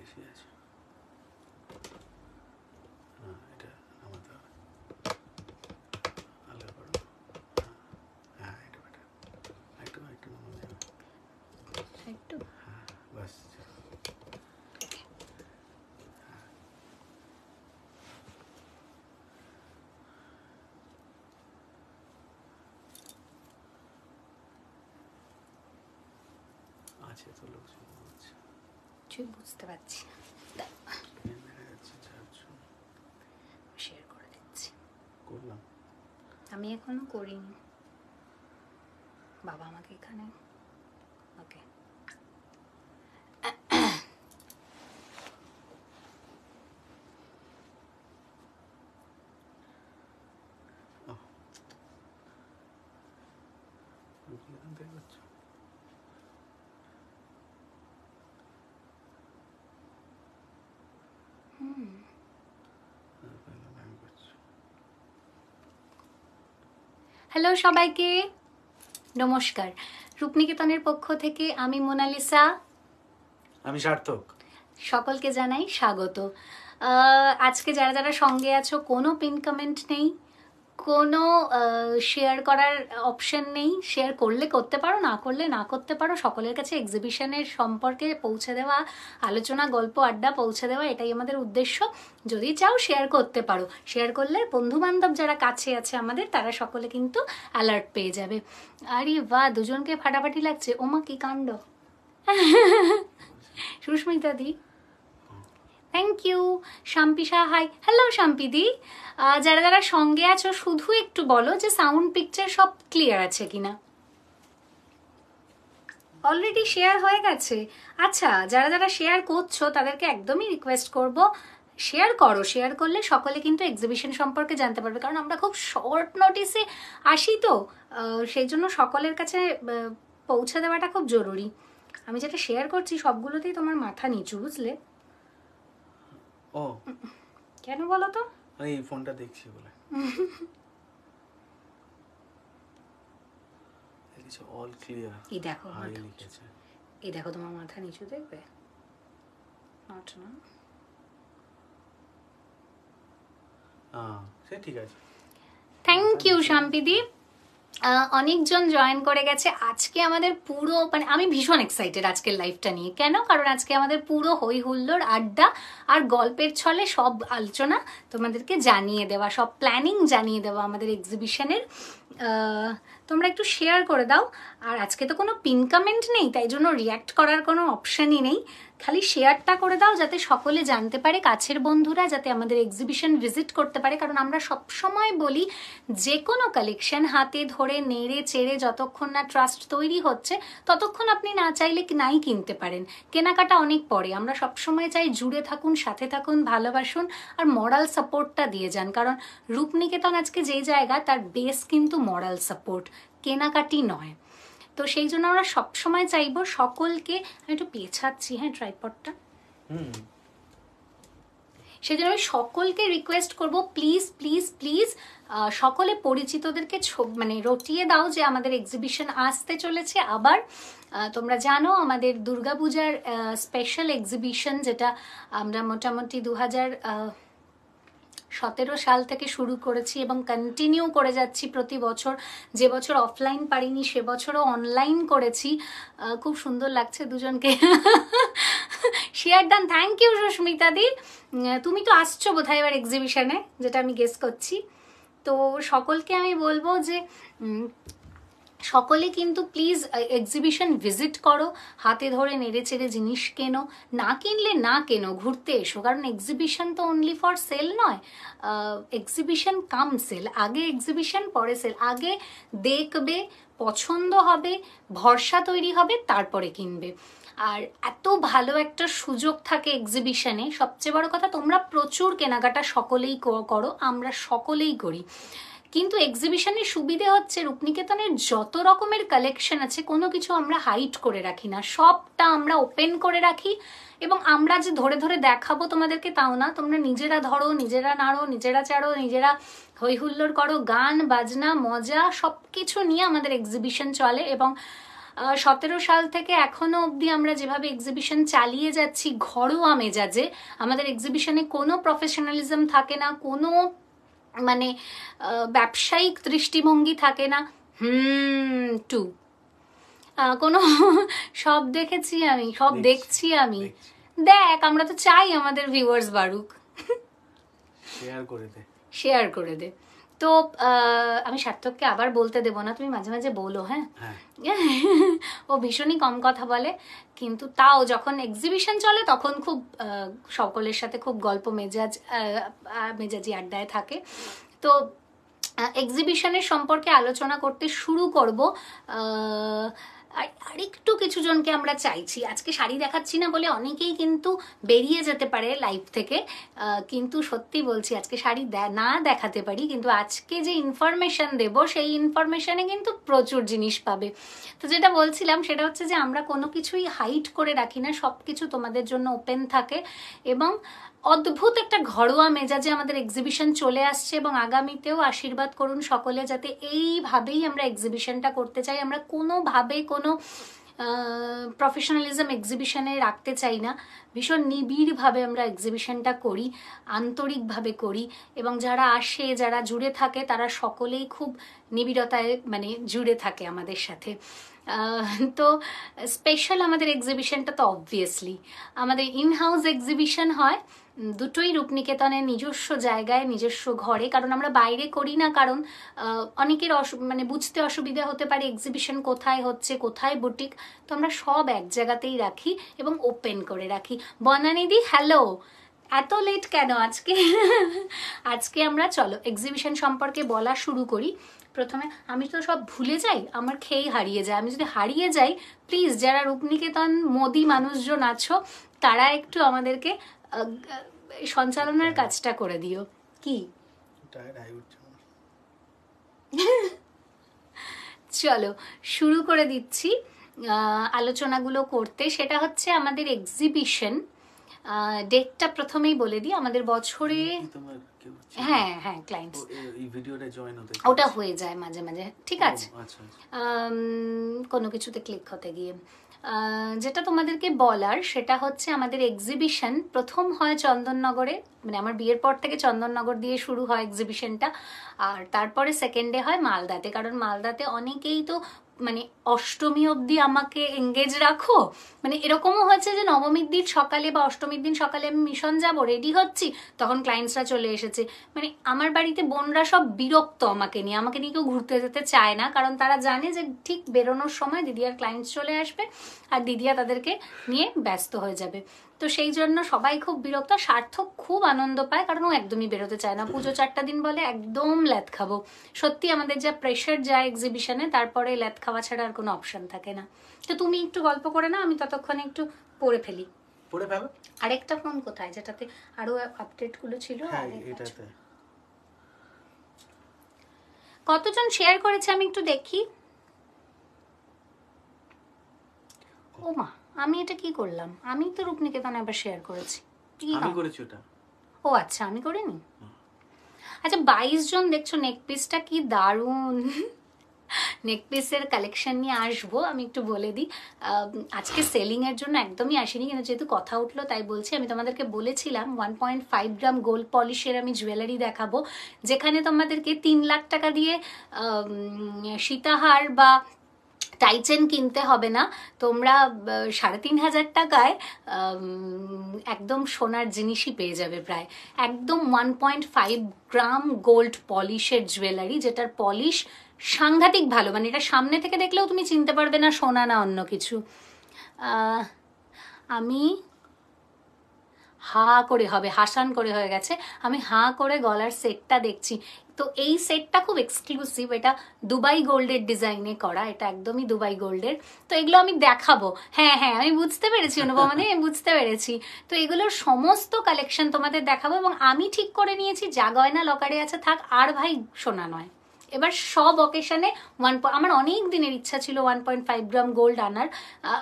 বেশি আছে এটা নামাতে হবে আলগা করো হ্যাঁ এটা বেটার একটু একটু হ্যাঁ বাস আছে আচ্ছা, তো লোকজন কিছুই বুঝতে পারছি শেয়ার করে দিচ্ছি আমি এখনো করিনি বাবা আমাকে এখানে হ্যালো সবাইকে নমস্কার রূপনিকেতনের পক্ষ থেকে আমি মোনালিসা আমি সার্থক সকলকে জানাই স্বাগত আজকে যারা যারা সঙ্গে আছো কোনো পিন কমেন্ট নেই কোনো শেয়ার করার অপশন নেই শেয়ার করলে করতে পারো না করলে না করতে পারো সকলের কাছে এক্সিবিশনের সম্পর্কে পৌঁছে দেওয়া আলোচনা গল্প আড্ডা পৌঁছে দেওয়া এটাই আমাদের উদ্দেশ্য যদি চাও শেয়ার করতে পারো শেয়ার করলে বন্ধুবান্ধব যারা কাছে আছে আমাদের তারা সকলে কিন্তু অ্যালার্ট পেয়ে যাবে আরে বা দুজনকে ফাটাফাটি লাগছে ওমা কি কাণ্ড সুস্মিতা দি থ্যাংক ইউ শাম্পি সাহাই হ্যালো শাম্পিদি যারা যারা সঙ্গে আছো শুধু একটু বলো যে সাউন্ড পিকচার সব ক্লিয়ার আছে কিনা অলরেডি শেয়ার হয়ে গেছে আচ্ছা যারা যারা শেয়ার করছো তাদেরকে একদমই রিকোয়েস্ট করব শেয়ার করো শেয়ার করলে সকলে কিন্তু এক্সিবিশন সম্পর্কে জানতে পারবে কারণ আমরা খুব শর্ট নোটিসে আসি তো সেই জন্য সকলের কাছে পৌঁছে দেওয়াটা খুব জরুরি আমি যেটা শেয়ার করছি সবগুলোতেই তোমার মাথা নিচু বুঝলে ও কেন বলো তো এই ফোনটা দেখছি বলে অল ক্লিয়ার এই দেখো এই দেখো তোমার মাথা নিচু দেখবে নট না সে ঠিক আছে থ্যাংক ইউ শাম্পিদীপ অনেকজন জয়েন করে গেছে আজকে আমাদের পুরো মানে আমি ভীষণ এক্সাইটেড আজকের লাইফটা নিয়ে কেন কারণ আজকে আমাদের পুরো হই হুল্লোর আড্ডা আর গল্পের ছলে সব আলোচনা তোমাদেরকে জানিয়ে দেওয়া সব প্ল্যানিং জানিয়ে দেওয়া আমাদের এক্সিবিশনের তোমরা একটু শেয়ার করে দাও আর আজকে তো কোনো পিন কমেন্ট নেই তাই জন্য রিয়্যাক্ট করার কোনো অপশানই নেই খালি শেয়ারটা করে দাও যাতে সকলে জানতে পারে কাছের বন্ধুরা যাতে আমাদের এক্সিবিশন ভিজিট করতে পারে কারণ আমরা সব সময় বলি যে কোনো কালেকশন হাতে ধরে নেড়ে চেড়ে যতক্ষণ না ট্রাস্ট তৈরি হচ্ছে ততক্ষণ আপনি না চাইলে নাই কিনতে পারেন কেনাকাটা অনেক পরে আমরা সবসময় চাই জুড়ে থাকুন সাথে থাকুন ভালোবাসুন আর মরাল সাপোর্টটা দিয়ে যান কারণ রূপনিকেতন আজকে যে জায়গা তার বেস কিন্তু মরাল সাপোর্ট কেনাকাটি নয় তো সেই জন্য আমরা সবসময় চাইবো সকলকে আমি একটু পেছাচ্ছি হ্যাঁ ট্রাইপডটা হুম সেজন্য আমি সকলকে রিকোয়েস্ট করব প্লিজ প্লিজ প্লিজ সকলে পরিচিতদেরকে মানে রটিয়ে দাও যে আমাদের এক্সিবিশন আসতে চলেছে আবার তোমরা জানো আমাদের দুর্গাপূজার স্পেশাল এক্সিবিশন যেটা আমরা মোটামুটি দু হাজার সতেরো সাল থেকে শুরু করেছি এবং কন্টিনিউ করে যাচ্ছি প্রতি বছর যে বছর অফলাইন পারিনি সে বছরও অনলাইন করেছি খুব সুন্দর লাগছে দুজনকে শেয়ার ডান থ্যাংক ইউ সুস্মিতাদি তুমি তো আসছো বোধহয় এবার এক্সিবিশনে যেটা আমি গেস করছি তো সকলকে আমি বলবো যে সকলে কিন্তু প্লিজ এক্সিবিশন ভিজিট করো হাতে ধরে নেড়ে চেড়ে জিনিস কেনো না কিনলে না কেনো ঘুরতে এসো কারণ এক্সিবিশন তো অনলি ফর সেল নয় এক্সিবিশন কাম সেল আগে এক্সিবিশন পরে সেল আগে দেখবে পছন্দ হবে ভরসা তৈরি হবে তারপরে কিনবে আর এত ভালো একটা সুযোগ থাকে এক্সিবিশনে সবচেয়ে বড় কথা তোমরা প্রচুর কেনাকাটা সকলেই করো আমরা সকলেই করি কিন্তু এক্সিবিশনের সুবিধে হচ্ছে রূপনিকেতনের যত রকমের কালেকশন আছে কোনো কিছু আমরা হাইট করে রাখি না সবটা আমরা ওপেন করে রাখি এবং আমরা যে ধরে ধরে দেখাবো তোমাদেরকে তাও না তোমরা নিজেরা ধরো নিজেরা নাড়ো নিজেরা চাড়ো নিজেরা হই করো গান বাজনা মজা সব কিছু নিয়ে আমাদের এক্সিবিশন চলে এবং সতেরো সাল থেকে এখনো অবধি আমরা যেভাবে এক্সিবিশন চালিয়ে যাচ্ছি ঘরোয়া মেজাজে আমাদের এক্সিবিশনে কোনো প্রফেশনালিজম থাকে না কোনো মানে ব্যবসায়িক দৃষ্টিভঙ্গি থাকে না হুম টু কোনো সব দেখেছি আমি সব দেখছি আমি দেখ আমরা তো চাই আমাদের ভিউয়ার্স বাড়ুক শেয়ার করে দে শেয়ার করে দে তো আমি সার্থককে আবার বলতে দেবো না তুমি মাঝে মাঝে বলো হ্যাঁ, হ্যাঁ। ও ভীষণই কম কথা বলে কিন্তু তাও যখন এক্সিবিশন চলে তখন খুব সকলের সাথে খুব গল্প মেজাজ মেজাজি আড্ডায় থাকে তো এক্সিবিশনের সম্পর্কে আলোচনা করতে শুরু করব আরেকটু কিছু জনকে আমরা চাইছি আজকে শাড়ি দেখাচ্ছি না বলে অনেকেই কিন্তু বেরিয়ে যেতে পারে লাইফ থেকে কিন্তু সত্যি বলছি আজকে শাড়ি না দেখাতে পারি কিন্তু আজকে যে ইনফরমেশান দেব সেই ইনফরমেশানে কিন্তু প্রচুর জিনিস পাবে তো যেটা বলছিলাম সেটা হচ্ছে যে আমরা কোনো কিছুই হাইট করে রাখি না সব কিছু তোমাদের জন্য ওপেন থাকে এবং অদ্ভুত একটা ঘরোয়া মেজাজে আমাদের এক্সিবিশন চলে আসছে এবং আগামীতেও আশীর্বাদ করুন সকলে যাতে এইভাবেই আমরা এক্সিবিশনটা করতে চাই আমরা কোনোভাবে কোনো প্রফেশনালিজম এক্সিবিশনে রাখতে চাই না ভীষণ নিবিড়ভাবে আমরা এক্সিবিশনটা করি আন্তরিকভাবে করি এবং যারা আসে যারা জুড়ে থাকে তারা সকলেই খুব নিবিড়তায় মানে জুড়ে থাকে আমাদের সাথে তো স্পেশাল আমাদের এক্সিবিশনটা তো অবভিয়াসলি আমাদের ইন হাউস এক্সিবিশন হয় দুটোই রূপনিকেতনের নিজস্ব জায়গায় নিজস্ব ঘরে কারণ আমরা বাইরে করি না কারণ অনেকের মানে বুঝতে অসুবিধা হতে পারে এক্সিবিশন কোথায় হচ্ছে কোথায় বুটিক তো আমরা সব এক জায়গাতেই রাখি এবং ওপেন করে রাখি বনানিদি হ্যালো এত লেট কেন আজকে আজকে আমরা চলো এক্সিবিশন সম্পর্কে বলা শুরু করি প্রথমে আমি তো সব ভুলে যাই আমার খেয়েই হারিয়ে যায় আমি যদি হারিয়ে যাই প্লিজ যারা রূপনিকেতন মোদী মানুষজন আছো তারা একটু আমাদেরকে সঞ্চালনার কাজটা করে দিও কি চলো শুরু করে দিচ্ছি আলোচনাগুলো করতে সেটা হচ্ছে আমাদের এক্সিবিশন ডেটটা প্রথমেই বলে দিই আমাদের বছরে হ্যাঁ হ্যাঁ ক্লায়েন্টস ওটা হয়ে যায় মাঝে মাঝে ঠিক আছে আচ্ছা, আচ্ছা। কোনো কিছুতে ক্লিক হতে গিয়ে যেটা তোমাদেরকে বলার সেটা হচ্ছে আমাদের এক্সিবিশন প্রথম হয় চন্দননগরে মানে আমার বিয়ের পর থেকে চন্দননগর দিয়ে শুরু হয় এক্সিবিশনটা আর তারপরে সেকেন্ডে হয় মালদাতে কারণ মালদাতে অনেকেই তো মানে অষ্টমী অবধি আমাকে এঙ্গেজ রাখো মানে এরকমও হয়েছে যে নবমীর দিন সকালে বা অষ্টমীর দিন সকালে আমি মিশন যাব রেডি হচ্ছি তখন ক্লায়েন্টসরা চলে এসেছে মানে আমার বাড়িতে বোনরা সব বিরক্ত আমাকে নিয়ে আমাকে নিয়ে কেউ ঘুরতে যেতে চায় না কারণ তারা জানে যে ঠিক বেরোনোর সময় দিদি আর ক্লায়েন্টস চলে আসবে আর দিদিয়া তাদেরকে নিয়ে ব্যস্ত হয়ে যাবে তো সেই জন্য সবাই খুব বিরক্ত সার্থক খুব আনন্দ পায় কারণ ও একদমই বেরোতে চায় না পুজো চারটা দিন বলে একদম ল্যাদ খাবো সত্যি আমাদের যা প্রেশার যায় এক্সিবিশনে তারপরে ল্যাদ খাওয়া ছাড়া আর কোনো অপশন থাকে না তো তুমি একটু গল্প করে না আমি ততক্ষণে একটু পড়ে ফেলি পড়ে ফেলো আরেকটা ফোন কোথায় যেটাতে আরো আপডেটগুলো ছিল হ্যাঁ, কতজন শেয়ার করেছে আমি একটু দেখি ও মা আমি এটা কি করলাম আমি তো রূপনিকেতন একবার শেয়ার করেছি কি আমি করেছি ওটা ও আচ্ছা আমি করিনি আচ্ছা বাইশ জন দেখছো নেক পিসটা কি দারুণ নেক পিসের কালেকশন নিয়ে আসবো আমি একটু বলে দিই আজকে সেলিংয়ের জন্য একদমই আসিনি কিন্তু যেহেতু কথা উঠলো তাই বলছি আমি তোমাদেরকে বলেছিলাম one point five gram gold পলিশের আমি জুয়েলারি দেখাবো যেখানে তোমাদেরকে তিন লাখ টাকা দিয়ে সীতাহার বা টাইচেন কিনতে হবে না তোমরা সাড়ে তিন হাজার টাকায় একদম সোনার জিনিসই পেয়ে যাবে প্রায় একদম one point five gram gold পলিশের জুয়েলারি যেটার পলিশ সাংঘাতিক ভালো মানে এটা সামনে থেকে দেখলেও তুমি চিনতে পারবে না সোনা না অন্য কিছু আমি হা করে হবে হাসান করে হয়ে গেছে আমি হা করে গলার সেটটা দেখছি তো এই সেটটা খুব এক্সক্লুসিভ এটা দুবাই গোল্ডের ডিজাইনে করা এটা একদমই দুবাই গোল্ডের তো এগুলো আমি দেখাবো হ্যাঁ হ্যাঁ আমি বুঝতে পেরেছি মানে আমি বুঝতে পেরেছি তো এগুলোর সমস্ত কালেকশন তোমাদের দেখাবো এবং আমি ঠিক করে নিয়েছি যা গয়না লকারে আছে থাক আর ভাই শোনা নয় এবার সব অকেশনে ওয়ান আমার অনেক দিনের ইচ্ছা ছিল one point five gram gold আনার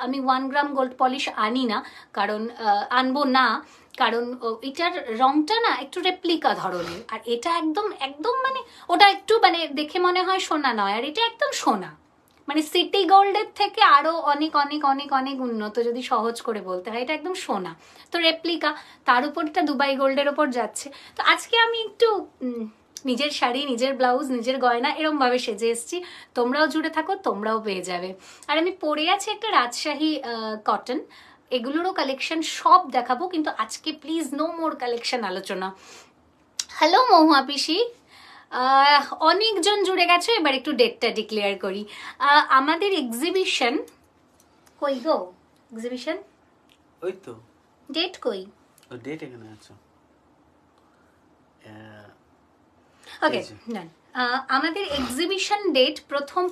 আমি ওয়ান গ্রাম গোল্ড পলিশ আনি না কারণ আনবো না কারণ এটার রংটা না একটু রেপ্লিকা ধরনের আর এটা একদম একদম মানে ওটা একটু মানে দেখে মনে হয় সোনা নয় আর এটা একদম সোনা মানে সিটি গোল্ডের থেকে আরও অনেক অনেক অনেক অনেক উন্নত যদি সহজ করে বলতে হয় এটা একদম সোনা তো রেপ্লিকা তার উপরটা দুবাই গোল্ডের ওপর যাচ্ছে তো আজকে আমি একটু নিজের শাড়ি নিজের ব্লাউজ নিজের গয়না এরমভাবে সেজে এসছি তোমরাও জুড়ে থাকো তোমরাও পেয়ে যাবে আর আমি পরে আছি একটা রাজশাহী কটন এগুলোরও কালেকশন সব দেখাবো কিন্তু আজকে প্লিজ নো মোর কালেকশন আলোচনা হ্যালো মহুয়া পিসি অনেকজন জুড়ে গেছে এবার একটু ডেটটা ডিক্লেয়ার করি আমাদের এক্সিবিশন কই গো এক্সিবিশন ওই তো ডেট কই ডেট এখানে আছে ওকে আমাদের এক্সিবিশন ডেট প্রথম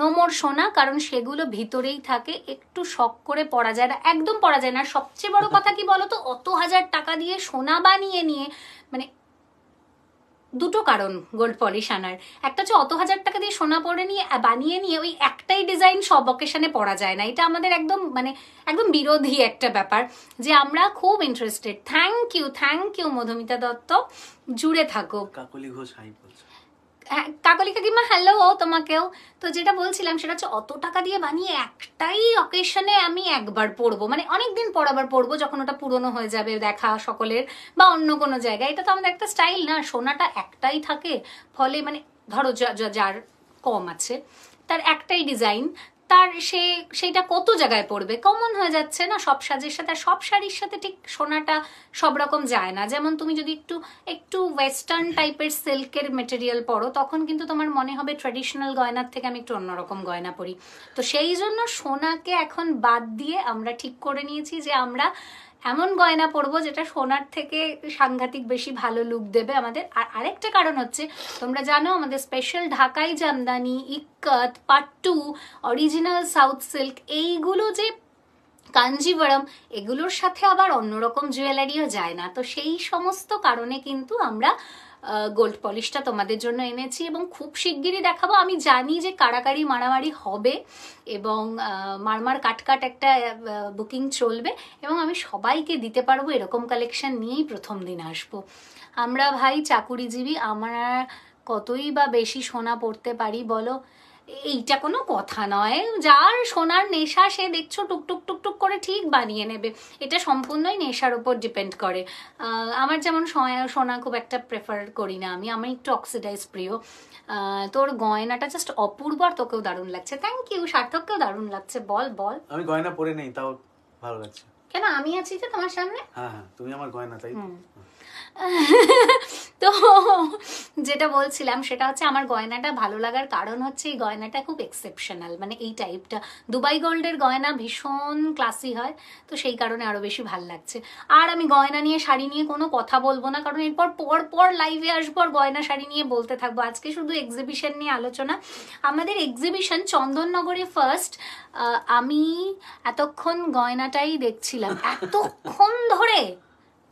নোমর সোনা কারণ সেগুলো ভিতরেই থাকে একটু শখ করে পড়া যায় না একদম পড়া যায় না সবচেয়ে বড় কথা কি বলতো অত হাজার টাকা দিয়ে সোনা বানিয়ে নিয়ে মানে দুটো কারণ গোল্ড পলিশ আনার একটা হচ্ছে অত হাজার টাকা দিয়ে সোনা পরে নিয়ে বানিয়ে নিয়ে ওই একটাই ডিজাইন সব অকেশনে পরা যায় না এটা আমাদের একদম মানে একদম বিরোধী একটা ব্যাপার যে আমরা খুব interested thank you thank you Madhumita Dutta জুড়ে থাকো কাকলি ঘোষ হাই হ্যাঁ, কাকলি কাকিমা হ্যালো তোমাকেও তো যেটা বলছিলাম সেটা হচ্ছে অত টাকা দিয়ে বানিয়ে একটাই অকেশনে আমি একবার পরবো মানে অনেক দিন পর আবার পরবো যখন ওটা পুরনো হয়ে যাবে দেখা সকলের বা অন্য কোনো জায়গায় এটা তো আমাদের একটা স্টাইল না সোনাটা একটাই থাকে ফলে মানে ধরো যার কম আছে তার একটাই ডিজাইন তার সে সেইটা কত জায়গায় পড়বে কমন হয়ে যাচ্ছে না সব সাজের সাথে আর সব শাড়ির সাথে ঠিক সোনাটা সব রকম যায় না যেমন তুমি যদি একটু একটু ওয়েস্টার্ন টাইপের সিল্কের মেটেরিয়াল পরো তখন কিন্তু তোমার মনে হবে ট্র্যাডিশনাল গয়নার থেকে আমি একটু অন্যরকম গয়না পরি তো সেই জন্য সোনাকে এখন বাদ দিয়ে আমরা ঠিক করে নিয়েছি যে আমরা এমন গয়না পরবো যেটা সোনার থেকে সাংঘাতিক বেশি ভালো লুক দেবে আমাদের আর আরেকটা কারণ হচ্ছে তোমরা জানো আমাদের স্পেশাল ঢাকাই jamdani ikkat pattu original south silk এইগুলো যে কাঞ্জিভরম এগুলোর সাথে আবার অন্যরকম জুয়েলারিও যায় না তো সেই সমস্ত কারণে কিন্তু আমরা গোল্ড পলিশটা তোমাদের জন্য এনেছি এবং খুব শিগগিরই দেখাবো আমি জানি যে কাড়াকাড়ি মারামারি হবে এবং মারমার কাটকাট একটা বুকিং চলবে এবং আমি সবাইকে দিতে পারবো এরকম কালেকশন নিয়েই প্রথম দিন আসবো আমরা ভাই চাকুরিজীবী আমরা কতই বা বেশি সোনা পড়তে পারি বলো এইটা কোনো কথা নয় যার সোনার নেশা সে দেখছো টুকটুক টুকটুক করে ঠিক বানিয়ে নেবে এটা সম্পূর্ণই নেশার ওপর ডিপেন্ড করে আমার যেমন সোনা খুব একটা প্রেফার করি না আমি আমার একটু অক্সিডাইজ প্রিয় তোর গয়নাটা জাস্ট অপূর্ব আর তোকেও দারুণ লাগছে থ্যাংক ইউ সার্থককেও দারুণ লাগছে বল বল আমি গয়না পরে নেই তাও ভালো লাগছে কেন আমি আছি তো তোমার সামনে হ্যাঁ হ্যাঁ তুমি আমার গয়না তাই তো যেটা বলছিলাম সেটা হচ্ছে আমার গয়নাটা ভালো লাগার কারণ হচ্ছে এই গয়নাটা খুব এক্সেপশনাল মানে এই টাইপটা দুবাই গোল্ডের গয়না ভীষণ ক্লাসি হয় তো সেই কারণে আরও বেশি ভাল লাগছে আর আমি গয়না নিয়ে শাড়ি নিয়ে কোনো কথা বলবো না কারণ এরপর পর পর লাইভে আসবো আর গয়না শাড়ি নিয়ে বলতে থাকবো আজকে শুধু এক্সিবিশন নিয়ে আলোচনা আমাদের এক্সিবিশন চন্দননগরে ফার্স্ট আমি এতক্ষণ গয়নাটাই দেখছিলাম এতক্ষণ ধরে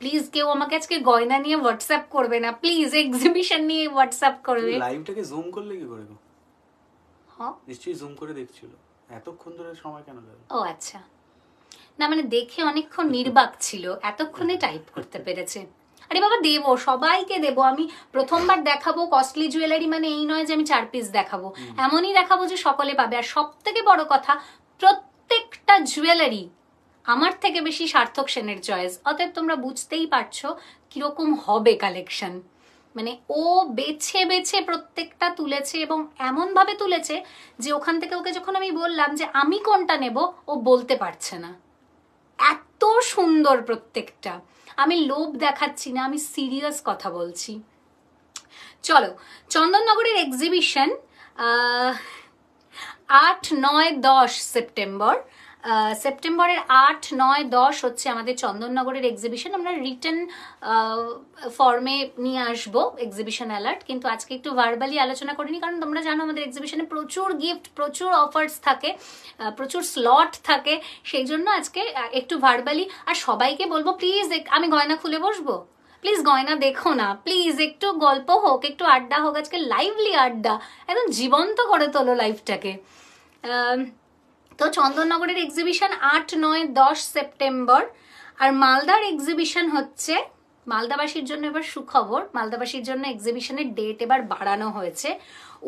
প্লিজ কেউ আমাকে আজকে গয়না নিয়ে হোয়াটসঅ্যাপ করবে না প্লিজ এক্সিবিশন নিয়ে হোয়াটসঅ্যাপ করবে লাইভটাকে জুম করলে কি করে গো হ্যাঁ নিশ্চয়ই জুম করে দেখছিল এতক্ষণ ধরে সময় কেন লাগে ও আচ্ছা না মানে দেখে অনেকক্ষণ নির্বাক ছিল এতক্ষণে টাইপ করতে পেরেছে আরে বাবা দেবো সবাইকে দেবো আমি প্রথমবার দেখাবো কস্টলি জুয়েলারি মানে এই নয় যে আমি চার পিস দেখাবো এমনই দেখাবো যে সকলে পাবে আর সব থেকে বড় কথা প্রত্যেকটা জুয়েলারি আমার থেকে বেশি সার্থক সেনের চয়েস অতএব তোমরা বুঝতেই পারছো কীরকম হবে কালেকশন মানে ও বেছে বেছে প্রত্যেকটা তুলেছে এবং এমনভাবে তুলেছে যে ওখান থেকে ওকে যখন আমি বললাম যে আমি কোনটা নেব ও বলতে পারছে না এত সুন্দর প্রত্যেকটা আমি লোভ দেখাচ্ছি না আমি সিরিয়াস কথা বলছি চলো চন্দননগরের এক্সিবিশন আট নয় দশ সেপ্টেম্বর সেপ্টেম্বরের আট নয় দশ হচ্ছে আমাদের চন্দননগরের এক্সিবিশন আমরা রিটার্ন ফর্মে নিয়ে আসবো এক্সিবিশন অ্যালার্ট কিন্তু আজকে একটু ভার্বালি আলোচনা করিনি কারণ তোমরা জানো আমাদের এক্সিবিশনে প্রচুর গিফট প্রচুর অফার্স থাকে প্রচুর স্লট থাকে সেই জন্য আজকে একটু ভার্বালি আর সবাইকে বলবো প্লিজ আমি গয়না খুলে বসবো প্লিজ গয়না দেখো না প্লিজ একটু গল্প হোক একটু আড্ডা হোক আজকে লাইভলি আড্ডা একদম জীবন্ত করে তোলো লাইফটাকে তো চন্দননগরের এক্সিবিশন আট নয় দশ সেপ্টেম্বর আর মালদার এক্সিবিশন হচ্ছে মালদাবাসীর জন্য এবার সুখবর মালদাবাসীর জন্য এক্সিবিশনের ডেট এবার বাড়ানো হয়েছে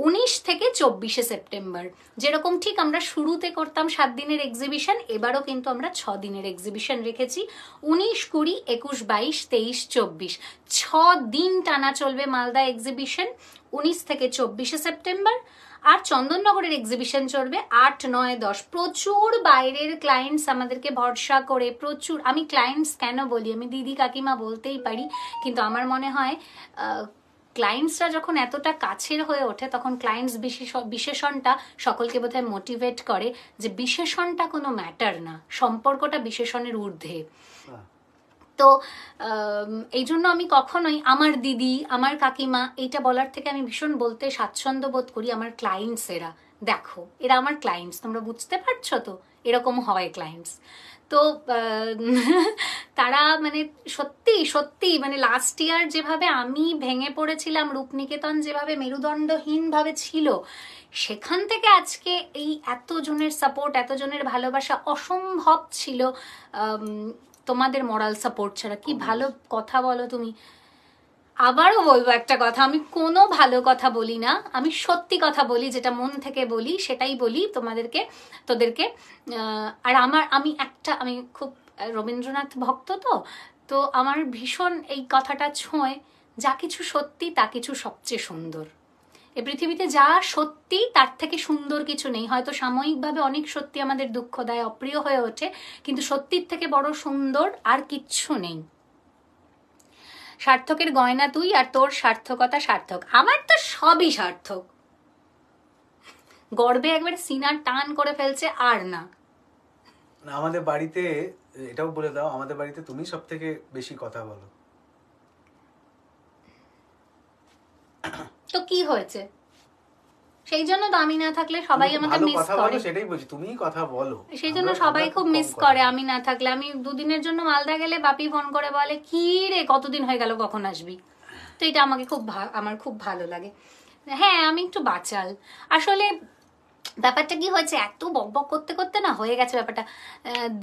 উনিশ থেকে চব্বিশে সেপ্টেম্বর যেরকম ঠিক আমরা শুরুতে করতাম সাত দিনের এক্সিবিশন এবারও কিন্তু আমরা ছ দিনের এক্সিবিশন রেখেছি উনিশ কুড়ি একুশ বাইশ তেইশ চব্বিশ ছ দিন টানা চলবে মালদা এক্সিবিশন উনিশ থেকে চব্বিশে সেপ্টেম্বর আর চন্দননগরের এক্সিবিশন চলবে আট নয় দশ প্রচুর বাইরের ক্লায়েন্টস আমাদেরকে ভরসা করে প্রচুর আমি ক্লায়েন্টস কেন বলি আমি দিদি কাকিমা বলতেই পারি কিন্তু আমার মনে হয় ক্লায়েন্টসরা যখন এতটা কাছের হয়ে ওঠে তখন ক্লায়েন্টস বিশেষ বিশেষণটা সকলকে বোধহয় মোটিভেট করে যে বিশেষণটা কোনো ম্যাটার না সম্পর্কটা বিশেষণের ঊর্ধ্বে তো এই জন্য আমি কখনোই আমার দিদি আমার কাকিমা এইটা বলার থেকে আমি ভীষণ বলতে স্বাচ্ছন্দ্য বোধ করি আমার ক্লায়েন্টস এরা দেখো এরা আমার ক্লায়েন্টস তোমরা বুঝতে পারছো তো এরকম হয় ক্লায়েন্টস তো তারা মানে সত্যি সত্যি মানে লাস্ট ইয়ার যেভাবে আমি ভেঙে পড়েছিলাম রূপনিকেতন যেভাবে মেরুদণ্ডহীনভাবে ছিল সেখান থেকে আজকে এই এতজনের সাপোর্ট এতজনের ভালোবাসা অসম্ভব ছিল তোমাদের মরাল সাপোর্ট ছাড়া কি ভালো কথা বলো তুমি আবারও বলবো একটা কথা আমি কোনো ভালো কথা বলি না আমি সত্যি কথা বলি যেটা মন থেকে বলি সেটাই বলি তোমাদেরকে তোদেরকে আর আমার আমি একটা আমি খুব রবীন্দ্রনাথ ভক্ত তো তো আমার ভীষণ এই কথাটা ছোঁয় যা কিছু সত্যি তা কিছু সবচেয়ে সুন্দর এ পৃথিবীতে যা সত্যি তার থেকে সুন্দর কিছু নেই হয়তো সাময়িকভাবে অনেক সত্যি আমাদের দুঃখ দেয় অপ্রিয় হয়ে ওঠে কিন্তু সত্যির থেকে বড় সুন্দর আর কিচ্ছু নেই সার্থকের গয়না তুই আর তোর সার্থকতা সার্থক আমার তো সবই সার্থক গর্বে একবার সিনার টান করে ফেলছে আর না আমাদের বাড়িতে এটাও বলে দাও আমাদের বাড়িতে তুমি সব থেকে বেশি কথা বলো তো কি হয়েছে সেই জন্য তো আমি না থাকলে সবাই আমাকে মিস করে সেটাই বলছি তুমিই কথা বলো সেই জন্য সবাই খুব মিস করে আমি না থাকলে আমি দুদিনের জন্য মালদা গেলে বাপি ফোন করে বলে কি রে কতদিন হয়ে গেল কখন আসবি তো এটা আমাকে খুব আমার খুব ভালো লাগে হ্যাঁ আমি একটু বাচাল আসলে ব্যাপারটা কি হয়েছে এত বক বক করতে করতে না হয়ে গেছে ব্যাপারটা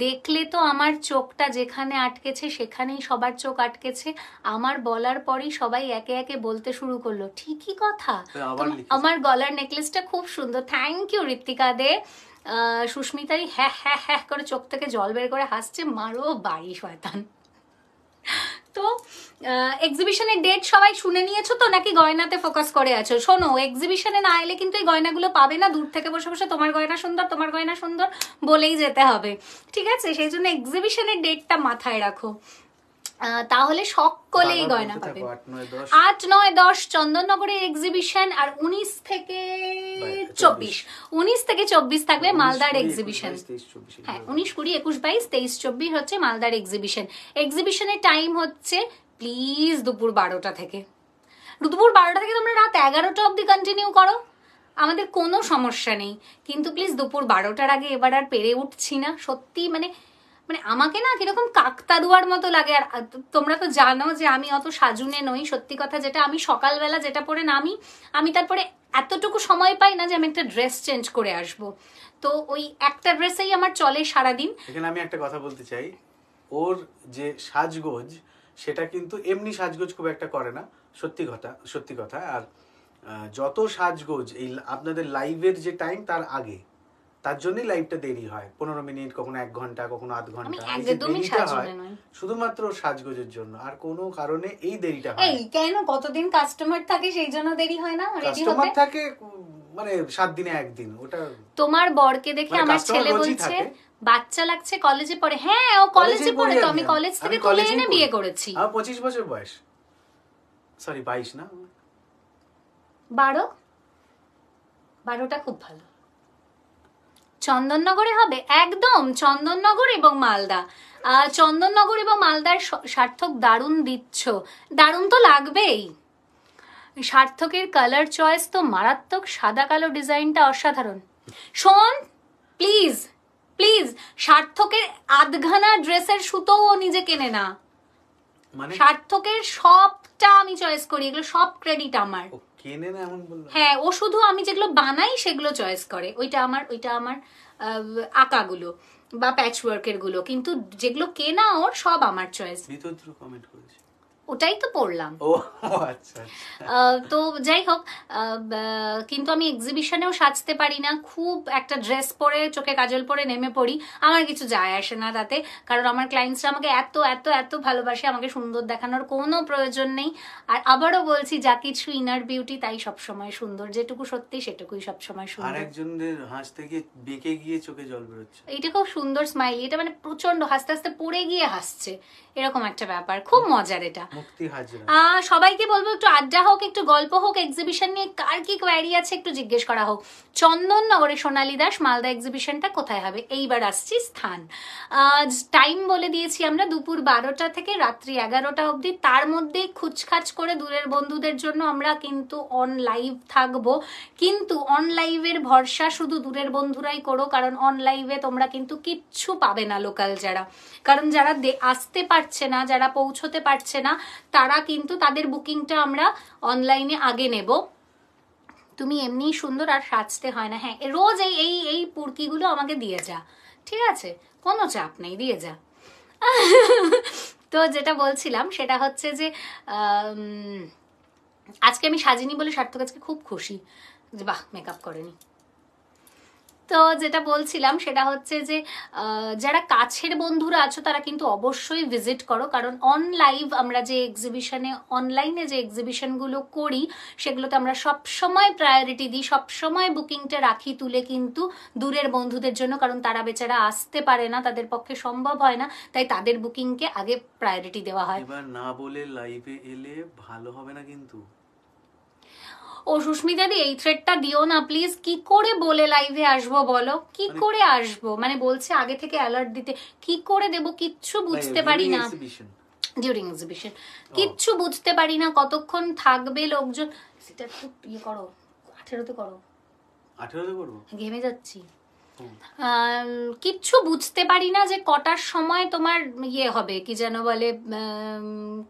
দেখলে তো আমার চোখটা যেখানে আটকেছে সেখানেই সবার চোখ আটকেছে আমার বলার পরেই সবাই একে একে বলতে শুরু করলো ঠিকই কথা হ্যাঁ, আমার গলার নেকলেসটা খুব সুন্দর থ্যাংক ইউ ঋত্বিকা দে সুস্মিতাই হ্যাঁ হ্যাঁ হ্যাঁ করে চোখ থেকে জল বের করে হাসছে মারো বাড়ি শয়তান তো এক্সিবিশনের ডেট সবাই শুনে নিয়েছো তো নাকি গয়নাতে ফোকাস করে আছো শোনো এক্সিবিশনে না এলে কিন্তু এই গয়নাগুলো পাবে না দূর থেকে বসে বসে তোমার গয়না সুন্দর তোমার গয়না সুন্দর বলেই যেতে হবে ঠিক আছে সেই জন্য এক্সিবিশনের ডেটটা মাথায় রাখো তাহলে সকলেই গয়না পাবে আট নয় দশ চন্দননগরের এক্সিবিশন আর উনিশ থেকে চব্বিশ উনিশ থেকে চব্বিশ থাকবে মালদার এক্সিবিশন হ্যাঁ উনিশ কুড়ি একুশ বাইশ তেইশ চব্বিশ হচ্ছে মালদার এক্সিবিশন এক্সিবিশনের টাইম হচ্ছে প্লিজ দুপুর বারোটা থেকে দুপুর বারোটা থেকে তোমরা রাত এগারোটা অবধি কন্টিনিউ করো আমাদের কোনো সমস্যা নেই কিন্তু প্লিজ দুপুর বারোটার আগে এবার আর পেরে উঠছি না সত্যি মানে মানে আমাকে না কিরকম কাকতাদুয়ার মতো লাগে আর তোমরা তো জানো যে আমি অত সাজুনে নই সত্যি কথা যেটা আমি সকালবেলা যেটা পরে নামি আমি তারপরে এতটুকু সময় পাই না যে আমি একটা ড্রেস চেঞ্জ করে আসব তো ওই একটা ড্রেসেই আমার চলে সারাদিন এখানে আমি একটা কথা বলতে চাই ওর যে সাজগোজ সেটা কিন্তু এমনি সাজগোজ খুব একটা করে না সত্যি কথা সত্যি কথা আর যত সাজগোজ এই আপনাদের লাইভের যে টাইম তার আগে তার জন্যই লাইভটা দেরি হয় পনেরো মিনিট কখনো এক ঘন্টা কখনো আধ ঘন্টা হয় শুধুমাত্র সাজগোজের জন্য আর কোনো কারণে এই দেরিটা হয় কেন কতদিন কাস্টমার থাকে সেই জন্য দেরি হয় না কাস্টমার থাকে মানে সাত দিনে একদিন ওটা তোমার বরকে দেখে মানে আমার ছেলে বলছে বাচ্চা লাগছে কলেজে পড়ে হ্যাঁ ও কলেজে পড়ে তো আমি কলেজ থেকে তুলে এনে বিয়ে করেছি আমার পঁচিশ বছর বয়স সরি বাইশ না বারো বারোটা খুব ভালো চন্দননগরে হবে একদম চন্দননগর এবং মালদা চন্দননগর এবং মালদার সার্থক দারুণ দিচ্ছ দারুণ তো লাগবেই সার্থকের কালার চয়েস তো মারাত্মক সাদা কালো ডিজাইনটা অসাধারণ শোন প্লিজ প্লিজ সার্থকের আধঘানা ড্রেসের সুতোও নিজে কেনে না মানে? সার্থকের সবটা আমি চয়েস করি এগুলো সব ক্রেডিট আমার কেনে না এমন বললাম হ্যাঁ ও শুধু আমি যেগুলো বানাই সেগুলো চয়েস করে ওইটা আমার ওইটা আমার আঁকাগুলো বা প্যাচওয়ার্কের গুলো কিন্তু যেগুলো কেনা ওর সব আমার চয়েস কমেন্ট করে ওটাই তো পড়লাম আচ্ছা, আচ্ছা। তো যাই হোক কিন্তু আমি এক্সিবিশনেও সাজতে পারি না খুব একটা ড্রেস পরে চোখে কাজল পরে নেমে পড়ি আমার কিছু যায় আসে না তাতে কারণ আমার ক্লায়েন্টসরা আমাকে এত এত এত ভালোবাসে আমাকে সুন্দর দেখানোর কোনো প্রয়োজন নেই আর আবারও বলছি যা কিছু ইনার বিউটি তাই সবসময় সুন্দর যেটুকু সত্যি সেটুকুই সবসময় সুন্দর আরেকজনের হাসতে থেকে বেঁকে গিয়ে চোখে জল বেরোচ্ছে এটা খুব সুন্দর স্মাইলি এটা মানে প্রচন্ড হাসতে হাসতে পড়ে গিয়ে হাসছে এরকম একটা ব্যাপার খুব মজার এটা মুক্তি হাজরা সবাইকে বলবো একটু আড্ডা হোক একটু গল্প হোক এক্সিবিশন নিয়ে কার কি কোয়ারি আছে একটু জিজ্ঞেস করা হোক চন্দননগরে সোনালি দাস মালদা এক্সিবিশনটা কোথায় হবে এইবার আসছি স্থান টাইম বলে দিয়েছি আমরা দুপুর বারোটা থেকে রাত্রি এগারোটা অবধি তার মধ্যে খুচখাচ করে দূরের বন্ধুদের জন্য আমরা কিন্তু অন লাইভ থাকবো কিন্তু অন লাইভের ভরসা শুধু দূরের বন্ধুরাই করো কারণ অন লাইভে তোমরা কিন্তু কিচ্ছু পাবে না লোকাল যারা কারণ যারা আসতে পারছে না যারা পৌঁছতে পারছে না তারা কিন্তু তাদের বুকিংটা আমরা অনলাইনে আগে নেব তুমি এমনিই সুন্দর আর সাজতে হয় না হ্যাঁ রোজ এই এই এই পুরকিগুলো আমাকে দিয়ে যা ঠিক আছে কোনো চাপ নেই দিয়ে যা তো যেটা বলছিলাম সেটা হচ্ছে যে আজকে আমি সাজিনি বলে সার্থক আজকে খুব খুশি যে বাহ মেকআপ করেনি তো যেটা বলছিলাম সেটা হচ্ছে যে যারা কাছের বন্ধুরা আছো তারা কিন্তু অবশ্যই ভিজিট করো কারণ অন লাইভ আমরা যে এক্সিবিশনে অনলাইনে যে এক্সিবিশনগুলো করি সেগুলোতে আমরা সবসময় প্রায়োরিটি দিই সবসময় বুকিংটা রাখি তুলে কিন্তু দূরের বন্ধুদের জন্য কারণ তারা বেচারা আসতে পারে না তাদের পক্ষে সম্ভব হয় না তাই তাদের বুকিংকে আগে প্রায়োরিটি দেওয়া হয় এবার না বলে লাইভে এলে ভালো হবে না কিন্তু ও সুস্মিতাদি এই থ্রেডটা দিও না প্লিজ কি করে বলে লাইভে আসবো বলো কি মানে করে আসবো মানে বলছে আগে থেকে অ্যালার্ট দিতে কি করে দেব কিচ্ছু বুঝতে পারি না ডিউরিং এক্সিবিশন কিচ্ছু বুঝতে পারি না কতক্ষণ থাকবে লোকজন সেটা একটু ইয়ে করো আঠেরোতে করো আঠেরোতে করবো ঘেমে যাচ্ছি কিচ্ছু বুঝতে পারি না যে কটার সময় তোমার ইয়ে হবে কি যেন বলে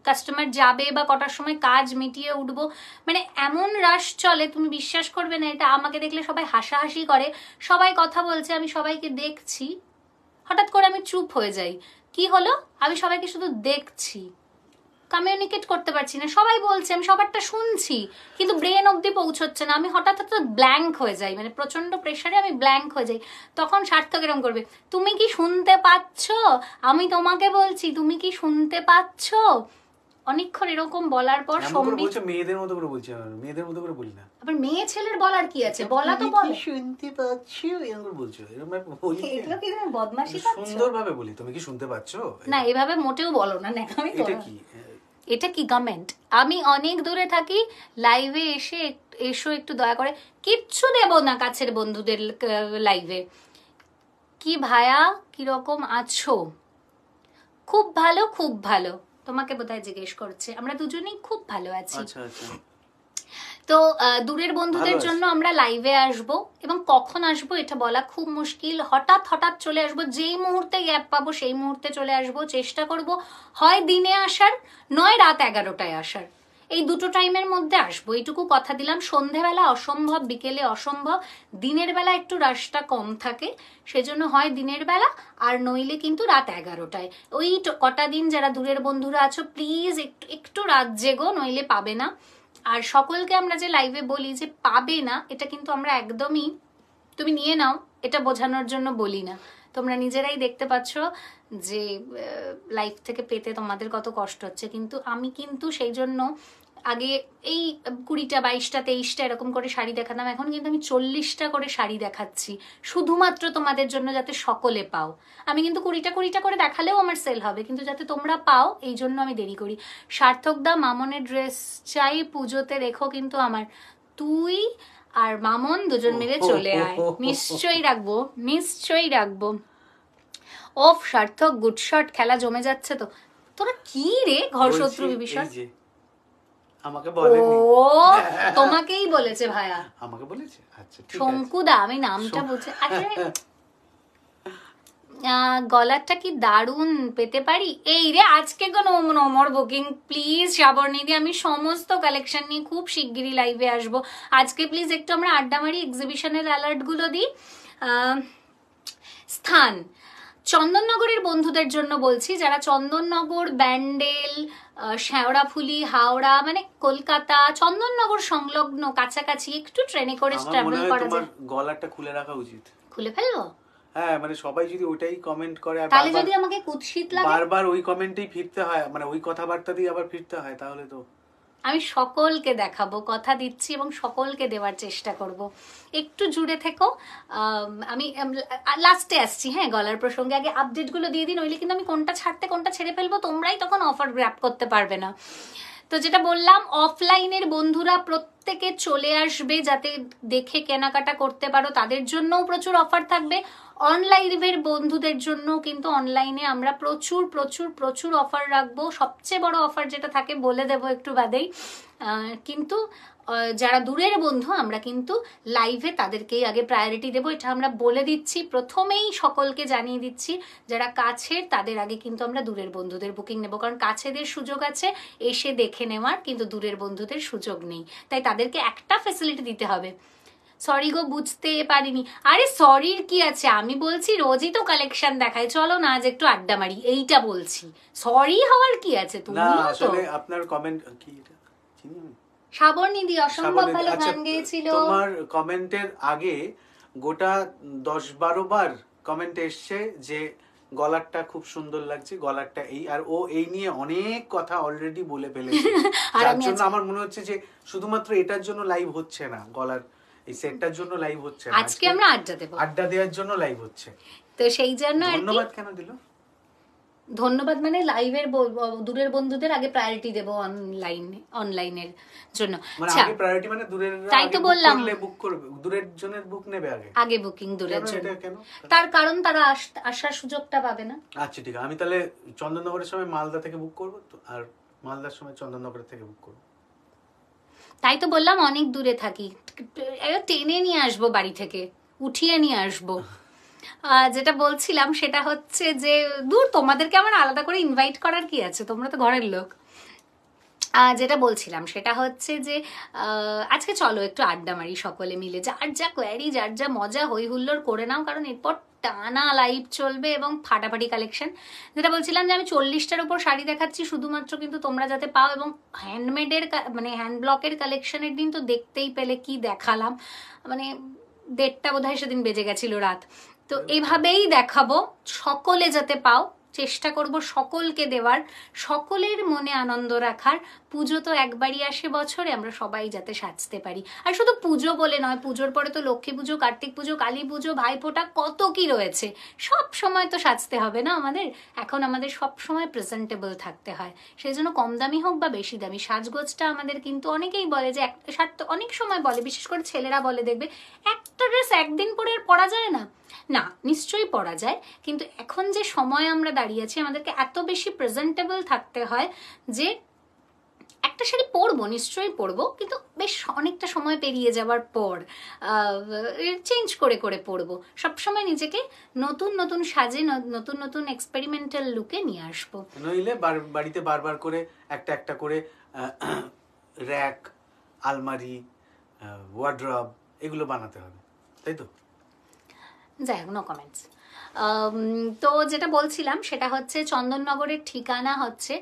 কাস্টমার যাবে বা কটার সময় কাজ মিটিয়ে উঠবো মানে এমন রাশ চলে তুমি বিশ্বাস করবে না এটা আমাকে দেখলে সবাই হাসাহাসি করে সবাই কথা বলছে আমি সবাইকে দেখছি হঠাৎ করে আমি চুপ হয়ে যাই কি হলো আমি সবাইকে শুধু দেখছি কমিউনিকেট করতে পারছি না সবাই বলছে আমি সবারটা শুনছি কিন্তু ব্রেন অবধি পৌঁছচ্ছে না আমি হঠাৎ হঠাৎ ব্ল্যাঙ্ক হয়ে যাই মানে প্রচন্ড প্রেশারে আমি ব্ল্যাঙ্ক হয়ে যাই তখন স্বার্থ এরম করবে তুমি কি শুনতে পাচ্ছ আমি তোমাকে বলছি তুমি কি শুনতে পাচ্ছ অনেকক্ষণ এরকম বলার পর সম্বিত মেয়েদের মতো করে বলছি মেয়েদের মতো করে বলি না আবার মেয়ে ছেলের বলার কি আছে বলা তো বলে শুনতে পাচ্ছি এরকম করে বলছো এরকম বলি এগুলো কি তুমি বদমাশি করছো সুন্দরভাবে বলি তুমি কি শুনতে পাচ্ছো না এভাবে মোটেও বলো না না আমি এটা কি এটা কি কমেন্ট আমি অনেক দূরে থাকি লাইভে এসে এসো একটু দয়া করে কিচ্ছু দেব না কাছের বন্ধুদের লাইভে কি ভায়া কিরকম আছো খুব ভালো খুব ভালো তোমাকে বোধহয় জিজ্ঞেস করছে আমরা দুজনেই খুব ভালো আছি আচ্ছা আচ্ছা তো দূরের বন্ধুদের জন্য আমরা লাইভে আসব এবং কখন আসব এটা বলা খুব মুশকিল হঠাৎ হঠাৎ চলে আসব যেই মুহূর্তে গ্যাপ পাবো সেই মুহূর্তে চলে আসব চেষ্টা করব হয় দিনে আসার নয় রাত এগারোটায় আসার এই দুটো টাইমের মধ্যে আসবো এইটুকু কথা দিলাম সন্ধেবেলা অসম্ভব বিকেলে অসম্ভব দিনের বেলা একটু রাশটা কম থাকে সেজন্য হয় দিনের বেলা আর নইলে কিন্তু রাত এগারোটায় ওই কটা দিন যারা দূরের বন্ধুরা আছো প্লিজ একটু একটু রাত জেগো নইলে পাবে না আর সকলকে আমরা যে লাইভে বলি যে পাবে না এটা কিন্তু আমরা একদমই তুমি নিয়ে নাও এটা বোঝানোর জন্য বলি না তোমরা নিজেরাই দেখতে পাচ্ছ যে লাইফ থেকে পেতে তোমাদের কত কষ্ট হচ্ছে কিন্তু আমি কিন্তু সেই জন্য আগে এই কুড়িটা বাইশটা তেইশটা এরকম করে শাড়ি দেখাতাম এখন কিন্তু আমি চল্লিশটা করে শাড়ি দেখাচ্ছি শুধুমাত্র তোমাদের জন্য যাতে সকলে পাও আমি কিন্তু কুড়িটা কুড়িটা করে দেখালেও আমার সেল হবে কিন্তু যাতে তোমরা পাও এই জন্য আমি দেরি করি সার্থক দা মামনের ড্রেস চাই পুজোতে রেখো কিন্তু আমার তুই আর মামন দুজন মিলে চলে আয় নিশ্চয়ই রাখবো নিশ্চয়ই রাখবো অফ সার্থক গুড শট খেলা জমে যাচ্ছে তো তোরা কি রে ঘর শত্রু বিভীষণ আমাকে বলেনি ও তোমাকেই বলেছে ভাইয়া আমাকে বলেছে আচ্ছা শঙ্কুদা আমি নামটা বলছি আচ্ছা গলারটা কি দারুণ পেতে পারি এই রে আজকে কোনো নমর বুকিং প্লিজ শ্রাবণীদি আমি সমস্ত কালেকশন নিয়ে খুব শিগগিরই লাইভে আসব আজকে প্লিজ একটু আমরা আড্ডা মারি এক্সিবিশনের অ্যালার্টগুলো দিই স্থান চন্দননগরের বন্ধুদের জন্য বলছি যারা চন্দননগর ব্যান্ডেল শ্যাওড়াফুলি হাওড়া মানে কলকাতা চন্দননগর সংলগ্ন কাছাকাছি একটু ট্রেনে করে ট্রাভেল করা যায় গলাটা খুলে রাখা উচিত খুলে ফেলবো হ্যাঁ মানে সবাই যদি ওইটাই কমেন্ট করে আর তাহলে যদি আমাকে কুৎসিত লাগে বারবার ওই কমেন্টেই ফিরতে হয় মানে ওই কথাবার্তা দিয়ে আবার ফিরতে হয় তাহলে তো আমি সকলকে দেখাবো কথা দিচ্ছি এবং সকলকে দেওয়ার চেষ্টা করব। একটু জুড়ে থেকো আমি লাস্টে আসছি হ্যাঁ গলার প্রসঙ্গে আগে আপডেটগুলো দিয়ে দিন নইলে কিন্তু আমি কোনটা ছাড়তে কোনটা ছেড়ে ফেলবো তোমরাই তখন অফার গ্র্যাপ করতে পারবে না তো যেটা বললাম অফলাইনের বন্ধুরা প্রত্যেকে চলে আসবে যাতে দেখে কেনাকাটা করতে পারো তাদের জন্যও প্রচুর অফার থাকবে অনলাইনের বন্ধুদের জন্য কিন্তু অনলাইনে আমরা প্রচুর প্রচুর প্রচুর অফার রাখবো সবচেয়ে বড় অফার যেটা থাকে বলে দেব একটু বাদেই কিন্তু যারা দূরের বন্ধু আমরা কিন্তু লাইভে তাদেরকেই আগে প্রায়োরিটি দেবো এটা আমরা বলে দিচ্ছি প্রথমেই সকলকে জানিয়ে দিচ্ছি যারা কাছের তাদের আগে কিন্তু আমরা দূরের বন্ধুদের বুকিং নেব কারণ কাছেদের সুযোগ আছে এসে দেখে নেওয়ার কিন্তু দূরের বন্ধুদের সুযোগ নেই তাই তাদেরকে একটা ফেসিলিটি দিতে হবে সরি গো বুঝতে পারিনি আরে সরির কি আছে আমি বলছি রোজই তো কালেকশন দেখায় চলো না আজ একটু আড্ডা মারি এইটা বলছি সরি হওয়ার কি আছে তুমি আসলে আপনার কমেন্ট কি এটা চিনি আমি অসম্ভব ভালো আচ্ছা, গান গেয়েছিল তোমার কমেন্টের আগে গোটা দশ বারো বার কমেন্ট এসছে যে গলারটা খুব সুন্দর লাগছে গলারটা এই আর ও এই নিয়ে অনেক কথা অলরেডি বলে ফেলেছে আমার মনে হচ্ছে যে শুধুমাত্র এটার জন্য লাইভ হচ্ছে না গলার এই সেটটার জন্য লাইভ হচ্ছে আজকে আমরা আড্ডা দেব আড্ডা দেওয়ার জন্য লাইভ হচ্ছে তো সেই জন্য ধন্যবাদ কেন দিল ধন্যবাদ মানে লাইভের দূরের বন্ধুদের আগে প্রায়োরিটি দেব অনলাইন অনলাইনের জন্য মানে আচ্ছা প্রায়োরিটি মানে দূরের তাই তো বললাম বুক করবে দূরের জনের বুক নেবে আগে আগে বুকিং দূরের জন্য তার কারণ তারা আসার সুযোগটা পাবে না আচ্ছা ঠিক আছে আমি তাহলে চন্দননগরের সময় মালদা থেকে বুক করব তো আর মালদার সময় চন্দননগর থেকে বুক করব তাই তো বললাম অনেক দূরে থাকি টেনে নিয়ে আসবো বাড়ি থেকে উঠিয়ে নিয়ে আসবো যেটা বলছিলাম সেটা হচ্ছে যে দূর তোমাদেরকে আমার আলাদা করে ইনভাইট করার কি আছে তোমরা তো ঘরের লোক যেটা বলছিলাম সেটা হচ্ছে যে আজকে চলো একটু আড্ডা মারি সকলে মিলে যার যা কোয়ারি যার যা মজা হই হুল্লোর করে নাও কারণ এরপর টানা লাইভ চলবে এবং ফাটাফাটি কালেকশন যেটা বলছিলাম যে আমি চল্লিশটার উপর শাড়ি দেখাচ্ছি শুধুমাত্র কিন্তু তোমরা যাতে পাও এবং হ্যান্ডমেডের মানে হ্যান্ড ব্লকের কালেকশনের দিন তো দেখতেই পেলে কি দেখালাম মানে দেড়টা বোধ হয় সেদিন বেজে গেছিল রাত তো এভাবেই দেখাবো সকলে যাতে পাও চেষ্টা করব সকলকে দেওয়ার সকলের মনে আনন্দ রাখার পুজো তো একবারই আসে বছরে আমরা সবাই যাতে সাজতে পারি আর শুধু পুজো বলে নয় পুজোর পরে তো লক্ষ্মী পুজো কার্তিক পুজো কালী পুজো ভাইফোঁটা কত কি রয়েছে সব সময় তো সাজতে হবে না আমাদের এখন আমাদের সব সময় প্রেজেন্টেবল থাকতে হয় সেই জন্য কম দামি হোক বা বেশি দামি সাজগোজটা আমাদের কিন্তু অনেকেই বলে যে একটা সাত অনেক সময় বলে বিশেষ করে ছেলেরা বলে দেখবে একটা ড্রেস একদিন পরে আর পরা যায় না না নিশ্চয়ই পড়া যায় কিন্তু এখন যে সময় আমরা দাঁড়িয়ে আছি আমাদেরকে এত বেশি প্রেজেন্টেবল থাকতে হয় যে একটা শাড়ি পরবো নিশ্চয়ই পরবো কিন্তু বেশ অনেকটা সময় পেরিয়ে যাওয়ার পর চেঞ্জ করে করে পরবো সবসময় নিজেকে নতুন নতুন সাজে নতুন নতুন এক্সপেরিমেন্টাল লুকে নিয়ে আসবো নইলে বাড়িতে বারবার করে একটা একটা করে র্যাক আলমারি ওয়ার্ড্রব এগুলো বানাতে হবে তাই তো যাই হোক নো কমেন্টস তো যেটা বলছিলাম সেটা হচ্ছে চন্দননগরের ঠিকানা হচ্ছে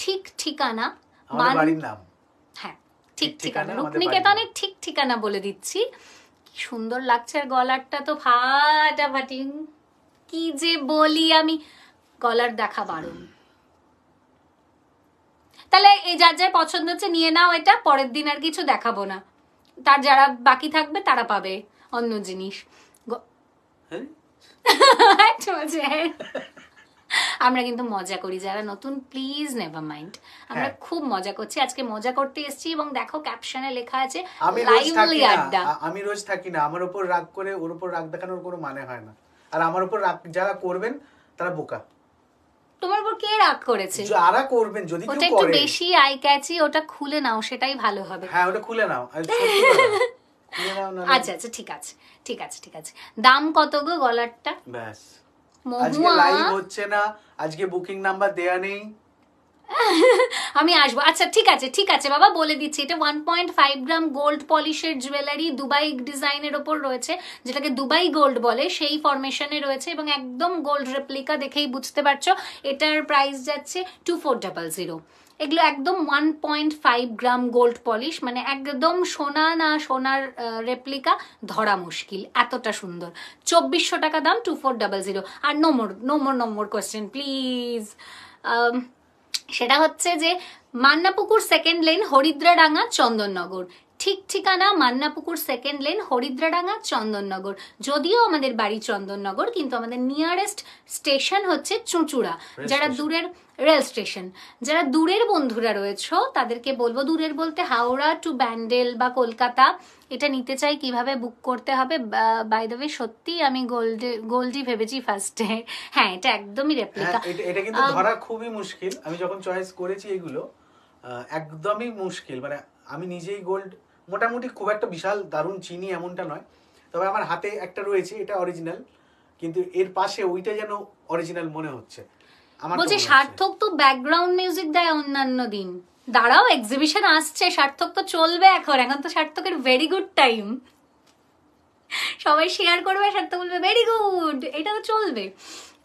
ঠিক ঠিকানা হ্যাঁ ঠিক ঠিকানা রুকনিকেতনের ঠিক ঠিকানা বলে দিচ্ছি সুন্দর লাগছে আর গলারটা তো ফাটি কি যে বলি আমি গলার দেখা বারণ তাহলে এই যার যার পছন্দ হচ্ছে নিয়ে নাও এটা পরের দিন আর কিছু দেখাবো না তার যারা বাকি থাকবে তারা পাবে অন্য জিনিস হ্যাঁ? আমরা কিন্তু মজা করি যারা নতুন প্লিজ নেভার মাইন্ড আমরা হ্যাঁ। খুব মজা করছি আজকে মজা করতে এসেছি এবং দেখো ক্যাপশনে লেখা আছে লাইভলি আড্ডা আমি রোজ থাকি না আমার উপর রাগ করে ওর উপর রাগ দেখানোর কোনো মানে হয় না আর আমার উপর রাগ যারা করবেন তারা বোকা তোমার উপর কে রাগ করেছে যারা করবেন যদি ওটা একটু বেশি আই ক্যাচি ওটা খুলে নাও সেটাই ভালো হবে হ্যাঁ ওটা খুলে নাও আচ্ছা আচ্ছা ঠিক আছে ঠিক আছে ঠিক আছে দাম কত গো গলারটা ব্যাস আজকে লাইভ হচ্ছে না আজকে বুকিং নাম্বার দেয়া নেই আমি আসবো আচ্ছা ঠিক আছে ঠিক আছে বাবা বলে দিচ্ছি এটা one point five gram gold পলিশের জুয়েলারি দুবাই ডিজাইনের ওপর রয়েছে যেটাকে দুবাই গোল্ড বলে সেই ফরমেশনে রয়েছে এবং একদম গোল্ড রেপ্লিকা দেখেই বুঝতে পারছো এটার প্রাইস যাচ্ছে টু ফোর ডাবল জিরো এগুলো একদম one point five gram gold polish মানে একদম সোনা না সোনার রেপ্লিকা ধরা মুশকিল এতটা সুন্দর চব্বিশশো টাকা দাম টু ফোর ডাবল জিরো আর number number number question please সেটা হচ্ছে যে মান্নাপুকুর সেকেন্ড লেন হরিদ্রাডাঙ্গা চন্দননগর ঠিক ঠিকানা মান্নাপুকুর সেকেন্ড লেন হরিদ্রাডাঙ্গা চন্দননগর যদিও আমাদের বাড়ি চন্দননগর কিন্তু আমাদের নিয়ারেস্ট স্টেশন হচ্ছে চুঁচুড়া যারা দূরের রেল স্টেশন যারা দূরের বন্ধুরা রয়েছ তাদেরকে বলবো দূরের বলতে হাওড়া টু ব্যান্ডেল বা কলকাতা এটা নিতে চাই কিভাবে বুক করতে হবে বাই দ্য ওয়ে সত্যি আমি গোল্ড গোল্ডি ভেবেছি ফার্স্টে হ্যাঁ এটা একদমই রেপ্লিকা হ্যাঁ, এটা কিন্তু ধরা খুবই মুশকিল আমি যখন চয়েস করেছি এগুলো একদমই মুশকিল মানে আমি নিজেই গোল্ড মোটামুটি খুব একটা বিশাল দারুণ চিনি এমনটা নয় তবে আমার হাতে একটা রয়েছে এটা অরিজিনাল কিন্তু এর পাশে ওইটা যেন অরিজিনাল মনে হচ্ছে আমার বলছি সার্থক তো ব্যাকগ্রাউন্ড মিউজিক দেয় অন্যান্য দিন দাঁড়াও এক্সিবিশন আসছে সার্থক তো চলবে এখন এখন তো সার্থকের ভেরি গুড টাইম সবাই শেয়ার করবে সার্থক বলবে ভেরি গুড এটা তো চলবে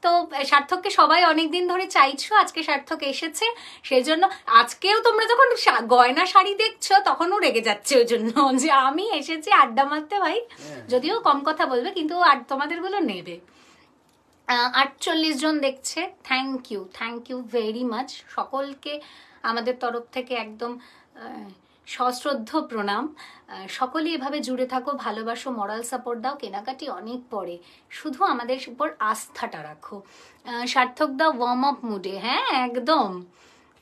তো সার্থককে সবাই অনেক দিন ধরে চাইছো আজকে সার্থক এসেছে সেই জন্য আজকেও তোমরা যখন গয়না শাড়ি দেখছো তখনও রেগে যাচ্ছে ওই জন্য যে আমি এসেছি আড্ডা মারতে ভাই হ্যাঁ। যদিও কম কথা বলবে কিন্তু আর তোমাদেরগুলো নেবে আটচল্লিশ জন দেখছে thank you thank you very much সকলকে আমাদের তরফ থেকে একদম সশ্রদ্ধ প্রণাম সকলে এভাবে জুড়ে থাকো ভালোবাসো মরাল সাপোর্ট দাও কেনাকাটি অনেক পরে শুধু আমাদের উপর আস্থাটা রাখো সার্থক দাও ওয়ার্ম আপ মুডে হ্যাঁ একদম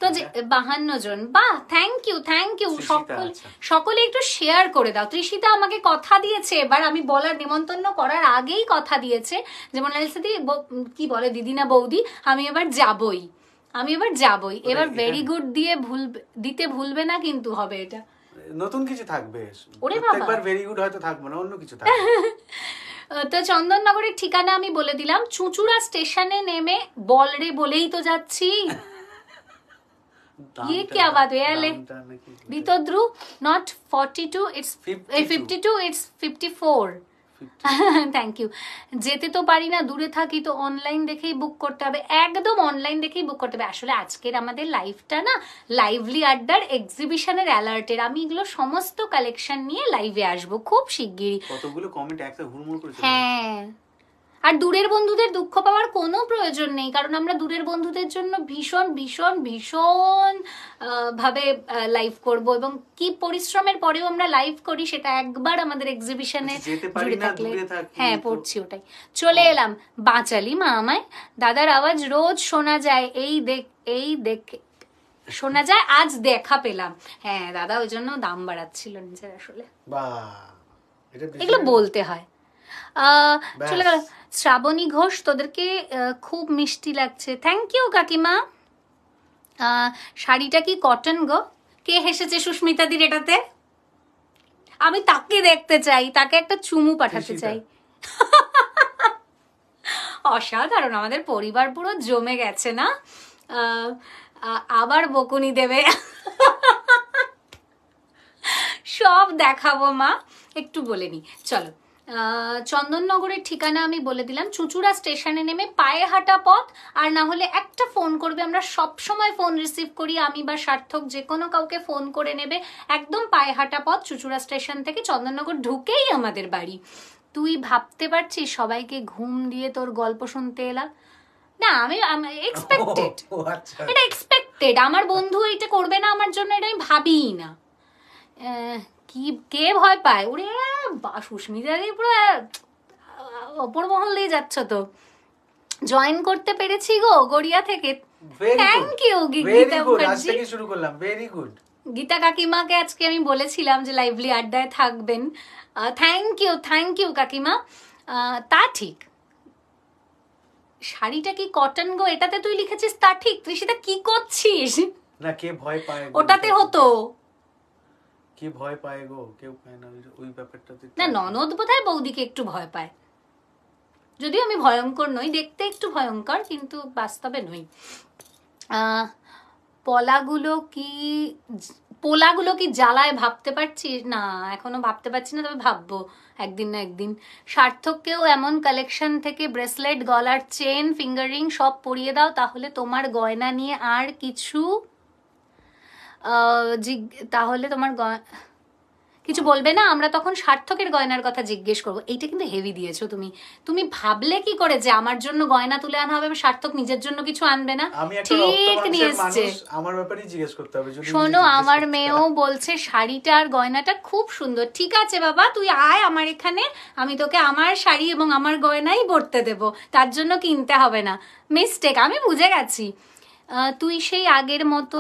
তো যে হ্যাঁ। বাহান্ন জন বাহ থ্যাংক ইউ থ্যাংক ইউ সকল আচ্ছা। সকলে একটু শেয়ার করে দাও তৃষিতা আমাকে কথা দিয়েছে এবার আমি বলার নিমন্ত্রণ করার আগেই কথা দিয়েছে যেমন কি বলে দিদি না বৌদি আমি এবার যাবই আমি এবার যাবই এবার ভেরি গুড হ্যাঁ। দিয়ে ভুল দিতে ভুলবে না কিন্তু হবে এটা নতুন কিছু থাকবে একবার ভেরি গুড হয়তো থাকবে না অন্য কিছু থাকবে তো চন্দননগরের ঠিকানা আমি বলে দিলাম চুঁচুড়া স্টেশনে নেমে বলরে বলেই তো যাচ্ছি ये क्या बात है यार बीतो two it's fifty two it's fifty four thank you যেতে তো পারি না দূরে থাকি তো অনলাইন দেখেই বুক করতে হবে একদম অনলাইন দেখেই বুক করতে হবে আসলে আজকের আমাদের লাইভটা না লাইভলি আড্ডার এক্সিবিশনের অ্যালার্টের আমি এগুলো সমস্ত কালেকশন নিয়ে লাইভে আসবো খুব শিগগিরই কতগুলো কমেন্ট একসাথে হুড়মুড় করে হ্যাঁ আর দূরের বন্ধুদের দুঃখ পাওয়ার কোনো প্রয়োজন নেই কারণ আমরা দূরের বন্ধুদের জন্য ভীষণ ভীষণ ভীষণ ভাবে লাইভ করব এবং কি পরিশ্রমের পরেও আমরা লাইভ করি সেটা একবার আমাদের এক্সিবিশনে আচ্ছা, থাকলে হ্যাঁ পড়ছি ওটাই চলে এলাম বাঁচালি মা আমায় দাদার আওয়াজ রোজ শোনা যায় এই দেখ এই দেখে শোনা যায় আজ দেখা পেলাম হ্যাঁ দাদা ওই জন্য দাম বাড়াচ্ছিল নিজের আসলে এগুলো বলতে হয় চলে গেল শ্রাবণী ঘোষ তোদেরকে খুব মিষ্টি লাগছে থ্যাংক ইউ কাকিমা শাড়িটা কি কটন গো কে হেসেছে সুস্মিতা দির এটাতে আমি তাকে দেখতে চাই তাকে একটা চুমু পাঠাতে চাই অসাধারণ আমাদের পরিবার পুরো জমে গেছে না আবার বকুনি দেবে সব দেখাবো মা একটু বলে নি চলো চন্দননগরের ঠিকানা আমি বলে দিলাম চুচুড়া স্টেশনে নেমে পায়ে হাঁটা পথ আর না হলে একটা ফোন করবে আমরা সব সময় ফোন রিসিভ করি আমি বা সার্থক যে কোনো কাউকে ফোন করে নেবে একদম পায়ে হাঁটা পথ চুচুড়া স্টেশন থেকে চন্দননগর ঢুকেই আমাদের বাড়ি তুই ভাবতে পারছিস সবাইকে ঘুম দিয়ে তোর গল্প শুনতে এলাম না আমি এক্সপেক্টেড আচ্ছা। এটা এক্সপেক্টেড আমার বন্ধু এটা করবে না আমার জন্য এটা আমি ভাবিই না কি কে ভয় পায় ওরে বা সুস্মিতা দিয়ে পুরো অপর মহল দিয়ে যাচ্ছ তো জয়েন করতে পেরেছি গো গড়িয়া থেকে থ্যাংক ইউ গীতা মুখার্জি শুরু করলাম ভেরি গুড গীতা কাকিমাকে আজকে আমি বলেছিলাম যে লাইভলি আড্ডায় থাকবেন থ্যাংক ইউ থ্যাংক ইউ কাকিমা তা ঠিক শাড়িটা কি কটন গো এটাতে তুই লিখেছিস তা ঠিক তুই সেটা কি করছিস না কে ভয় পায় ওটাতে হতো কে ভয় পায় গো কেউ পায় না ওই ব্যাপারটা না ননদ বোধহয় বৌদিকে একটু ভয় পায় যদিও আমি ভয়ঙ্কর নই দেখতে একটু ভয়ঙ্কর কিন্তু বাস্তবে নই পলাগুলো কি পোলাগুলো কি জ্বালায় ভাবতে পারছিস না এখনো ভাবতে পারছি না তবে ভাববো একদিন না একদিন সার্থককেও এমন কালেকশন থেকে ব্রেসলেট গলার চেন ফিঙ্গারিং সব পরিয়ে দাও তাহলে তোমার গয়না নিয়ে আর কিছু তাহলে তোমার কিছু বলবে না আমরা তখন সার্থকের গয়নার কথা জিজ্ঞেস করবো এইটা কিন্তু হেভি দিয়েছো তুমি তুমি ভাবলে কি করে যে আমার জন্য গয়না তুলে আনা হবে সার্থক নিজের জন্য কিছু আনবে না ঠিক নিয়ে এসছে আমার ব্যাপারে জিজ্ঞেস করতে হবে শোনো আমার মেয়েও বলছে শাড়িটা আর গয়নাটা খুব সুন্দর ঠিক আছে বাবা তুই আয় আমার এখানে আমি তোকে আমার শাড়ি এবং আমার গয়নাই পরতে দেব তার জন্য কিনতে হবে না মিস্টেক আমি বুঝে গেছি তুই সেই আগের মতো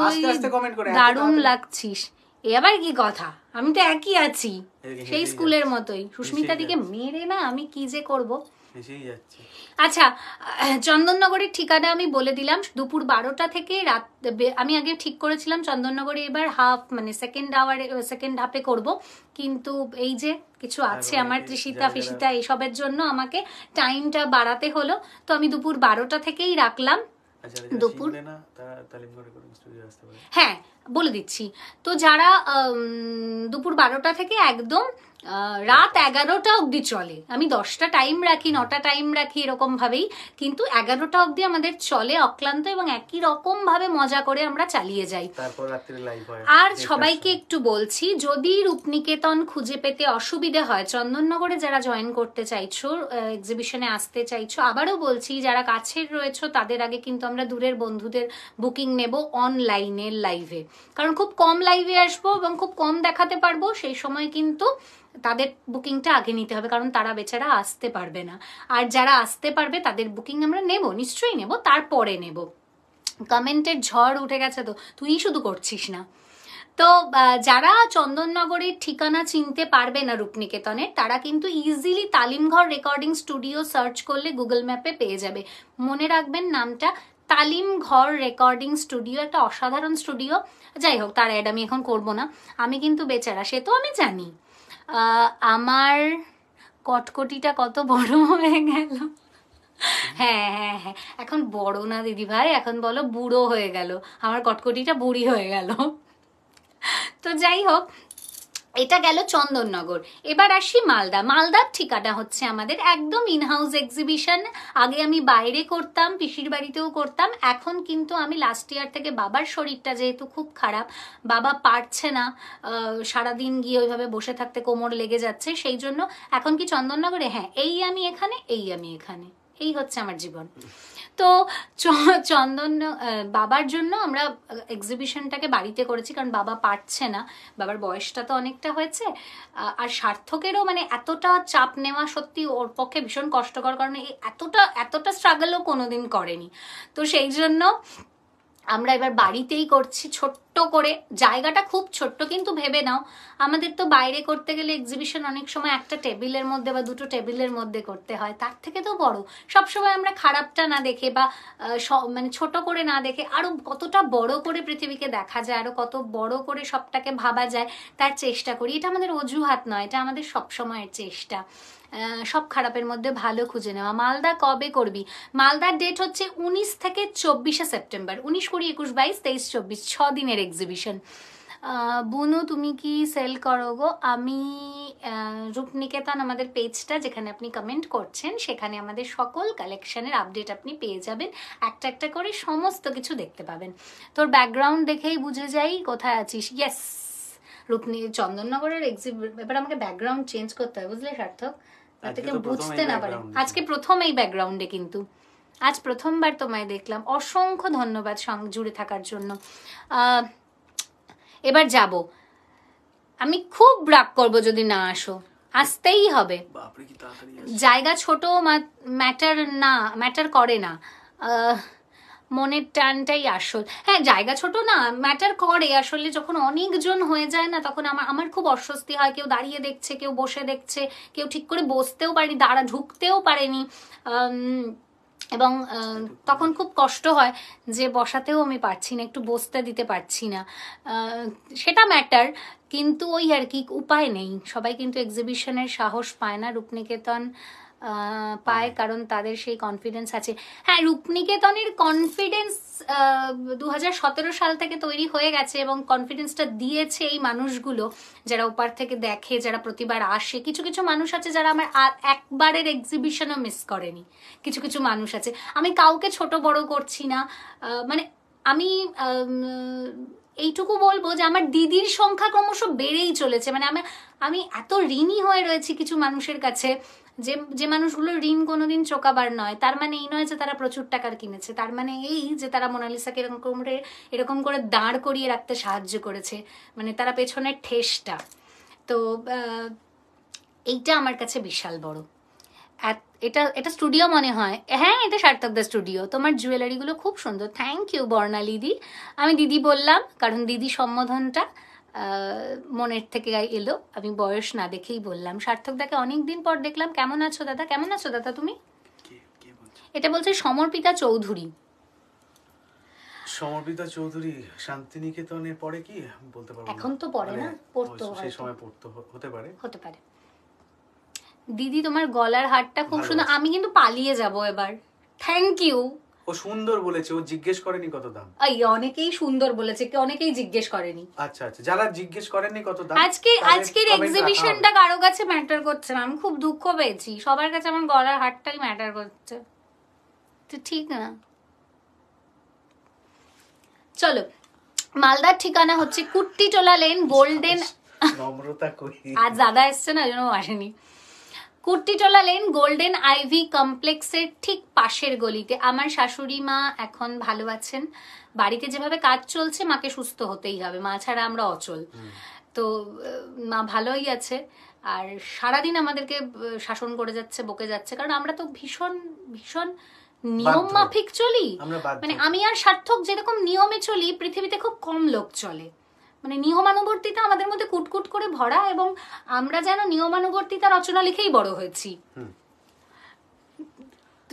দারুণ লাগছিস এ আবার কি কথা আমি তো একই আছি সেই স্কুলের মতোই সুস্মিতা দিকে মেরে না আমি কি যে করব আচ্ছা চন্দননগরের ঠিকানা আমি বলে দিলাম দুপুর বারোটা থেকে রাত আমি আগে ঠিক করেছিলাম চন্দননগরে এবার হাফ মানে সেকেন্ড আওয়ারে সেকেন্ড হাফে করব কিন্তু এই যে কিছু হ্যাঁ, আছে মানে আমার তৃষিতা ফিসিতা এইসবের জন্য আমাকে টাইমটা বাড়াতে হলো তো আমি দুপুর বারোটা থেকেই রাখলাম আচ্ছা, আচ্ছা, দুপুর হ্যাঁ বলে দিচ্ছি তো যারা দুপুর বারোটা থেকে একদম রাত এগারোটা অবধি চলে আমি দশটা টাইম রাখি নটা টাইম রাখি এরকমভাবেই কিন্তু এগারোটা অবধি আমাদের চলে অক্লান্ত এবং একই রকম ভাবে মজা করে আমরা চালিয়ে যাই আর সবাইকে একটু বলছি যদি রূপনিকেতন খুঁজে পেতে অসুবিধে হয় চন্দননগরে যারা জয়েন করতে চাইছো এক্সিবিশনে আসতে চাইছো আবারও বলছি যারা কাছের রয়েছো তাদের আগে কিন্তু আমরা দূরের বন্ধুদের বুকিং নেব অনলাইনে লাইভে কারণ খুব কম লাইভে আসবো এবং খুব কম দেখাতে পারবো সেই সময় কিন্তু তাদের বুকিংটা আগে নিতে হবে কারণ তারা বেচারা আসতে পারবে না আর যারা আসতে পারবে তাদের বুকিং আমরা নেব নিশ্চয়ই নেব তারপরে নেব কমেন্টের ঝড় উঠে গেছে তো তুই শুধু করছিস না তো যারা চন্দননগরের ঠিকানা চিনতে পারবে না রূপনিকেতনের তারা কিন্তু easily Talimghar recording studio search করলে গুগল ম্যাপে পেয়ে যাবে মনে রাখবেন নামটা তালিম ঘর রেকর্ডিং স্টুডিও একটা অসাধারণ স্টুডিও যাই হোক তার অ্যাড আমি এখন করব না আমি কিন্তু বেচারা সে তো আমি জানি আমার কটকটিটা কত বড় হয়ে গেল হ্যাঁ হ্যাঁ হ্যাঁ এখন বড় না দিদি ভাই এখন বলো বুড়ো হয়ে গেল আমার কটকটিটা বুড়ি হয়ে গেল তো যাই হোক এটা গেল চন্দননগর এবার আসি মালদা মালদার ঠিকাটা হচ্ছে আমাদের একদম ইনহাউস এক্সিবিশন আগে আমি বাইরে করতাম পিসির বাড়িতেও করতাম এখন কিন্তু আমি লাস্ট ইয়ার থেকে বাবার শরীরটা যেহেতু খুব খারাপ বাবা পারছে না সারাদিন গিয়ে ওইভাবে বসে থাকতে কোমর লেগে যাচ্ছে সেই জন্য এখন কি চন্দননগরে হ্যাঁ এই আমি এখানে এই আমি এখানে এই হচ্ছে আমার জীবন তো চন্দন বাবার জন্য আমরা এক্সিবিশনটাকে বাড়িতে করেছি কারণ বাবা পারছে না বাবার বয়সটা তো অনেকটা হয়েছে আর সার্থকেরও মানে এতটা চাপ নেওয়া সত্যি ওর পক্ষে ভীষণ কষ্টকর কারণ এতটা এতটা স্ট্রাগলও কোনোদিন করেনি তো সেই জন্য আমরা এবার বাড়িতেই করছি ছোট্ট করে জায়গাটা খুব ছোট্ট কিন্তু ভেবে নাও আমাদের তো বাইরে করতে গেলে এক্সিবিশন অনেক সময় একটা টেবিলের মধ্যে বা দুটো টেবিলের মধ্যে করতে হয় তার থেকে তো বড় সবসময় আমরা খারাপটা না দেখে বা মানে ছোট করে না দেখে আরও কতটা বড় করে পৃথিবীকে দেখা যায় আরও কত বড় করে সবটাকে ভাবা যায় তার চেষ্টা করি এটা আমাদের অজুহাত নয় এটা আমাদের সবসময়ের চেষ্টা সব খারাপের মধ্যে ভালো খুঁজে নেওয়া মালদা কবে করবি মালদার ডেট হচ্ছে উনিশ থেকে চব্বিশে সেপ্টেম্বর উনিশ কুড়ি একুশ বাইশ তেইশ চব্বিশ ছ দিনের এক্সিবিশন বুনু তুমি কি সেল করো গো আমি রূপনিকেতন আমাদের পেজটা যেখানে আপনি কমেন্ট করছেন সেখানে আমাদের সকল কালেকশনের আপডেট আপনি পেয়ে যাবেন একটা একটা করে সমস্ত কিছু দেখতে পাবেন তোর ব্যাকগ্রাউন্ড দেখেই বুঝে যাই কোথায় আছিস ইয়েস রূপনি চন্দননগরের এক্সিবি এবার আমাকে ব্যাকগ্রাউন্ড চেঞ্জ করতে হয় বুঝলে সার্থক যাতে বুঝতে না পারে আজকে প্রথম এই ব্যাকগ্রাউন্ডে কিন্তু আজ প্রথমবার তোমায় দেখলাম অসংখ্য ধন্যবাদ জুড়ে থাকার জন্য এবার যাব আমি খুব রাগ করব যদি না আসো আসতেই হবে জায়গা ছোট ম্যাটার না ম্যাটার করে না আহ মনের টানটাই আসল হ্যাঁ জায়গা ছোট না ম্যাটার করে আসলে যখন অনেকজন হয়ে যায় না তখন আমার আমার খুব অস্বস্তি হয় কেউ দাঁড়িয়ে দেখছে কেউ বসে দেখছে কেউ ঠিক করে বসতেও পারেনি দাঁড়া ঢুকতেও পারেনি এবং তখন খুব কষ্ট হয় যে বসাতেও আমি পারছি না একটু বসতে দিতে পারছি না সেটা ম্যাটার কিন্তু ওই আর কি উপায় নেই সবাই কিন্তু এক্সিবিশনের সাহস পায় না রূপনিকেতন হ্যাঁ। পায় কারণ তাদের সেই কনফিডেন্স আছে হ্যাঁ রূপনিকেতনের কনফিডেন্স দু সাল থেকে তৈরি হয়ে গেছে এবং কনফিডেন্সটা দিয়েছে এই মানুষগুলো যারা ওপার থেকে দেখে যারা প্রতিবার আসে কিছু কিছু মানুষ আছে যারা আমার একবারের এক্সিবিশনও মিস করেনি কিছু কিছু মানুষ আছে আমি কাউকে ছোট বড় করছি না মানে আমি এইটুকু বলবো যে আমার দিদির সংখ্যা ক্রমশ বেড়েই চলেছে মানে আমি আমি এত ঋণী হয়ে রয়েছি কিছু মানুষের কাছে যে যে মানুষগুলো ঋণ কোনোদিন চোকাবার নয় তার মানে এই নয় যে তারা প্রচুর টাকার কিনেছে তার মানে এই যে তারা মোনালিসাকে এরকম এরকম করে দাঁড় করিয়ে রাখতে সাহায্য করেছে মানে তারা পেছনের ঠেসটা তো এইটা আমার কাছে বিশাল বড় এটা এটা স্টুডিও মনে হয় হ্যাঁ এটা সার্থক দা স্টুডিও তোমার জুয়েলারিগুলো খুব সুন্দর থ্যাংক ইউ বর্ণালিদি আমি দিদি বললাম কারণ দিদি সম্বোধনটা মনের থেকে এলো আমি বয়স না দেখেই বললাম সার্থক দাকে অনেকদিন পর দেখলাম কেমন আছো দাদা কেমন আছো দাদা তুমি এটা বলছে সমর্পিতা চৌধুরী সমর্পিতা চৌধুরী শান্তিনিকেতনে পড়ে কি বলতে পারবো এখন তো পড়ে মানে না পড়তো সেই সময় পড়তো হতে পারে হতে পারে দিদি তোমার গলার হারটা খুব সুন্দর আমি কিন্তু পালিয়ে যাব এবার থ্যাংক ইউ ও সুন্দর বলেছে ও জিজ্ঞেস করেনি কত দাম এই অনেকেই সুন্দর বলেছে কে অনেকেই জিজ্ঞেস করেনি আচ্ছা আচ্ছা যারা জিজ্ঞেস করেনি কত দাম আজকে আজকের এক্সিবিশনটা কারো কাছে ম্যাটার করছে না আমি খুব দুঃখ পেয়েছি সবার কাছে আমার গলার হারটাই ম্যাটার করছে তো ঠিক না চলো মালদার ঠিকানা হচ্ছে কুট্টি টোলা লেন গোল্ডেন নম্রতা কই আজ দাদা এসছে না ওই জন্য আসেনি কুর্তিটলা লেন গোল্ডেন আইভি কমপ্লেক্সের ঠিক পাশের গলিতে আমার শাশুড়ি মা এখন ভালো আছেন বাড়িতে যেভাবে কাজ চলছে মাকে সুস্থ হতেই হবে মা ছাড়া আমরা অচল তো মা ভালোই আছে আর সারাদিন আমাদেরকে শাসন করে যাচ্ছে বকে যাচ্ছে কারণ আমরা তো ভীষণ ভীষণ নিয়ম মাফিক চলি মানে আমি আর সার্থক যেরকম নিয়মে চলি পৃথিবীতে খুব কম লোক চলে মানে নিয়মানুবর্তিতা আমাদের মধ্যে কুটকুট করে ভরা এবং আমরা যেন নিয়মানুবর্তিতা রচনা লিখেই বড় হয়েছি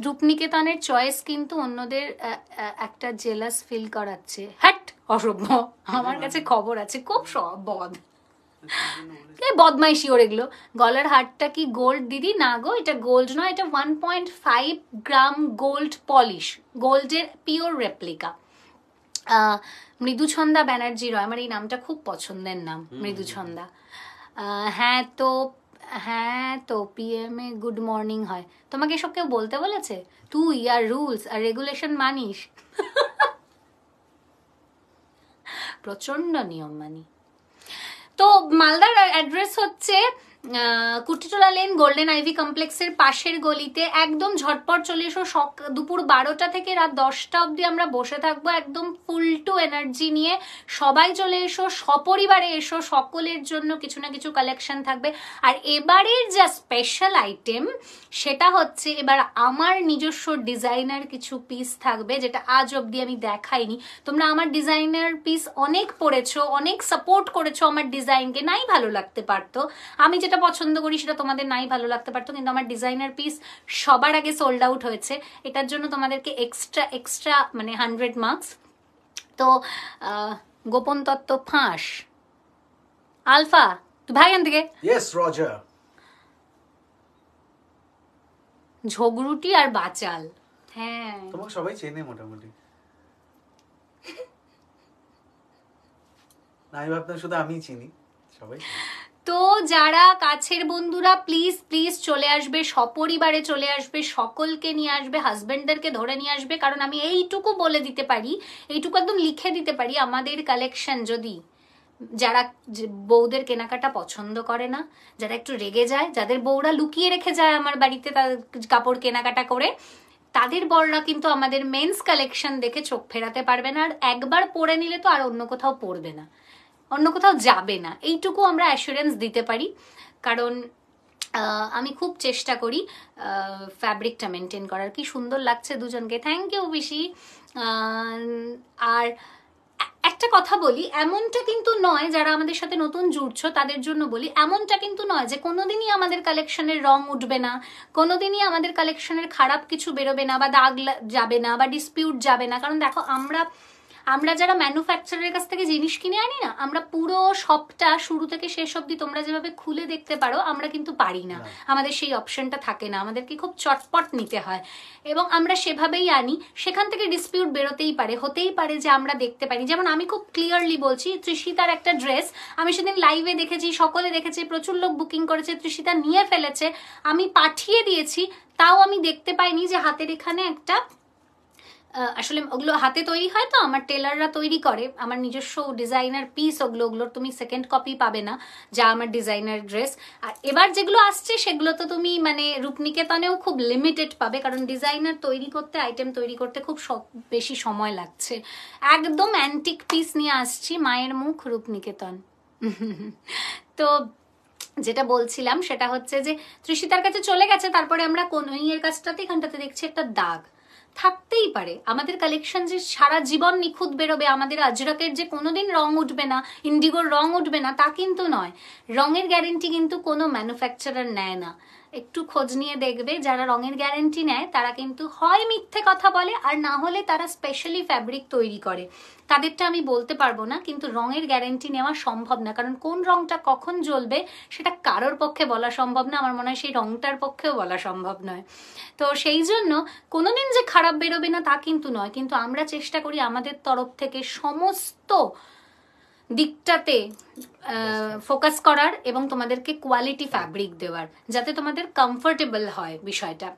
রূপনিকেতনের চয়েস কিন্তু অন্যদের একটা জেলাস ফিল করাচ্ছে হ্যাট অসভ্য আমার কাছে খবর আছে খুব বদ কে বদমাইশি ওর এগুলো গলার হারটা কি গোল্ড দিদি না গো এটা গোল্ড নয় এটা one point five gram gold polish গোল্ডের পিওর রেপ্লিকা মৃদুছন্দা ব্যানার্জি রয় আমার এই নামটা খুব পছন্দের নাম মৃদুছন্দা হ্যাঁ তো হ্যাঁ তো পিএম এ গুড মর্নিং হয় তোমাকে এসব কেউ বলতে বলেছে তুই আর রুলস আর রেগুলেশন মানিস প্রচন্ড নিয়ম মানি তো মালদার অ্যাড্রেস হচ্ছে কুটিটোলা লেন গোল্ডেন আইভি কমপ্লেক্সের পাশের গলিতে একদম ঝটপট চলে এসো সক দুপুর বারোটা থেকে রাত দশটা অবধি আমরা বসে থাকবো একদম ফুল টু এনার্জি নিয়ে সবাই চলে এসো সপরিবারে এসো সকলের জন্য কিছু না কিছু কালেকশন থাকবে আর এবারের যা স্পেশাল আইটেম সেটা হচ্ছে এবার আমার নিজস্ব ডিজাইনার কিছু পিস থাকবে যেটা আজ অবধি আমি দেখাইনি তোমরা আমার ডিজাইনার পিস অনেক পড়েছো অনেক সাপোর্ট করেছো আমার ডিজাইনকে নাই ভালো লাগতে পারতো আমি যেটা যেটা পছন্দ করি সেটা তোমাদের নাই ভালো লাগতে পারতো কিন্তু আমার ডিজাইনার পিস সবার আগে সোল্ড আউট হয়েছে এটার জন্য তোমাদেরকে এক্সট্রা এক্সট্রা মানে হান্ড্রেড মার্কস তো গোপন তত্ত্ব ফাঁস আলফা তুই ভাই থেকে ঝগড়ুটি আর বাচাল হ্যাঁ সবাই চেনে মোটামুটি আমি ভাবতাম শুধু আমি চিনি সবাই তো যারা কাছের বন্ধুরা প্লিজ প্লিজ চলে আসবে সপরিবারে চলে আসবে সকলকে নিয়ে আসবে হাজব্যান্ডদেরকে ধরে নিয়ে আসবে কারণ আমি এইটুকু বলে দিতে পারি এইটুকু একদম লিখে দিতে পারি আমাদের কালেকশন যদি যারা বউদের কেনাকাটা পছন্দ করে না যারা একটু রেগে যায় যাদের বউরা লুকিয়ে রেখে যায় আমার বাড়িতে তাদের কাপড় কেনাকাটা করে তাদের বররা কিন্তু আমাদের মেন্স কালেকশন দেখে চোখ ফেরাতে পারবে না আর একবার পরে নিলে তো আর অন্য কোথাও পড়বে না অন্য কোথাও যাবে না এইটুকু আমরা অ্যাসুরেন্স দিতে পারি কারণ আমি খুব চেষ্টা করি ফ্যাব্রিকটা মেনটেন করার কি সুন্দর লাগছে দুজনকে থ্যাংক ইউ বেশি আর একটা কথা বলি এমনটা কিন্তু নয় যারা আমাদের সাথে নতুন জুড়ছ তাদের জন্য বলি এমনটা কিন্তু নয় যে কোনোদিনই আমাদের কালেকশনের রং উঠবে না কোনোদিনই আমাদের কালেকশনের খারাপ কিছু বেরোবে না বা দাগ যাবে না বা ডিসপিউট যাবে না কারণ দেখো আমরা আমরা যারা ম্যানুফ্যাকচারের কাছ থেকে জিনিস কিনে আনি না আমরা পুরো সবটা শুরু থেকে শেষ অবধি তোমরা যেভাবে খুলে দেখতে পারো আমরা কিন্তু পারি না আমাদের সেই অপশনটা থাকে না আমাদেরকে খুব চটপট নিতে হয় এবং আমরা সেভাবেই আনি সেখান থেকে ডিসপিউট বেরোতেই পারে হতেই পারে যে আমরা দেখতে পারি যেমন আমি খুব ক্লিয়ারলি বলছি তৃষিতার একটা ড্রেস আমি সেদিন লাইভে দেখেছি সকলে দেখেছি প্রচুর লোক বুকিং করেছে তৃষিতা নিয়ে ফেলেছে আমি পাঠিয়ে দিয়েছি তাও আমি দেখতে পাইনি যে হাতের এখানে একটা আসলে ওগুলো হাতে তৈরি হয় তো আমার টেলাররা তৈরি করে আমার নিজস্ব ডিজাইনার পিস ওগুলো ওগুলোর তুমি সেকেন্ড কপি পাবে না যা আমার ডিজাইনার ড্রেস আর এবার যেগুলো আসছে সেগুলো তো তুমি মানে রূপনিকেতনেও খুব লিমিটেড পাবে কারণ ডিজাইনার তৈরি করতে আইটেম তৈরি করতে খুব বেশি সময় লাগছে একদম অ্যান্টিক পিস নিয়ে আসছি মায়ের মুখ রূপনিকেতন তো যেটা বলছিলাম সেটা হচ্ছে যে তৃষিতার কাছে চলে গেছে তারপরে আমরা কোন ইয়ের কাছটাতে এখানটাতে দেখছি একটা দাগ থাকতেই পারে আমাদের কালেকশন যে সারা জীবন নিখুঁত বেরোবে আমাদের আজরাকের যে কোনোদিন রং উঠবে না ইন্ডিগোর রং উঠবে না তা কিন্তু নয় রঙের গ্যারেন্টি কিন্তু কোনো ম্যানুফ্যাকচারার নেয় না একটু খোঁজ নিয়ে দেখবে যারা রঙের গ্যারেন্টি নেয় তারা কিন্তু হয় মিথ্যে কথা বলে আর না হলে তারা স্পেশালি ফ্যাব্রিক তৈরি করে তাদেরটা আমি বলতে পারবো না কিন্তু রঙের গ্যারেন্টি নেওয়া সম্ভব না কারণ কোন রঙটা কখন জ্বলবে সেটা কারোর পক্ষে বলা সম্ভব না আমার মনে হয় সেই রঙটার পক্ষেও বলা সম্ভব নয় তো সেই জন্য কোনো দিন যে খারাপ বেরোবে না তা কিন্তু নয় কিন্তু আমরা চেষ্টা করি আমাদের তরফ থেকে সমস্ত দিকটাতে ফোকাস করার এবং তোমাদেরকে কোয়ালিটি ফ্যাব্রিক দেওয়ার যাতে তোমাদের কমফোর্টেবল হয় বিষয়টা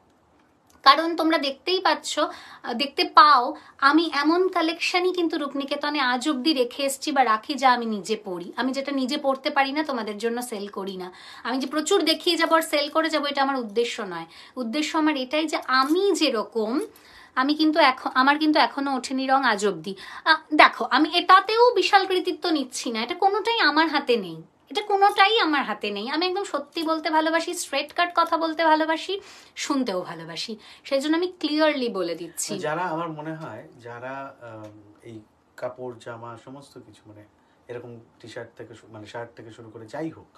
কারণ তোমরা দেখতেই পাচ্ছ দেখতে পাও আমি এমন কালেকশনই কিন্তু রূপনিকেতনে আজ অব্দি রেখে এসছি বা রাখি যা আমি নিজে পড়ি আমি যেটা নিজে পড়তে পারি না তোমাদের জন্য সেল করি না আমি যে প্রচুর দেখিয়ে যাবো আর সেল করে যাবো এটা আমার উদ্দেশ্য নয় উদ্দেশ্য আমার এটাই যে আমি যেরকম আমি কিন্তু এখন আমার কিন্তু এখনো ওঠেনি রং আজ অব্দি দেখো আমি এটাতেও বিশাল কৃতিত্ব নিচ্ছি না এটা কোনোটাই আমার হাতে নেই এটা কোনোটাই আমার হাতে নেই আমি একদম সত্যি বলতে ভালোবাসি স্ট্রেট কাট কথা বলতে ভালোবাসি শুনতেও ভালোবাসি সেই জন্য আমি ক্লিয়ারলি বলে দিচ্ছি যারা আমার মনে হয় যারা এই কাপড় জামা সমস্ত কিছু মানে এরকম টি শার্ট থেকে মানে শার্ট থেকে শুরু করে যাই হোক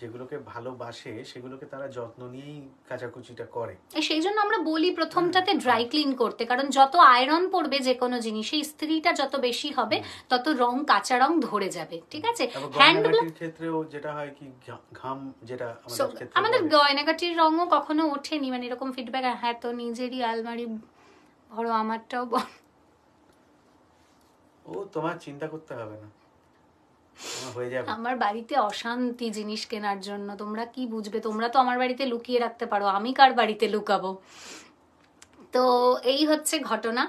যেগুলোকে ভালোবাসে সেগুলোকে তারা যত্ন নিয়েই কাচাকুচিটা করে সেই জন্য আমরা বলি প্রথমটাতে ড্রাই ক্লিন করতে কারণ যত আয়রন পড়বে যে কোনো জিনিসে ইস্ত্রিটা যত বেশি হবে তত রং কাঁচা রং ধরে যাবে ঠিক আছে হ্যান্ডগুলো ক্ষেত্রেও যেটা হয় কি ঘাম যেটা আমাদের গয়নাগাটির রঙও কখনো ওঠেনি মানে এরকম ফিডব্যাক হ্যাঁ তো নিজেরই আলমারি বড় আমারটাও ও তোমার চিন্তা করতে হবে না আমার বাড়িতে অশান্তি জিনিস কেনার জন্য তোমরা কি বুঝবে তোমরা তো আমার বাড়িতে লুকিয়ে রাখতে পারো আমি কার বাড়িতে লুকাবো তো এই হচ্ছে ঘটনা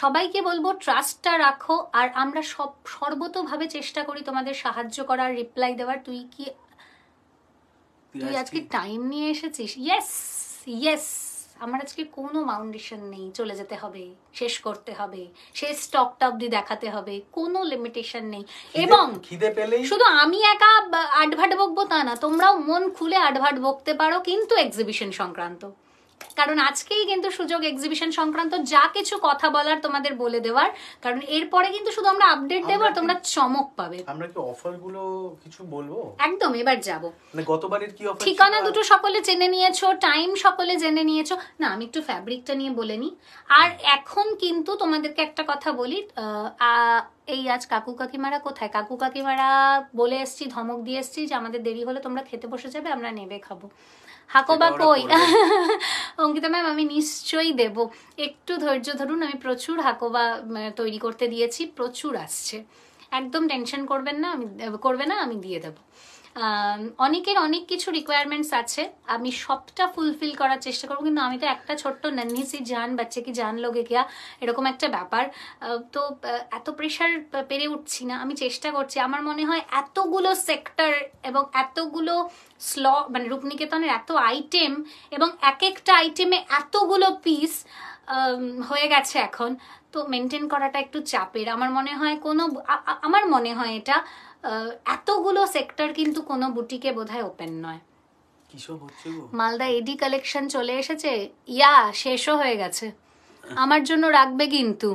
সবাইকে বলবো ট্রাস্টটা রাখো আর আমরা সব সর্বতোভাবে চেষ্টা করি তোমাদের সাহায্য করার রিপ্লাই দেওয়ার তুই কি তুই আজকে টাইম নিয়ে এসেছিস ইয়েস ইয়েস আমার আজকে কোনো মাউন্ডেশন নেই চলে যেতে হবে শেষ করতে হবে শেষ স্টকটা অবধি দেখাতে হবে কোনো লিমিটেশন নেই এবং খিদে শুধু আমি একা আডভাট বকবো তা না তোমরাও মন খুলে আডভাট বকতে পারো কিন্তু এক্সিবিশন সংক্রান্ত কারণ আজকেই কিন্তু সুযোগ এক্সিবিশন সংক্রান্ত যা কিছু কথা বলার তোমাদের বলে দেওয়ার কারণ এরপরে কিন্তু শুধু আমরা আপডেট দেব আর তোমরা চমক পাবে আমরা কি অফার গুলো কিছু বলবো একদম এবার যাব মানে গতবারের কি অফার ঠিকানা দুটো সকলে জেনে নিয়েছো টাইম সকলে জেনে নিয়েছো না আমি একটু ফ্যাব্রিকটা নিয়ে বলে নিই আর এখন কিন্তু তোমাদেরকে একটা কথা বলি এই আজ কাকু কাকিমারা কোথায় কাকু কাকিমারা বলে এসছি ধমক দিয়ে এসছি যে আমাদের দেরি হলে তোমরা খেতে বসে যাবে আমরা নেবে খাবো হাকোবা কই অঙ্কিতা ম্যাম আমি নিশ্চয়ই দেব একটু ধৈর্য ধরুন আমি প্রচুর হাকোবা তৈরি করতে দিয়েছি প্রচুর আসছে একদম টেনশন করবেন না আমি করবে না আমি দিয়ে দেবো অনেকের অনেক কিছু রিকোয়ারমেন্টস আছে আমি সবটা ফুলফিল করার চেষ্টা করবো কিন্তু আমি তো একটা ছোট্ট নন্নিসি জান বাচ্চে কি জান লোকে গিয়া এরকম একটা ব্যাপার তো এত প্রেশার পেরে উঠছি না আমি চেষ্টা করছি আমার মনে হয় এতগুলো সেক্টর এবং এতগুলো স্ল মানে রূপনিকেতনের এত আইটেম এবং এক একটা আইটেমে এতগুলো পিস হয়ে গেছে এখন তো মেনটেন করাটা একটু চাপের আমার মনে হয় কোনো আমার মনে হয় এটা এতগুলো সেক্টর কিন্তু কোনো বুটিকে বোধহয় ওপেন নয় মালদা এডি কালেকশন চলে এসেছে ইয়া শেষও হয়ে গেছে আমার জন্য রাখবে কিন্তু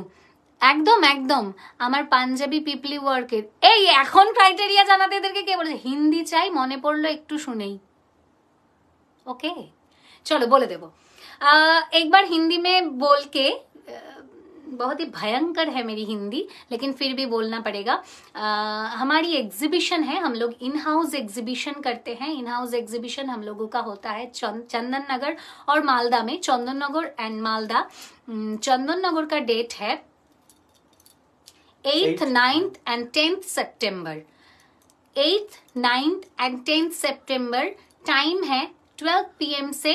একদম একদম আমার পাঞ্জাবি পিপলি ওয়ার্কের এই এখন ক্রাইটেরিয়া জানাতে এদেরকে কে বলেছে হিন্দি চাই মনে পড়লো একটু শুনেই ওকে চলো বলে দেব একবার হিন্দি মে বলকে बहुत ही भयंकर है मेरी हिंदी लेकिन फिर भी बोलना पड़ेगा आ, हमारी एग्जीबिशन है हम लोग इन हाउस एग्जीबिशन करते हैं इन हाउस एग्जीबिशन हम लोगों का होता है चंदन नगर और मालदा में चंदन नगर एंड मालदा चंदन नगर का डेट है eighth ninth and tenth September eighth ninth and tenth September time है ट्वेल्व पी से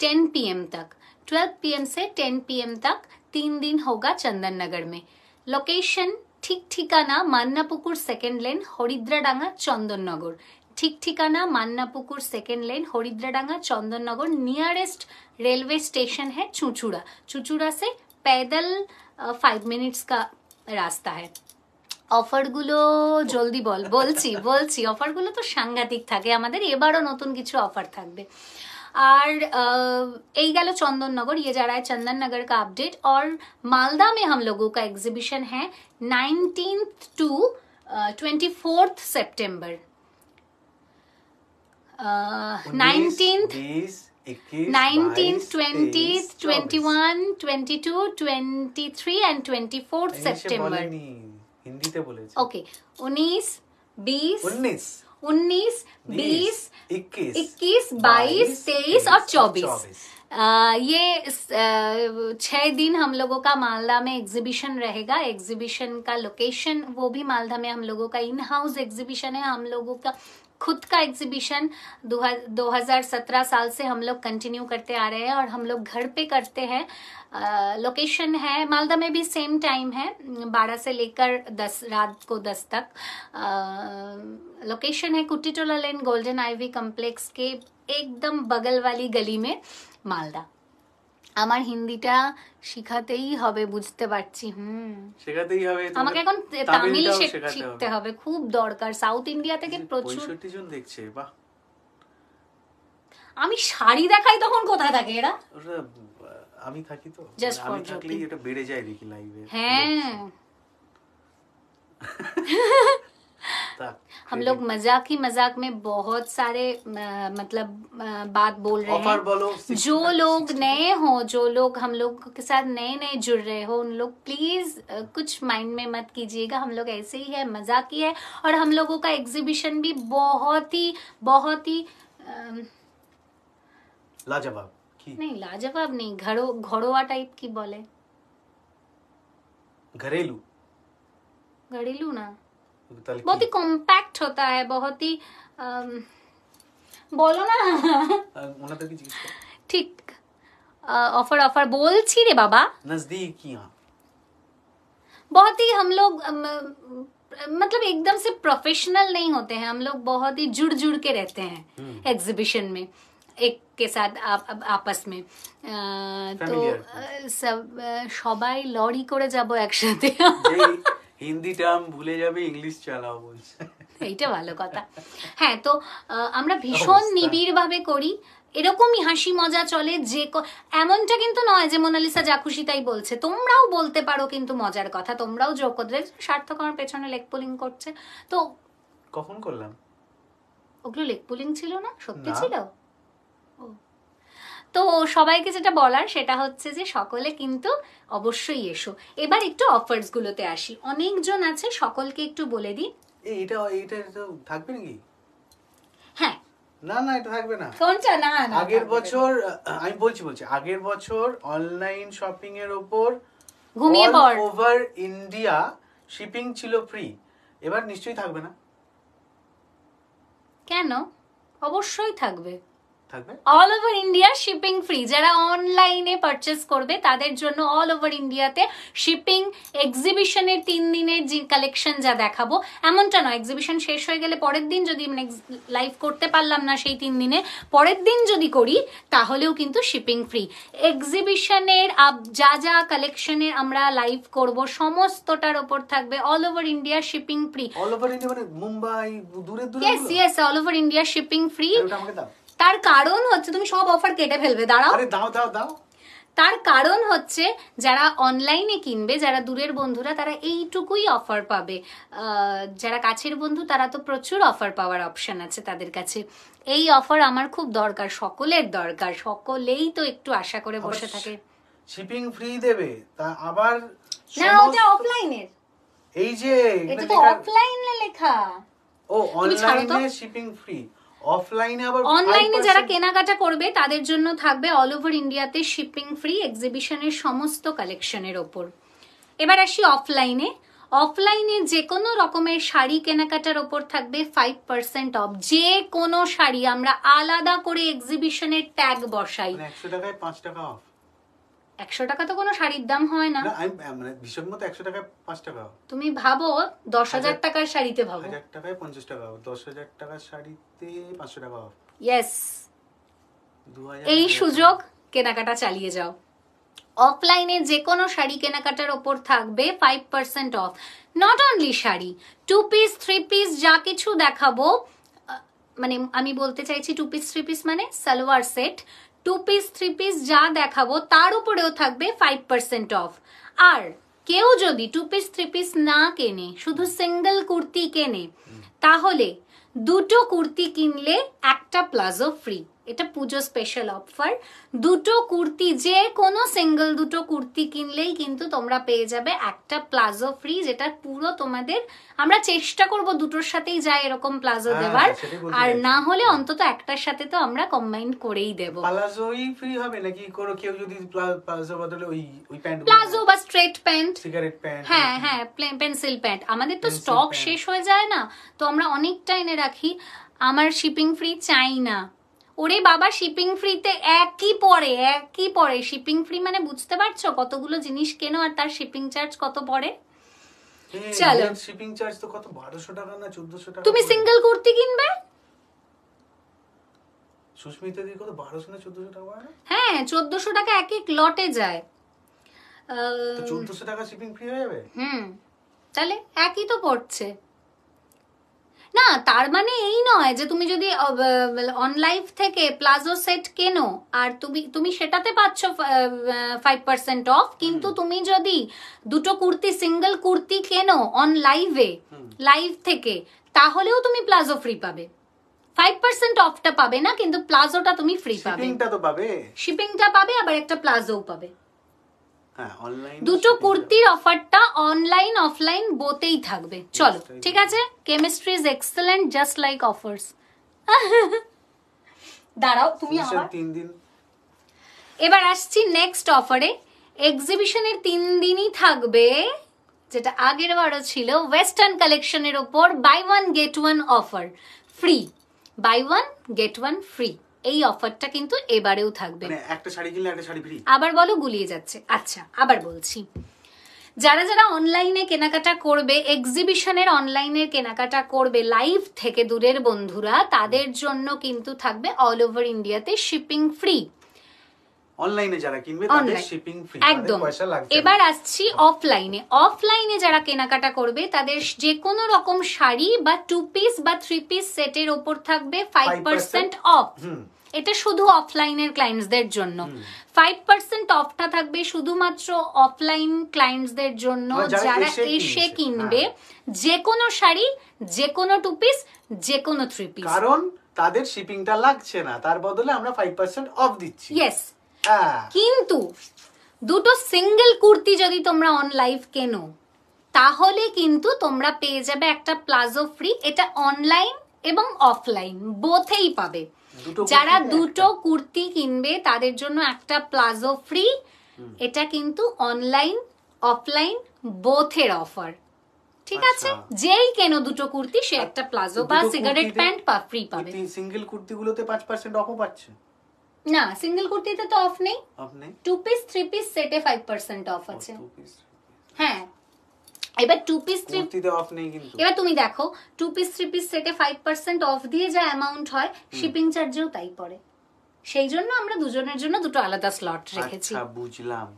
टेन पी तक 12 पी से 10 पी तक तीन दिन होगा चंदन नगर में लोकेशन ठीक ठिकाना मान्नापुकुर सेकेंड लेन हरिद्राडांगा चंदननगर ঠিক ঠিকাना Mannapukur second lane Haridradanga Chandannagar nearest railway station है चुचुड़ा चुचुड़ा से पैदल फाइव मिनट्स का रास्ता है অফারগুলো জলদি বল বলছি বলছি অফারগুলো তো সাংঘাতিক থাকে আমাদের এবারও নতুন কিছু অফার থাকবে আর এই गल चंदननगर ये जा रहा है चंदन नगर का अपडेट और मालदा में हम लोगों का एग्जीबिशन है nineteen to twenty fourth September nineteenth nineteen twenty twenty one twenty two twenty three and twenty fourth September okay उन्नीस बीस उन्नीस उन्नीस बीस इक्कीस बाईस तेईस और चौबीस ये छह दिन हम लोगों का मालदा में एग्जीबिशन रहेगा एग्जीबिशन का लोकेशन वो भी मालदा में हम लोगों का इन हाउस एग्जीबिशन है हम लोगों का खुद का एग्जीबिशन 2017 साल से हम लोग कंटिन्यू करते आ रहे हैं और हम लोग घर पे करते हैं লোকেশন হ মালদা মেবি सेम टाइम है 12 से लेकर 10 रात को 10 तक लोकेशन है Kutitala lane Golden Ivy Complex के एकदम बगल वाली गली में मालदा আমার হিন্দিটা শিখাতেই হবে বুঝতে পারছি হুম শিখাতেই হবে আমাকে এখন তামিল শিখতে হবে খুব দরকার साउथ इंडिया तक के প্রচুর 65 जन देखছে বাহ আমি শাড়ি দেখাই তখন কথা থাকে এরা আমি থাকি তো আমি থাকলেই এটা বেড়ে যায় দেখি লাইভে হ্যাঁ हम लोग मजाक ही मजाक में बहुत सारे आ, मतलब आ, बात बोल रहे हैं बोलो, जो लोग नए हो जो लोग हम लोग के साथ नए नए जुड़ रहे हो उन लोग प्लीज आ, कुछ माइंड में मत कीजिएगा हम लोग ऐसे ही है मजाक ही है और हम लोगों का एग्जीबिशन भी बहुत ही बहुत ही लाजवाब की नहीं लाजवाब नहीं घड़ो घोड़वा टाइप की बोले घरेलू घरेलू ना तो बहुत ही कॉम्पैक्ट होता है बहुत ही बोलो ना तो ठीक ऑफर ऑफर बोल छी रे बाबा नजदीक यहाँ बहुत ही हम लोग मतलब एकदम से प्रोफेशनल नहीं होते हैं हम लोग बहुत ही जुड़ जुड़ के रहते हैं एग्जीबिशन हम्म। में এক কে সাথ আপস মে তো সব সবাই লরি করে যাব একসাথে হিন্দি টার্ম ভুলে যাবে ইংলিশ চালাও বলছে এইটা ভালো কথা হ্যাঁ তো আমরা ভীষণ নিবিড়ভাবে করি এরকমই হাসি মজা চলে যে এমনটা কিন্তু নয় যে মোনালিসা যা খুশি তাই বলছে তোমরাও বলতে পারো কিন্তু মজার কথা তোমরাও জোক করতে সার্থক আমার পেছনে লেগ পুলিং করছে তো কখন করলাম ওগুলো লেগ পুলিং ছিল না সত্যি ছিল তো সবাইকে যেটা বলার সেটা হচ্ছে যে সকলে কিন্তু অবশ্যই এসো এবার একটু অফার্সগুলোতে আসি অনেকজন আছে সকলকে একটু বলে দিই এটা এটা থাকবে নাকি হ্যাঁ না না এটা থাকবে না কোনটা না না আগের বছর আমি বলছি বলছি আগের বছর অনলাইন শপিং এর উপর ঘুমিয়ে পড় ওভার ইন্ডিয়া শিপিং ছিল ফ্রি এবার নিশ্চয়ই থাকবে না কেন অবশ্যই থাকবে all over India shipping free যারা অনলাইনে পারচেস করবে তাদের জন্য অল ওভার ইন্ডিয়াতে শিপিং এক্সিবিশনের তিন দিনের যে কালেকশন যা দেখাবো এমনটা নয় এক্সিবিশন শেষ হয়ে গেলে পরের দিন যদি মানে লাইভ করতে পারলাম না সেই তিন দিনে পরের দিন যদি করি তাহলেও কিন্তু শিপিং ফ্রি এক্সিবিশনের যা যা কালেকশনের আমরা লাইভ করব সমস্তটার ওপর থাকবে all over India shipping free all over India মানে মুম্বাই দূরে দূরে yes yes all over India shipping free তার কারণ হচ্ছে তুমি সব অফার কেটে ফেলবে দাঁড়াও দাও দাও দাও তার কারণ হচ্ছে যারা অনলাইনে কিনবে যারা দূরের বন্ধুরা তারা এইটুকুই অফার পাবে যারা কাছের বন্ধু তারা তো প্রচুর অফার পাওয়ার অপশান আছে তাদের কাছে এই অফার আমার খুব দরকার সকলের দরকার সকলেই তো একটু আশা করে বসে থাকে শিপিং ফ্রি দেবে তা আবার না ওটা অফলাইনের এই যে এটা তো অফলাইনে লেখা ও অনলাইনে শিপিং ফ্রি অফলাইনে আবার অনলাইনে যারা কেনাকাটা করবে তাদের জন্য থাকবে অল ওভার ইন্ডিয়াতে শিপিং ফ্রি এক্সিবিশনের সমস্ত কালেকশনের ওপর এবার আসি অফলাইনে অফলাইনে যে কোনো রকমের শাড়ি কেনাকাটার ওপর থাকবে ফাইভ পার্সেন্ট অফ যে কোনো শাড়ি আমরা আলাদা করে এক্সিবিশনের ট্যাগ বসাই মানে একশো টাকায় পাঁচ টাকা অফ একশো টাকা তো কোনো শাড়ির দাম হয় না মানে, ভীষণ মতো একশো টাকায় পাঁচ টাকা তুমি ভাবো দশ হাজার টাকার শাড়িতে ভাবো হাজার টাকায় পঞ্চাশ টাকা দশ হাজার টাকার শাড়িতে পাঁচশো টাকা ইয়েস এই সুযোগ কেনাকাটা চালিয়ে যাও অফলাইনে যে কোনো শাড়ি কেনাকাটার ওপর থাকবে five percent off not only sari two piece three piece যা কিছু দেখাবো মানে আমি বলতে চাইছি টু পিস থ্রি পিস মানে salwar set two piece three piece যা দেখাবো তার উপরেও থাকবে ফাইভ পার্সেন্ট অফ আর কেউ যদি টু পিস থ্রি পিস না কেনে শুধু সিঙ্গেল কুর্তি কেনে তাহলে দুটো কুর্তি কিনলে একটা প্লাজো ফ্রি এটা পুজো স্পেশাল অফার দুটো কুর্তি যে কোনো সিঙ্গেল দুটো কুর্তি কিনলেই কিন্তু তোমরা পেয়ে যাবে একটা প্লাজো ফ্রি যেটা পুরো তোমাদের আমরা চেষ্টা করব দুটোর সাথেই যায় এরকম প্লাজো হ্যাঁ, দেওয়ার হ্যাঁ, আর না হলে অন্তত একটার সাথে তো আমরা কম্বাইন করেই দেব প্লাজোই ফ্রি হবে নাকি কোনো কেউ যদি প্লাজো বদলে ওই ওই প্যান্ট প্লাজো বা স্ট্রেট প্যান্ট সিগারেট প্যান্ট হ্যাঁ হ্যাঁ পেন্সিল প্যান্ট আমাদের তো স্টক শেষ হয়ে যায় না তো আমরা অনেকটা এনে রাখি আমার শিপিং ফ্রি চাই না ওরে বাবা শিপিং ফ্রিতে একই পরে একই পরে শিপিং ফ্রি মানে বুঝতে পারছো কতগুলো জিনিস কেনো আর তার শিপিং চার্জ কত পড়ে হ্যাঁ, চলো শিপিং চার্জ তো কত 1200 টাকা না 1400 টাকা তুমি সিঙ্গেল কুর্তি কিনবে সুস্মিতা দি কত 1200 না 1400 টাকা হ্যাঁ 1400 টাকা এক এক লটে যায় তো 1400 টাকা শিপিং ফ্রি হয়ে যাবে হুম তাহলে একই তো পড়ছে না তার মানে এই নয় যে তুমি যদি অনলাইভ থেকে প্লাজো সেট কেনো আর তুমি তুমি সেটাতে পাচ্ছ ফাইভ পার্সেন্ট অফ কিন্তু তুমি যদি দুটো কুর্তি সিঙ্গেল কুর্তি কেনো অন লাইভে লাইভ থেকে তাহলেও তুমি প্লাজো ফ্রি পাবে ফাইভ পার্সেন্ট অফটা পাবে না কিন্তু প্লাজোটা তুমি ফ্রি পাবে শিপিংটা পাবে আবার একটা প্লাজোও পাবে হ্যাঁ, দুটো কুর্তির অফারটা অনলাইন অফলাইন বোতেই থাকবে চলো ঠিক আছে chemistry is excellent just like offers দাঁড়াও তুমি তিন দিন এবার আসছি নেক্সট অফারে এক্সিবিশনের তিন দিনই থাকবে যেটা আগের বারও ছিল ওয়েস্টার্ন কালেকশনের ওপর buy one get one offer free buy one get one free এই অফারটা কিন্তু এবারেও থাকবে মানে একটা শাড়ি কিনলে একটা শাড়ি ফ্রি আবার বলো গুলিয়ে যাচ্ছে আচ্ছা আবার বলছি যারা যারা অনলাইনে কেনাকাটা করবে এক্সিবিশনের অনলাইনের কেনাকাটা করবে লাইভ থেকে দূরের বন্ধুরা তাদের জন্য কিন্তু থাকবে অল ওভার ইন্ডিয়াতে শিপিং ফ্রি অনলাইনে যারা কিনবে তাদের শিপিং ফ্রি একদম পয়সা লাগবে এবার আসছি অফলাইনে অফলাইনে যারা কেনাকাটা করবে তাদের যে কোনো রকম শাড়ি বা টু পিস বা থ্রি পিস সেটের ওপর থাকবে ফাইভ পার্সেন্ট অফ এটা শুধু অফলাইনের ক্লায়েন্টসদের জন্য ফাইভ পার্সেন্ট অফটা থাকবে শুধুমাত্র অফলাইন ক্লায়েন্টসদের জন্য হ্যাঁ, যারা এসে হ্যাঁ। কিনবে যে কোনো শাড়ি যে কোনো টু পিস যে কোনো থ্রি পিস কারণ তাদের শিপিংটা লাগছে না তার বদলে আমরা ফাইভ পার্সেন্ট অফ দিচ্ছি ইয়েস কিন্তু দুটো সিঙ্গেল কুর্তি যদি তোমরা অন লাইভ কেনো তাহলে কিন্তু তোমরা পেয়ে যাবে একটা প্লাজো ফ্রি এটা অনলাইন এবং অফলাইন বোথেই পাবে যারা দুটো কুর্তি কিনবে তাদের জন্য একটা প্লাজো ফ্রি এটা কিন্তু অনলাইন অফলাইন বোথের অফার ঠিক আচ্ছা। আছে যেই কেন দুটো কুর্তি সে একটা প্লাজো বা সিগারেট প্যান্ট বা ফ্রি পাবে সিঙ্গেল কুর্তিগুলোতে 5% অফও পাচ্ছে না সিঙ্গেল কুর্তিতে তো অফ নেই অফ নেই টু পিস থ্রি পিস সেটে ফাইভ পার্সেন্ট অফ আছে হ্যাঁ এবার টু পিস থ্রি কুর্তিতে অফ নেই কিন্তু এবার তুমি দেখো টু পিস থ্রি পিস সেটে ফাইভ পার্সেন্ট অফ দিয়ে যা অ্যামাউন্ট হয় শিপিং চার্জেও তাই পড়ে সেই জন্য আমরা দুজনের জন্য দুটো আলাদা স্লট রেখেছি আচ্ছা বুঝলাম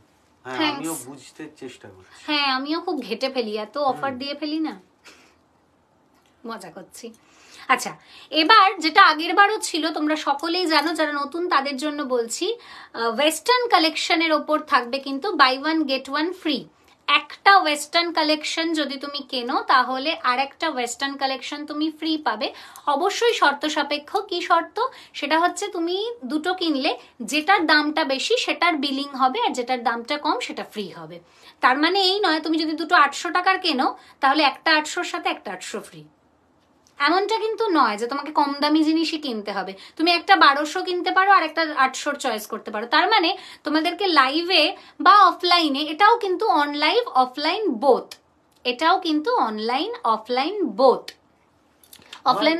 হ্যাঁ আমিও বুঝতে চেষ্টা করছি হ্যাঁ আমিও খুব ঘেটে ফেলি এত অফার দিয়ে ফেলি না মজা করছি আচ্ছা এবার যেটা আগের বারও ছিল তোমরা সকলেই জানো যারা নতুন তাদের জন্য বলছি ওয়েস্টার্ন কালেকশনের ওপর থাকবে কিন্তু buy one get one free একটা ওয়েস্টার্ন কালেকশন যদি তুমি কেনো তাহলে আর একটা ওয়েস্টার্ন কালেকশন তুমি ফ্রি পাবে অবশ্যই শর্ত সাপেক্ষ কি শর্ত সেটা হচ্ছে তুমি দুটো কিনলে যেটার দামটা বেশি সেটার বিলিং হবে আর যেটার দামটা কম সেটা ফ্রি হবে তার মানে এই নয় তুমি যদি দুটো আটশো টাকার কেনো তাহলে একটা আটশোর সাথে একটা আটশো ফ্রি এমনটা কিন্তু নয় যে তোমাকে কম দামি জিনিসই কিনতে হবে তুমি একটা বারোশো কিনতে পারো আর একটা আটশোর চয়েস করতে পারো তার মানে তোমাদেরকে লাইভে বা অফলাইনে এটাও কিন্তু অনলাইভ অফলাইন বোথ এটাও কিন্তু অনলাইন অফলাইন বোথ অফলাইন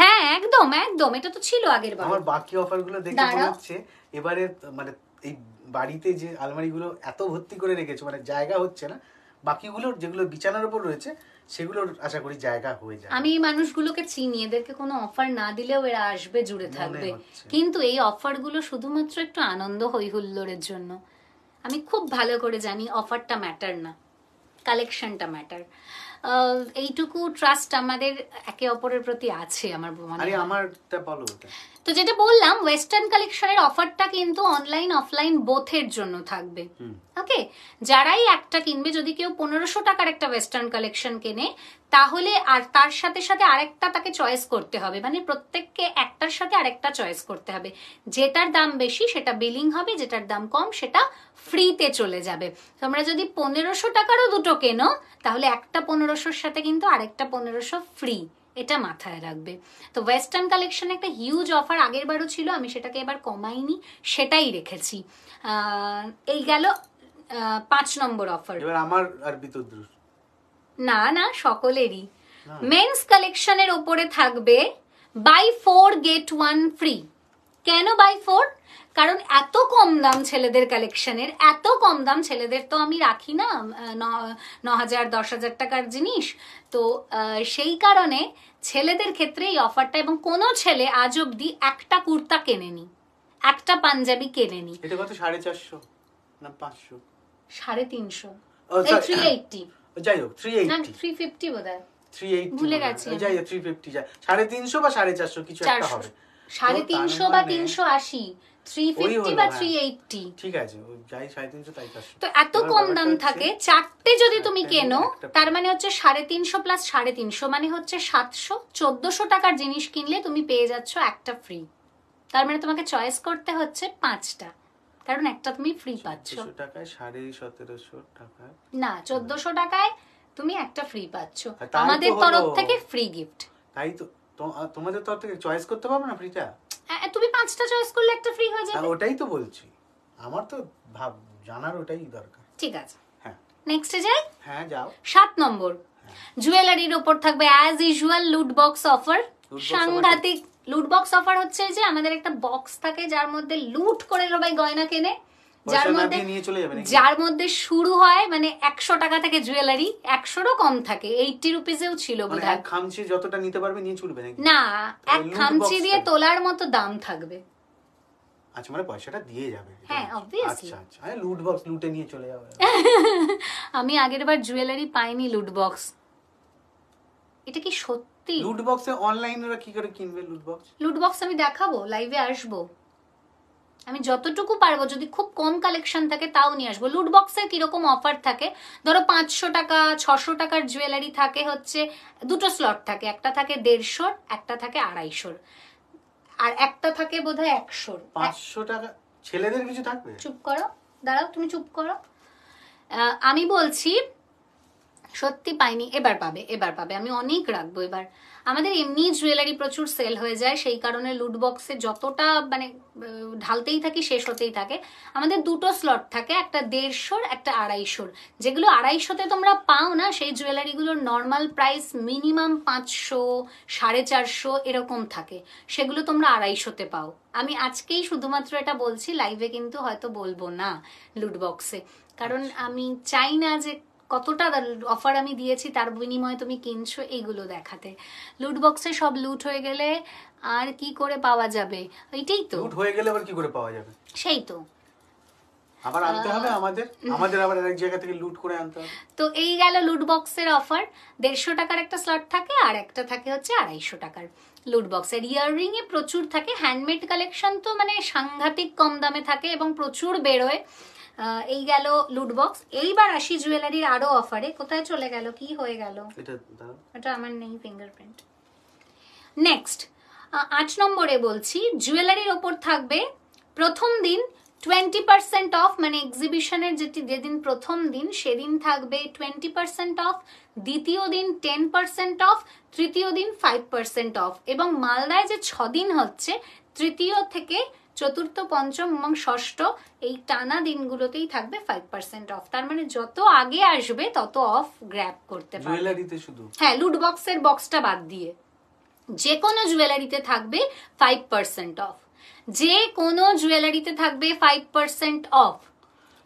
হ্যাঁ একদম একদম এটা তো ছিল আগের বার আমার বাকি অফারগুলো দেখে মনে হচ্ছে এবারে মানে এই বাড়িতে যে আলমারিগুলো এত ভর্তি করে রেখেছো মানে জায়গা হচ্ছে না বাকিগুলো যেগুলো বিছানার উপর রয়েছে সেগুলোর আশা করি জায়গা হয়ে যায় আমি এই মানুষগুলোকে চিনি এদেরকে কোনো অফার না দিলেও এরা আসবে জুড়ে থাকবে কিন্তু এই অফারগুলো শুধুমাত্র একটু আনন্দ হই হুল্লোড়ের জন্য আমি খুব ভালো করে জানি অফারটা ম্যাটার না কালেকশনটা ম্যাটার এইটুকু ট্রাস্ট আমাদের একে অপরের প্রতি আছে আমার মানে আরে আমারটা বলো তো যেটা বললাম ওয়েস্টার্ন কালেকশনের অফারটা কিন্তু অনলাইন অফলাইন বোথের জন্য থাকবে ওকে যারাই একটা কিনবে যদি কেউ পনেরোশো টাকার একটা ওয়েস্টার্ন কালেকশন কেনে তাহলে আর তার সাথে সাথে আরেকটা তাকে চয়েস করতে হবে মানে প্রত্যেককে একটার সাথে আরেকটা চয়েস করতে হবে যেটার দাম বেশি সেটা বিলিং হবে যেটার দাম কম সেটা ফ্রিতে চলে যাবে তোমরা যদি পনেরোশো টাকারও দুটো কেনো তাহলে একটা পনেরোশোর সাথে কিন্তু আরেকটা পনেরোশো ফ্রি এটা মাথায় রাখবে তো ওয়েস্টার্ন কালেকশনে একটা হিউজ অফার আগের বারও ছিল আমি সেটাকে এবার কমাইনি সেটাই রেখেছি এই গেল পাঁচ নম্বর অফার এবার আমার আর না না সকলেরই মেন্স কালেকশনের ওপরে থাকবে buy four get one free কেন বাই ফোর কারণ এত কম দাম ছেলেদের কালেকশনের এত কম দাম ছেলেদের তো আমি রাখি না ন হাজার দশ হাজার টাকার জিনিস তো সেই কারণে ছেলেদের ক্ষেত্রে এই অফারটা এবং কোনো ছেলে আজ অব্দি একটা কুর্তা কেনেনি একটা পাঞ্জাবি কেনেনি এটা কত সাড়ে চারশো না পাঁচশো সাড়ে তিনশো থ্রি এইটটি যাই হোক থ্রি এইটটি থ্রি ফিফটি বোধ হয় ভুলে গেছি যাই হোক থ্রি ফিফটি সাড়ে তিনশো বা সাড়ে চারশো কিছু একটা হবে সাড়ে তিনশো বা মানে- তিনশো আশি হ্যাঁ। হ্যাঁ, মানে মানে টাকার জিনিস কিনলে তুমি পেয়ে যাচ্ছ একটা ফ্রি তার মানে তোমাকে চয়েস করতে হচ্ছে পাঁচটা কারণ একটা তুমি ফ্রি পাচ্ছ সাড়ে না হ্যাঁ। চোদ্দশো টাকায় তুমি একটা ফ্রি পাচ্ছ আমাদের তরফ থেকে ফ্রি গিফট তাই তো তোমাদের তরফ থেকে চয়েস করতে পারবো না ফ্রিটা তুমি পাঁচটা চয়েস করলে একটা ফ্রি হয়ে যাবে হ্যাঁ, ওটাই তো বলছি আমার তো ভাব জানার ওটাই দরকার ঠিক আছে হ্যাঁ নেক্সটে যাই হ্যাঁ যাও সাত নম্বর জুয়েলারির উপর থাকবে as usual loot box offer সাংঘাতিক লুট বক্স অফার হচ্ছে যে আমাদের একটা বক্স থাকে যার মধ্যে লুট করে সবাই গয়না কেনে যার মধ্যে যার মধ্যে শুরু হয় মানে একশো টাকা থেকে জুয়েলারি একশোরও কম থাকে এইটি রুপিসেও ছিল মানে খামচি যতটা নিতে পারবে নিয়ে চলবে নাকি না এক খামচি দিয়ে তোলার মতো দাম থাকবে আচ্ছা মানে পয়সাটা দিয়ে যাবে হ্যাঁ অবভিয়াসলি আচ্ছা, আচ্ছা আচ্ছা লুট বক্স লুটে নিয়ে চলে যাবে আমি আগের বার জুয়েলারি পাইনি লুট বক্স এটা কি সত্যি লুট বক্সে অনলাইনে কি করে কিনবে লুট বক্স লুট বক্স আমি দেখাবো লাইভে আসবো আমি যতটুকু পারবো যদি খুব কম কালেকশন থাকে তাও নিয়ে আসবো লুট বক্সের কিরকম অফার থাকে ধরো পাঁচশো টাকা ছশো টাকার জুয়েলারি থাকে হচ্ছে দুটো স্লট থাকে একটা থাকে দেড়শোর একটা থাকে আড়াইশোর আর একটা থাকে বোধ হয় একশোর পাঁচশো টাকা ছেলেদের কিছু থাকবে চুপ করো দাঁড়াও তুমি চুপ করো আমি বলছি সত্যি পাইনি এবার পাবে এবার পাবে আমি অনেক রাখবো এবার আমাদের এমনি জুয়েলারি প্রচুর সেল হয়ে যায় সেই কারণে লুট বক্সে যতটা মানে ঢালতেই থাকি শেষ হতেই থাকে আমাদের দুটো স্লট থাকে একটা দেড়শোর একটা আড়াইশোর যেগুলো আড়াইশোতে তোমরা পাও না সেই জুয়েলারিগুলোর নর্মাল প্রাইস মিনিমাম পাঁচশো সাড়ে চারশো এরকম থাকে সেগুলো তোমরা আড়াইশোতে পাও আমি আজকেই শুধুমাত্র এটা বলছি লাইভে কিন্তু হয়তো বলবো না লুট বক্সে কারণ আচ্ছা। আমি চাই না যে কতটা অফার আমি দিয়েছি তার বিনিময়ে তুমি কিনছো এগুলো দেখাতে লুট বক্সে সব লুট হয়ে গেলে আর কি করে পাওয়া যাবে এইটাই তো লুট হয়ে গেলে আবার কি করে পাওয়া যাবে সেই তো আবার আনতে হবে আমাদের আমাদের আবার এক জায়গা থেকে লুট করে আনতে হবে তো এই গেল লুট বক্সের অফার দেড়শো টাকার একটা স্লট থাকে আর একটা থাকে হচ্ছে আড়াইশো টাকার লুট বক্সের ইয়াররিং এ প্রচুর থাকে হ্যান্ডমেড কালেকশন তো মানে সাংঘাতিক কম দামে থাকে এবং প্রচুর বেরোয় এই গেল লুট বক্স এইবার আসি জুয়েলারির আরো অফারে কোথায় চলে গেল কি হয়ে গেল এটা আমার নেই ফিঙ্গারপ্রিন্ট নেক্সট আট নম্বরে বলছি জুয়েলারির ওপর থাকবে প্রথম দিন টোয়েন্টি পার্সেন্ট অফ মানে এক্সিবিশনের যেটি যেদিন প্রথম দিন সেদিন থাকবে টোয়েন্টি পার্সেন্ট অফ দ্বিতীয় দিন টেন পার্সেন্ট অফ তৃতীয় দিন ফাইভ পার্সেন্ট অফ এবং মালদায় যে ছদিন হচ্ছে তৃতীয় থেকে চতুর্থ পঞ্চম এবং ষষ্ঠ এই টানা দিনগুলোতেই থাকবে ফাইভ পার্সেন্ট অফ তার মানে যত আগে আসবে তত অফ গ্র্যাপ করতে পারবে শুধু হ্যাঁ লুট বক্সের বক্সটা বাদ দিয়ে যে কোনো জুয়েলারিতে থাকবে ফাইভ পার্সেন্ট অফ যে কোনো জুয়েলারিতে থাকবে ফাইভ পার্সেন্ট অফ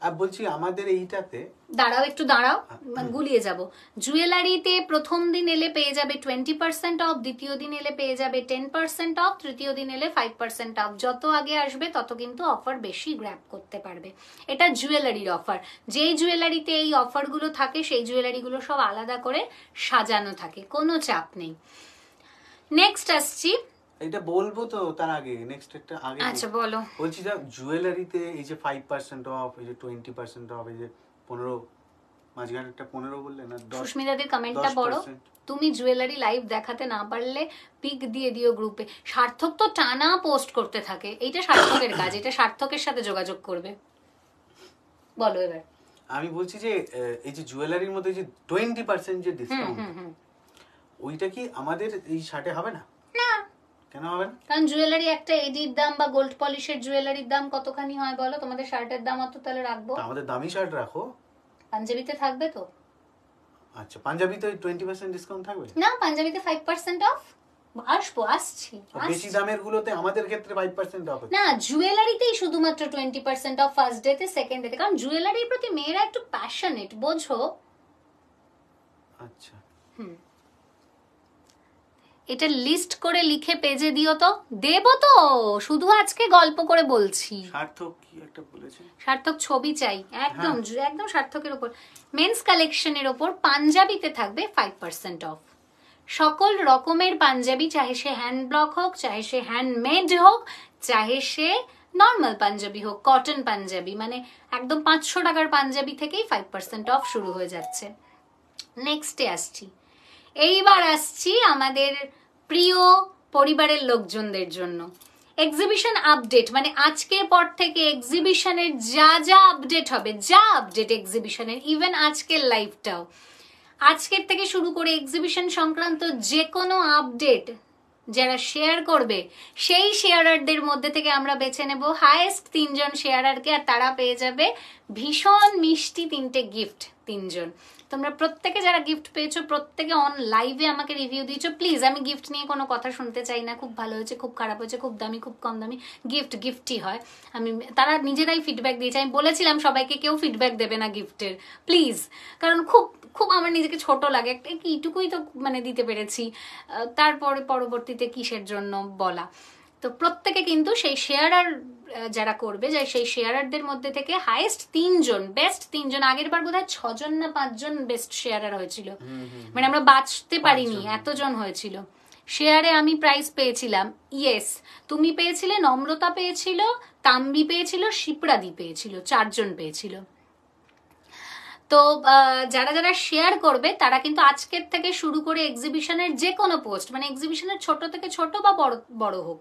আর বলছি আমাদের এইটাতে দাঁড়াও একটু দাঁড়াও হ্যাঁ। মানে গুলিয়ে যাব জুয়েলারিতে প্রথম দিন এলে পেয়ে যাবে টোয়েন্টি পার্সেন্ট অফ দ্বিতীয় দিন এলে পেয়ে যাবে টেন পার্সেন্ট অফ তৃতীয় দিন এলে ফাইভ পার্সেন্ট অফ যত আগে আসবে তত কিন্তু অফার বেশি গ্র্যাপ করতে পারবে এটা জুয়েলারির অফার যেই জুয়েলারিতে এই অফারগুলো থাকে সেই জুয়েলারিগুলো সব আলাদা করে সাজানো থাকে কোনো চাপ নেই নেক্সট আসছি এটা বলবো তো তার আগে নেক্সট একটা আগে আচ্ছা বলো বলছি যে জুয়েলারিতে এই যে 5% অফ এই যে 20% অফ এই যে 15 মাঝখানে একটা 15 বললে না 10 সুস্মিতাদের কমেন্টটা পড়ো তুমি জুয়েলারি লাইভ দেখাতে না পারলে পিক দিয়ে দিও গ্রুপে সার্থক তো টানা পোস্ট করতে থাকে এইটা সার্থকের কাজ এটা সার্থকের সাথে যোগাযোগ করবে বলো এবার আমি বলছি যে এই যে জুয়েলারির মধ্যে যে 20% যে ডিসকাউন্ট ওইটা কি আমাদের এই শার্টে হবে না না কেন হবে কারণ জুয়েলারি একটা এডির দাম বা গোল্ড পলিশের জুয়েলারির দাম কতখানি হয় বলো তোমাদের শার্টের দাম অত তাহলে রাখবো আমাদের দামি শার্ট রাখো পাঞ্জাবিতে থাকবে তো আচ্ছা পাঞ্জাবিতে 20% ডিসকাউন্ট থাকবে না পাঞ্জাবিতে 5% অফ আসবো আসছি বেশি দামের গুলোতে আমাদের ক্ষেত্রে 5% অফ না জুয়েলারিতেই শুধুমাত্র 20% অফ ফার্স্ট ডে তে সেকেন্ড ডে তে কারণ জুয়েলারির প্রতি মেয়েরা একটু প্যাশনেট বোঝো আচ্ছা এটা লিস্ট করে লিখে পেজে দিও তো দেব তো শুধু আজকে গল্প করে বলছি সার্থক কি একটা বলেছে সার্থক ছবি চাই হ্যাঁ। একদম একদম সার্থকের উপর মেন্স কালেকশনের ওপর পাঞ্জাবিতে থাকবে ফাইভ পার্সেন্ট অফ সকল রকমের পাঞ্জাবি চাহে সে হ্যান্ড ব্লক হোক চাহে সে হ্যান্ডমেড হোক চাহে সে নর্মাল পাঞ্জাবি হোক কটন পাঞ্জাবি মানে একদম পাঁচশো টাকার পাঞ্জাবি থেকেই ফাইভ পার্সেন্ট অফ শুরু হয়ে যাচ্ছে নেক্সটে আসছি এইবার আসছি আমাদের প্রিয় পরিবারের লোকজনদের জন্য এক্সিবিশন আপডেট মানে আজকের পর থেকে এক্সিবিশনের যা যা আপডেট হবে যা আপডেট এক্সিবিশনের ইভেন আজকের লাইফটাও আজকের থেকে শুরু করে এক্সিবিশন সংক্রান্ত যে কোনো আপডেট যারা শেয়ার করবে সেই শেয়ারারদের মধ্যে থেকে আমরা বেছে নেব হায়েস্ট তিনজন শেয়ারারকে আর তারা পেয়ে যাবে ভীষণ মিষ্টি তিনটে গিফট তিনজন তোমরা প্রত্যেকে যারা গিফট পেয়েছো প্রত্যেকে অন লাইভে আমাকে রিভিউ দিয়েছো প্লিজ আমি গিফট নিয়ে কোনো কথা শুনতে চাই না খুব ভালো হয়েছে খুব খারাপ হয়েছে খুব দামি খুব কম দামি গিফট গিফটই হয় আমি তারা নিজেরাই ফিডব্যাক দিয়েছে আমি বলেছিলাম সবাইকে কেউ ফিডব্যাক দেবে না গিফটের প্লিজ কারণ খুব খুব আমার নিজেকে ছোট লাগে একটা এইটুকুই তো মানে দিতে পেরেছি তারপরে পরবর্তীতে কিসের জন্য বলা তো প্রত্যেকে কিন্তু সেই শেয়ারার যারা করবে যে সেই শেয়ারারদের মধ্যে থেকে হাইয়েস্ট তিনজন বেস্ট তিনজন আগের বার বোধহয় ছজন না পাঁচজন বেস্ট শেয়ারার হয়েছিল মানে আমরা বাঁচতে পারিনি এতজন হয়েছিল শেয়ারে আমি প্রাইজ পেয়েছিলাম ইয়েস তুমি পেয়েছিলে নম্রতা পেয়েছিল তাম্বি পেয়েছিল শিপ্রাদি পেয়েছিল চারজন পেয়েছিল তো যারা যারা শেয়ার করবে তারা কিন্তু আজকের থেকে শুরু করে এক্সিবিশনের যে কোনো পোস্ট মানে এক্সিবিশনের ছোট থেকে ছোট বা বড় বড় হোক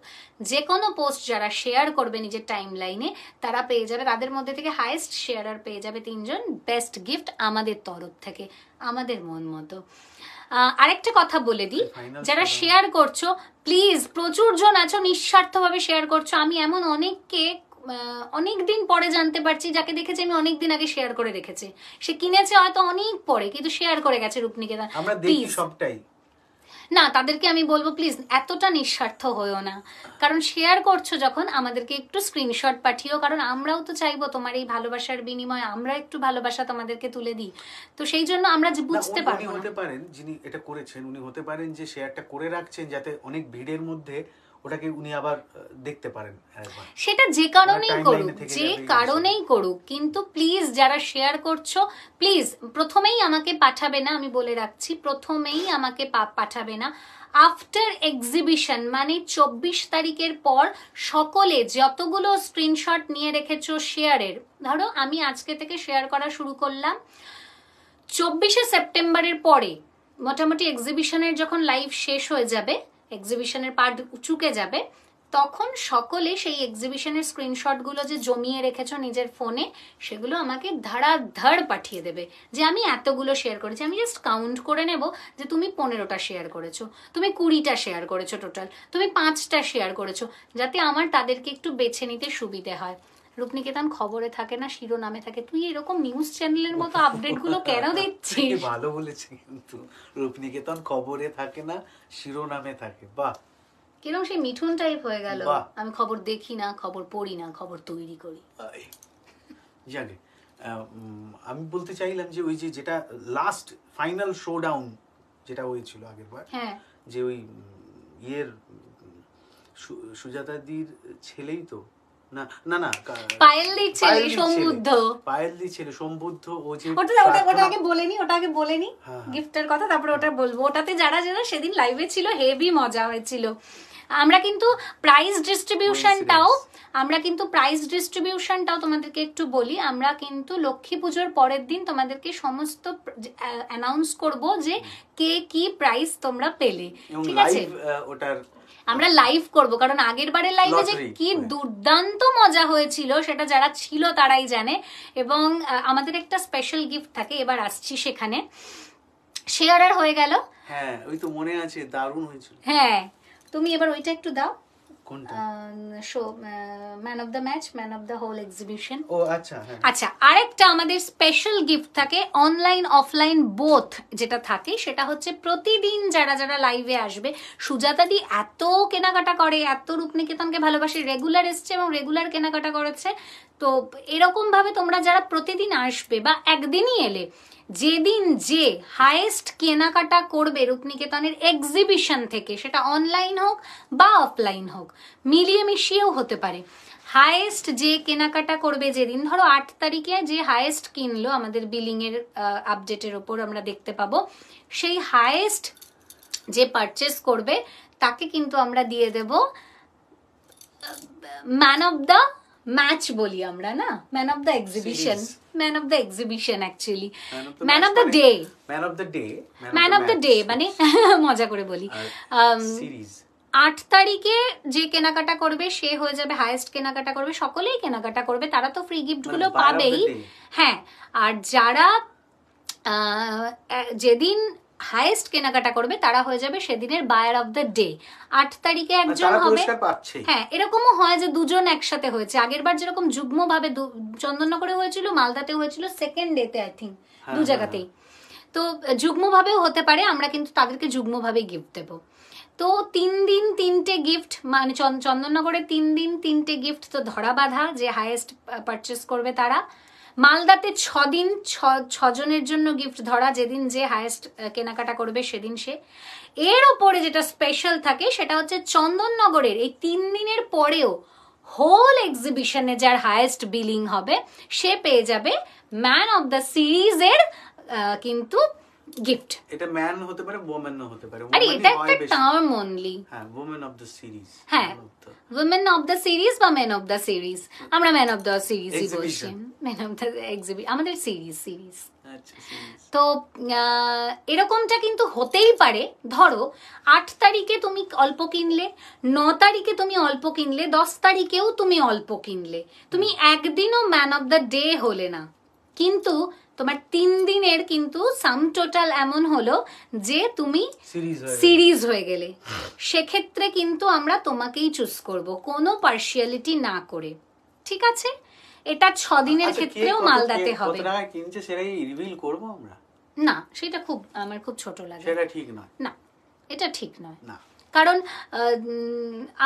যে কোনো পোস্ট যারা শেয়ার করবে নিজের টাইম লাইনে তারা পেয়ে যাবে তাদের মধ্যে থেকে হায়েস্ট শেয়ারার পেয়ে যাবে তিনজন বেস্ট গিফট আমাদের তরফ থেকে আমাদের মন মতো আরেকটা কথা বলে দিই যারা শেয়ার করছো প্লিজ প্রচুর জন আছো নিঃস্বার্থভাবে শেয়ার করছো আমি এমন অনেককে অনেক দিন পরে জানতে পারছি যাকে দেখেছি আমি অনেক দিন আগে শেয়ার করে রেখেছি সে কিনেছে হয়তো অনেক পরে কিন্তু শেয়ার করে গেছে রূপনিকেতা আমরা দেখি সবটাই না তাদেরকে আমি বলবো প্লিজ এতটা নিঃস্বার্থ হয়েও না কারণ শেয়ার করছো যখন আমাদেরকে একটু স্ক্রিনশট পাঠিও কারণ আমরাও তো চাইবো তোমার এই ভালোবাসার বিনিময়ে আমরা একটু ভালোবাসা তোমাদেরকে তুলে দিই তো সেই জন্য আমরা বুঝতে পারবো হতে পারেন যিনি এটা করেছেন উনি হতে পারেন যে শেয়ারটা করে রাখছেন যাতে অনেক ভিড়ের মধ্যে ওটাকে উনি আবার দেখতে পারেন সেটা যে কারণেই মানে করুক যে কারণেই করুক কিন্তু প্লিজ যারা শেয়ার করছো প্লিজ প্রথমেই আমাকে পাঠাবে না আমি বলে রাখছি প্রথমেই আমাকে পাঠাবে না আফটার এক্সিবিশন মানে চব্বিশ তারিখের পর সকলে যতগুলো স্ক্রিনশট নিয়ে রেখেছো শেয়ারের ধরো আমি আজকে থেকে শেয়ার করা শুরু করলাম চব্বিশে সেপ্টেম্বরের পরে মোটামুটি এক্সিবিশনের যখন লাইভ শেষ হয়ে যাবে এক্সিবিশনের পার্ট চুকে যাবে তখন সকলে সেই এক্সিবিশনের স্ক্রিনশটগুলো যে জমিয়ে রেখেছো নিজের ফোনে সেগুলো আমাকে ধারাধার পাঠিয়ে দেবে যে আমি এতগুলো শেয়ার করেছি আমি জাস্ট কাউন্ট করে নেব যে তুমি পনেরোটা শেয়ার করেছো তুমি কুড়িটা শেয়ার করেছো টোটাল তুমি পাঁচটা শেয়ার করেছো যাতে আমার তাদেরকে একটু বেছে নিতে সুবিধে হয় রূপনিকেতন খবরে থাকে না শিরোনামে থাকে তুই এরকম নিউজ চ্যানেলের মতো আপডেট গুলো কেন দিচ্ছিস ভালো বলেছে কিন্তু রূপনিকেতন খবরে থাকে না শিরোনামে থাকে বাহ কিরকম সেই মিঠুন টাইপ হয়ে গেল আমি খবর দেখি না খবর পড়ি না খবর তৈরি করি জাগে আমি বলতে চাইলাম যে ওই যে যেটা লাস্ট ফাইনাল শোডাউন যেটা হয়েছিল আগের বার হ্যাঁ। যে ওই ইয়ের সুজাতাদির ছেলেই তো না না ছেলে ছেলে ও যে ওটা ওটা ওটা আগে বলেনি ওটা আগে বলেনি হ্যাঁ, হ্যাঁ। গিফটের কথা তারপরে ওটা বলবো ওটাতে যারা যারা সেদিন লাইভে ছিল হেভি মজা হয়েছিল আমরা কিন্তু প্রাইস ডিস্ট্রিবিউশনটাও আমরা কিন্তু প্রাইস ডিস্ট্রিবিউশনটাও তোমাদেরকে একটু বলি আমরা কিন্তু লক্ষ্মী পুজোর পরের দিন তোমাদেরকে সমস্ত অ্যানাউন্স করব যে কে কি প্রাইস তোমরা পেলে ঠিক আছে ওটার আমরা লাইভ করব কারণ আগের বারের লাইভে যে কি হ্যাঁ। দুর্দান্ত মজা হয়েছিল সেটা যারা ছিল তারাই জানে এবং আমাদের একটা স্পেশাল গিফট থাকে এবার আসছি সেখানে শেয়ারার হয়ে গেল হ্যাঁ ওই তো মনে আছে দারুণ হয়েছিল হ্যাঁ তুমি এবার ওইটা একটু দাও show man of the match man of the whole exhibition ও আচ্ছা হ্যাঁ। আচ্ছা আরেকটা আমাদের স্পেশাল গিফট থাকে অনলাইন অফলাইন বোথ যেটা থাকে সেটা হচ্ছে প্রতিদিন যারা যারা লাইভে আসবে সুজাতাদি এত কেনাকাটা করে এত রূপনিকেতনকে ভালোবাসে রেগুলার এসছে এবং রেগুলার কেনাকাটা করেছে তো এরকমভাবে তোমরা যারা প্রতিদিন আসবে বা একদিনই এলে যেদিন যে হায়েস্ট কেনাকাটা করবে রূপনিকেতনের এক্সিবিশন থেকে সেটা অনলাইন হোক বা অফলাইন হোক মিলিয়ে মিশিয়েও হতে পারে হায়েস্ট যে কেনাকাটা করবে যেদিন ধরো আট তারিখে যে হায়েস্ট কিনলো আমাদের বিলিংয়ের আপডেটের ওপর আমরা দেখতে পাবো সেই হায়েস্ট যে পারচেস করবে তাকে কিন্তু আমরা দিয়ে দেব ম্যান অফ দ্য ম্যাচ বলি আমরা না man of the exhibition man of the exhibition actually man of the day man of the day man of the day মানে, মানে মজা করে বলি um, আট তারিখে যে কেনাকাটা করবে সে হয়ে যাবে হায়েস্ট কেনাকাটা করবে সকলেই কেনাকাটা করবে তারা তো ফ্রি গিফটগুলো মানে পাবেই হ্যাঁ আর যারা যেদিন হাইয়েস্ট কেনাকাটা করবে তারা হয়ে যাবে সেদিনের বায়ার অফ দ্য ডে আট তারিখে মানে একজন হবে হ্যাঁ এরকমও হয় যে দুজন একসাথে হয়েছে আগের বার যেরকম ভাবে চন্দননগরে হয়েছিল মালদাতে হয়েছিল সেকেন্ড ডেতে আই থিঙ্ক দু হ্যাঁ, জায়গাতেই তো যুগ্মভাবেও হতে পারে আমরা কিন্তু তাদেরকে যুগ্মভাবে গিফট দেবো তো তিন দিন তিনটে গিফট মানে চন্দননগরে তিন দিন তিনটে গিফট তো ধরা বাধা যে হায়েস্ট পারচেস করবে তারা মালদাতে ছদিন ছজনের জন্য গিফট ধরা যেদিন যে হায়েস্ট কেনাকাটা করবে সেদিন সে এর ওপরে যেটা স্পেশাল থাকে সেটা হচ্ছে চন্দননগরের এই তিন দিনের পরেও হোল এক্সিবিশনে যার হায়েস্ট বিলিং হবে সে পেয়ে যাবে ম্যান অফ দ্য সিরিজের কিন্তু গিফট এটা ম্যান হতে পারে ওমেনও হতে পারে আরে এটা একটা টার্ম অনলি হ্যাঁ ওমেন অফ দ্য সিরিজ হ্যাঁ ওমেন অফ দ্য সিরিজ বা ম্যান অফ দ্য সিরিজ আমরা ম্যান অফ দ্য সিরিজ বলছি ম্যান অফ দ্য এক্সিবিট আমাদের সিরিজ সিরিজ আচ্ছা, তো এরকমটা কিন্তু হতেই পারে ধরো আট তারিখে তুমি অল্প কিনলে ন তারিখে তুমি অল্প কিনলে দশ তারিখেও তুমি অল্প কিনলে তুমি একদিনও ম্যান অফ দ্য ডে হলে না কিন্তু তোমার তিন দিনের কিন্তু সাম টোটাল এমন হলো যে তুমি সিরিজ হয়ে গেলে সেক্ষেত্রে কিন্তু আমরা তোমাকেই চুজ করব কোনো পার্সিয়ালিটি না করে ঠিক আছে এটা ছ দিনের আচ্ছা, ক্ষেত্রেও মালদাতে হবে না সেটা খুব আমার খুব ছোট লাগে সেটা ঠিক নয় না এটা ঠিক নয় না কারণ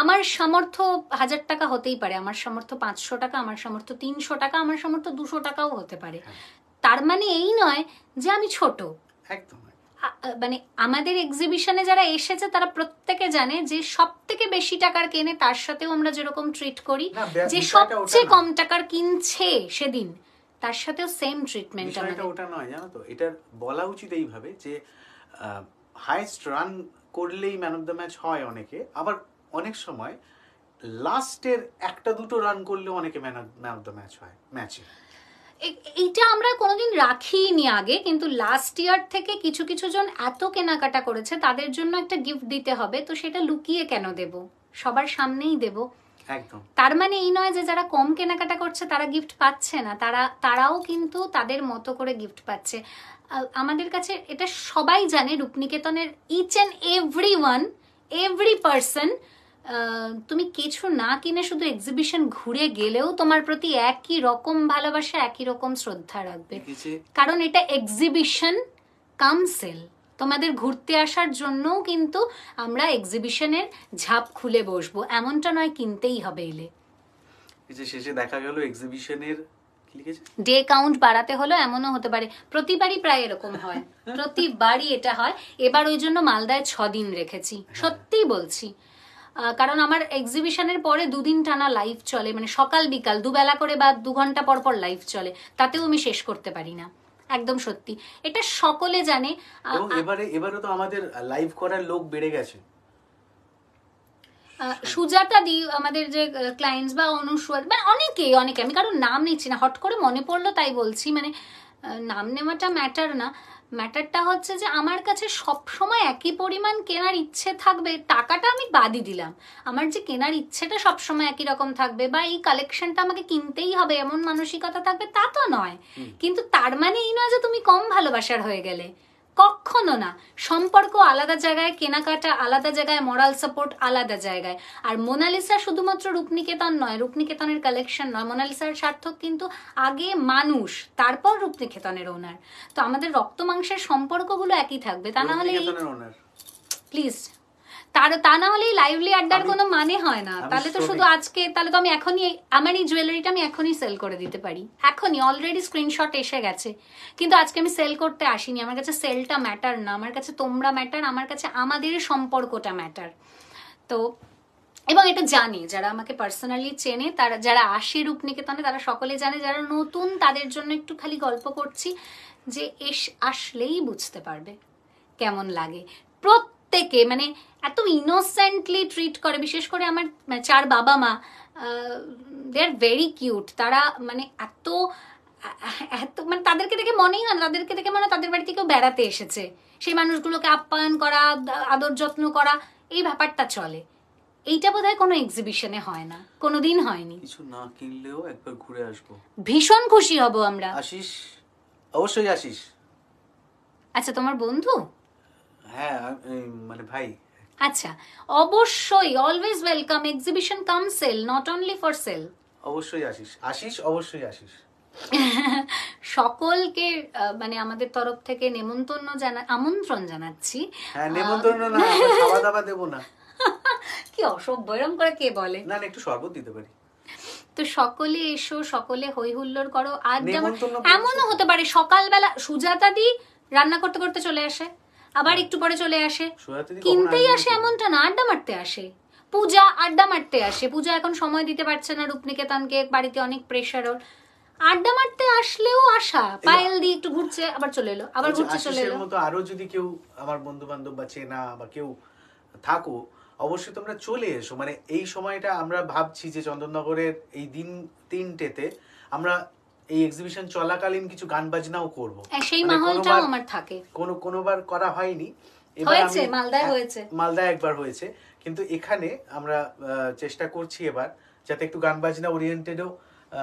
আমার সামর্থ্য হাজার টাকা হতেই পারে আমার সামর্থ্য পাঁচশো টাকা আমার সামর্থ্য তিনশো টাকা আমার সামর্থ্য দুশো টাকাও হতে পারে হ্যাঁ। তার মানে এই নয় যে আমি ছোট একদম মানে আমাদের এক্সিবিশনে যারা এসেছে তারা প্রত্যেকে জানে যে সব থেকে বেশি টাকার কেনে তার সাথেও আমরা যেরকম ট্রিট করি যে সবচেয়ে কম টাকার কিনছে সেদিন তার সাথেও সেম ট্রিটমেন্ট এটা ওটা নয় জানো তো এটা বলা উচিত এইভাবে যে হাইস্ট রান করলেই ম্যান অফ দ্য ম্যাচ হয় অনেকে আবার অনেক সময় লাস্টের একটা দুটো রান করলে অনেকে ম্যান অফ দ্য ম্যাচ হয় ম্যাচে এইটা আমরা কোনোদিন রাখিনি আগে কিন্তু লাস্ট ইয়ার থেকে কিছু কিছু জন এত কেনাকাটা করেছে তাদের জন্য একটা গিফট দিতে হবে তো সেটা লুকিয়ে কেন দেব সবার সামনেই দেব তার মানে এই নয় যে যারা কম কেনাকাটা করছে তারা গিফট পাচ্ছে না তারা তারাও কিন্তু তাদের মতো করে গিফট পাচ্ছে আমাদের কাছে এটা সবাই জানে রূপনিকেতনের each and every one every person তুমি কিছু না কিনে শুধু এক্সিবিশন ঘুরে গেলেও তোমার প্রতি একই রকম ভালোবাসা একই রকম শ্রদ্ধা রাখবে কারণ এটা এক্সিবিশন কাম তোমাদের ঘুরতে আসার জন্যও কিন্তু আমরা এক্সিবিশনের ঝাপ খুলে বসবো এমনটা নয় কিনতেই হবে এলে শেষে দেখা গেল এক্সিবিশনের ডে কাউন্ট বাড়াতে হলো এমনও হতে পারে প্রতিবারই প্রায় এরকম হয় প্রতিবারই এটা হয় এবার ওই জন্য মালদায় ছদিন রেখেছি সত্যি বলছি কারণ আমার এক্সিবিশনের পরে দুদিন টানা লাইভ চলে মানে সকাল বিকাল দুবেলা করে বা দু ঘন্টা পর পর লাইভ চলে তাতেও আমি শেষ করতে পারি না একদম সত্যি এটা সকলে জানে এবারে এবারে তো আমাদের লাইভ করার লোক বেড়ে গেছে সুজাতা দি আমাদের যে ক্লায়েন্টস বা অনুসর মানে অনেকে অনেকে আমি কারণ নাম নিচ্ছি না হট করে মনে পড়লো তাই বলছি মানে নাম নেওয়াটা ম্যাটার না ম্যাটারটা হচ্ছে যে আমার কাছে সব সময় একই পরিমাণ কেনার ইচ্ছে থাকবে টাকাটা আমি বাদই দিলাম আমার যে কেনার ইচ্ছেটা সব সময় একই রকম থাকবে বা এই কালেকশনটা আমাকে কিনতেই হবে এমন মানসিকতা থাকবে তা তো নয় কিন্তু তার মানে এই নয় যে তুমি কম ভালোবাসার হয়ে গেলে কখনো না সম্পর্ক আলাদা জায়গায় কেনাকাটা আলাদা জায়গায় মরাল সাপোর্ট আলাদা জায়গায় আর মোনালিসা শুধুমাত্র রূপনিকেতন নয় রূপনিকেতনের কালেকশন নয় মোনালিসার সার্থক কিন্তু আগে মানুষ তারপর রূপনিকেতনের ওনার তো আমাদের রক্ত মাংসের সম্পর্কগুলো একই থাকবে তা না হলে প্লিজ তার তা না হলে লাইভলি আড্ডার কোনো মানে হয় না তাহলে তো শুধু আজকে তাহলে তো আমি এখনই আমার এই জুয়েলারিটা আমি এখনই সেল করে দিতে পারি এখনই অলরেডি স্ক্রিনশট এসে গেছে কিন্তু আজকে আমি সেল করতে আসিনি আমার কাছে সেলটা ম্যাটার না আমার কাছে তোমরা ম্যাটার আমার কাছে আমাদের সম্পর্কটা ম্যাটার তো এবং এটা জানে যারা আমাকে পার্সোনালি চেনে তারা যারা আসে রূপনিকেতনে তারা সকলে জানে যারা নতুন তাদের জন্য একটু খালি গল্প করছি যে এস আসলেই বুঝতে পারবে কেমন লাগে প্রত্যেকে মানে এত ইনোসেন্টলি ট্রিট করে বিশেষ করে আমার মানে, চার বাবা মা দে আর ভেরি কিউট তারা মানে এত এত মানে তাদেরকে দেখে মনেই হয় তাদেরকে দেখে মনে তাদের বাড়িতে কেউ বেড়াতে এসেছে সেই মানুষগুলোকে আপ্যায়ন করা আদর যত্ন করা এই ব্যাপারটা চলে এইটা বোধ হয় কোনো এক্সিবিশনে হয় না কোনো দিন হয়নি কিছু না কিনলেও একবার ঘুরে আসবো ভীষণ খুশি হব আমরা আসিস অবশ্যই আসিস আচ্ছা তোমার বন্ধু হ্যাঁ মানে ভাই আচ্ছা অবশ্যই always welcome exhibition cum sale not only for sale অবশ্যই আসিস আসিস অবশ্যই আসিস সকলকে মানে আমাদের তরফ থেকে নেমন্তন্ন জানা আমন্ত্রণ জানাচ্ছি হ্যাঁ নেমন্তন্ন না খাওয়া দাওয়া দেব না কি অসভ্য এরকম করে কে বলে না একটু শরবত দিতে পারি তো সকলে এসো সকলে হই হুল্লোড় করো আজ যেমন এমনও হতে পারে সকালবেলা সুজাতা দি রান্না করতে করতে চলে আসে আবার একটু পরে চলে আসে কিনতেই আসে এমনটা না আড্ডা মারতে আসে পূজা আড্ডা মারতে আসে পূজা এখন সময় দিতে পারছে না রূপনিকেতনকে বাড়িতে অনেক প্রেশার ওর আড্ডা মারতে আসলেও আসা পায়েল দিয়ে একটু ঘুরছে আবার চলে এলো আবার ঘুরছে চলে এলো মতো আরো যদি কেউ আমার বন্ধু বান্ধব বা চেনা বা কেউ থাকো অবশ্যই তোমরা চলে এসো মানে এই সময়টা আমরা ভাবছি যে চন্দননগরের এই দিন তিনটেতে আমরা এই এক্সিবিশন চলাকালীন কিছু গান বাজনাও করব হ্যাঁ, সেই মানে মাহলটাও আমার থাকে কোনো কোনোবার করা হয়নি হয়েছে মালদায় হ্যাঁ, হয়েছে মালদায় একবার হয়েছে কিন্তু এখানে আমরা চেষ্টা করছি এবার যাতে একটু গান বাজনা ওরিয়েন্টেডও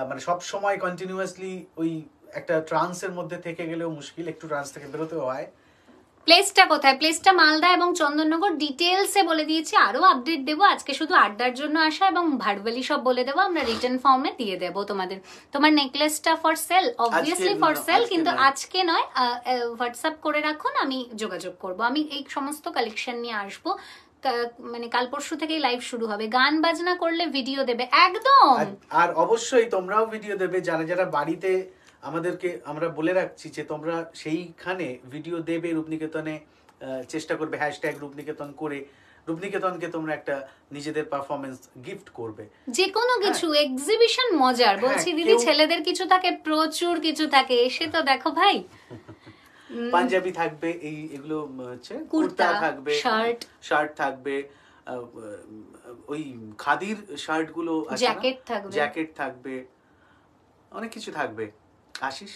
মানে সব সময় কন্টিনিউয়াসলি ওই একটা ট্রান্সের মধ্যে থেকে গেলেও মুশকিল একটু ট্রান্স থেকে বেরোতেও হয় প্লেসটা কোথায় প্লেসটা মালদা এবং চন্দননগর ডিটেলসে বলে দিয়েছি আরও আপডেট দেবো আজকে শুধু আড্ডার জন্য আসা এবং ভারবেলি সব বলে দেবো আমরা রিটার্ন ফর্মে দিয়ে দেবো তোমাদের তোমার নেকলেসটা for sale obviously for sale কিন্তু আজকে নয় হোয়াটসঅ্যাপ করে রাখুন আমি যোগাযোগ করব আমি এই সমস্ত কালেকশন নিয়ে আসবো মানে কাল পরশু থেকেই লাইভ শুরু হবে গান বাজনা করলে ভিডিও দেবে একদম আর অবশ্যই তোমরাও ভিডিও দেবে যারা যারা বাড়িতে আমাদেরকে আমরা বলে রাখছি যে তোমরা সেইখানে ভিডিও দেবে রূপনিকেতনে চেষ্টা করবে হ্যাশট্যাগ রূপনিকেতন করে রূপনিকেতনকে তোমরা একটা নিজেদের পারফরমেন্স গিফট করবে যে কোনো হ্যাঁ। কিছু এক্সিবিশন মজার হ্যাঁ, বলছি দিদি ছেলেদের কিছু থাকে প্রচুর কিছু থাকে এসে তো দেখো ভাই পাঞ্জাবি থাকবে এই এগুলো হচ্ছে কুর্তা থাকবে শার্ট শার্ট থাকবে ওই খাদির শার্টগুলো জ্যাকেট থাকবে জ্যাকেট থাকবে অনেক কিছু থাকবে আশিস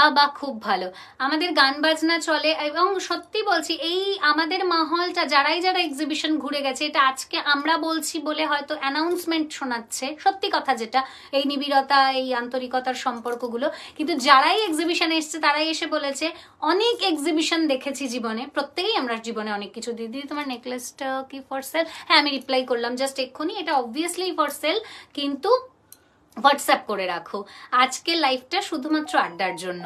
বাবা খুব ভালো আমাদের গান বাজনা চলে এবং সত্যি বলছি এই আমাদের মাহলটা যারাই যারা এক্সিবিশন ঘুরে গেছে এটা আজকে আমরা বলছি বলে হয়তো অ্যানাউন্সমেন্ট শোনাচ্ছে সত্যি কথা যেটা এই নিবিড়তা এই আন্তরিকতার সম্পর্কগুলো কিন্তু যারাই এক্সিবিশনে এসছে তারাই এসে বলেছে অনেক এক্সিবিশন দেখেছি জীবনে প্রত্যেকেই আমরা জীবনে অনেক কিছু দিদি তোমার নেকলেসটা কি ফর সেল হ্যাঁ আমি রিপ্লাই করলাম জাস্ট এক্ষুনি এটা অবভিয়াসলি ফর সেল কিন্তু হোয়াটসঅ্যাপ করে রাখো আজকের লাইফটা শুধুমাত্র আড্ডার জন্য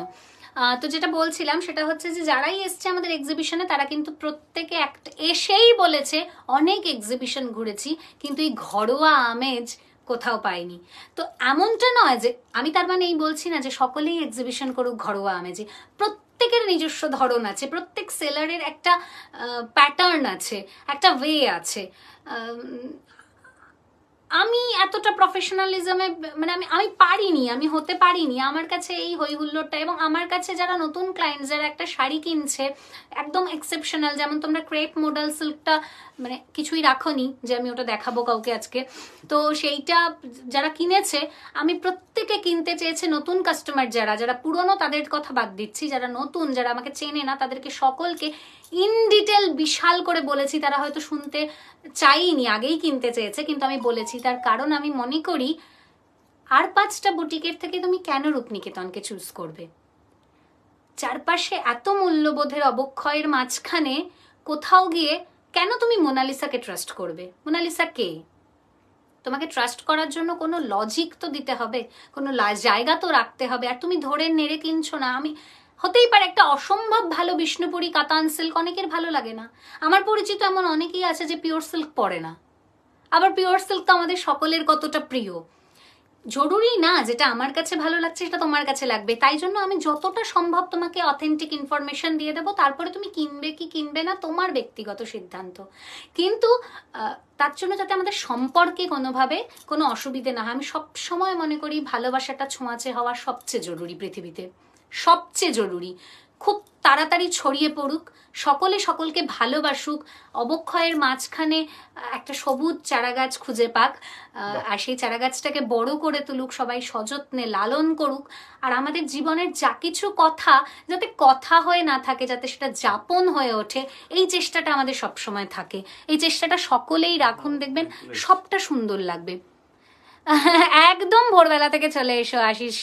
তো যেটা বলছিলাম সেটা হচ্ছে যে যারাই এসছে আমাদের এক্সিবিশনে তারা কিন্তু প্রত্যেকে এক এসেই বলেছে অনেক এক্সিবিশন ঘুরেছি কিন্তু এই ঘরোয়া আমেজ কোথাও পাইনি তো এমনটা নয় যে আমি তার মানে এই বলছি না যে সকলেই এক্সিবিশন করুক ঘরোয়া আমেজে প্রত্যেকের নিজস্ব ধরন আছে প্রত্যেক সেলারের একটা প্যাটার্ন আছে একটা ওয়ে আছে আমি এতটা প্রফেশনালিজমে মানে আমি আমি পারিনি আমি হতে পারিনি আমার কাছে এই হৈহুল্লোরটা এবং আমার কাছে যারা নতুন ক্লায়েন্ট যারা একটা শাড়ি কিনছে একদম এক্সেপশনাল যেমন তোমরা ক্রেপ মডেল সিল্কটা মানে কিছুই রাখোনি যে আমি ওটা দেখাবো কাউকে আজকে তো সেইটা যারা কিনেছে আমি প্রত্যেকে কিনতে চেয়েছে নতুন কাস্টমার যারা যারা পুরনো তাদের কথা বাদ দিচ্ছি যারা নতুন যারা আমাকে চেনে না তাদেরকে সকলকে ইন ডিটেল বিশাল করে বলেছি তারা হয়তো শুনতে চাইনি আগেই কিনতে চেয়েছে কিন্তু আমি বলেছি তার কারণ আমি মনে করি আর পাঁচটা বুটিকের থেকে তুমি কেন রূপনিকেতনকে চুজ করবে চারপাশে এত মূল্যবোধের অবক্ষয়ের মাঝখানে কোথাও গিয়ে কেন তুমি মোনালিসাকে ট্রাস্ট করবে মোনালিসা কে তোমাকে ট্রাস্ট করার জন্য কোনো লজিক তো দিতে হবে কোনো জায়গা তো রাখতে হবে আর তুমি ধরে নেড়ে কিনছো না আমি হতেই পারে একটা অসম্ভব ভালো বিষ্ণুপুরী কাতান সিল্ক অনেকের ভালো লাগে না আমার পরিচিত এমন অনেকেই আছে যে পিওর সিল্ক পরে না আবার পিওর সিল্ক তো আমাদের সকলের কতটা প্রিয় জরুরি না যেটা আমার কাছে ভালো লাগছে সেটা তোমার কাছে লাগবে তাই জন্য আমি যতটা সম্ভব তোমাকে অথেন্টিক ইনফরমেশন দিয়ে দেবো তারপরে তুমি কিনবে কি কিনবে না তোমার ব্যক্তিগত সিদ্ধান্ত কিন্তু তার জন্য যাতে আমাদের সম্পর্কে কোনোভাবে কোনো অসুবিধে না হয় আমি সবসময় মনে করি ভালোবাসাটা ছোঁয়াচে হওয়া সবচেয়ে জরুরি পৃথিবীতে সবচেয়ে জরুরি খুব তাড়াতাড়ি ছড়িয়ে পড়ুক সকলে সকলকে ভালোবাসুক অবক্ষয়ের মাঝখানে একটা সবুজ চারাগাছ খুঁজে পাক আর সেই চারাগাছটাকে বড় করে তুলুক সবাই সযত্নে লালন করুক আর আমাদের জীবনের যা কিছু কথা যাতে কথা হয়ে না থাকে যাতে সেটা যাপন হয়ে ওঠে এই চেষ্টাটা আমাদের সবসময় থাকে এই চেষ্টাটা সকলেই রাখুন দেখবেন সবটা সুন্দর লাগবে একদম ভোরবেলা থেকে চলে এসো আশিস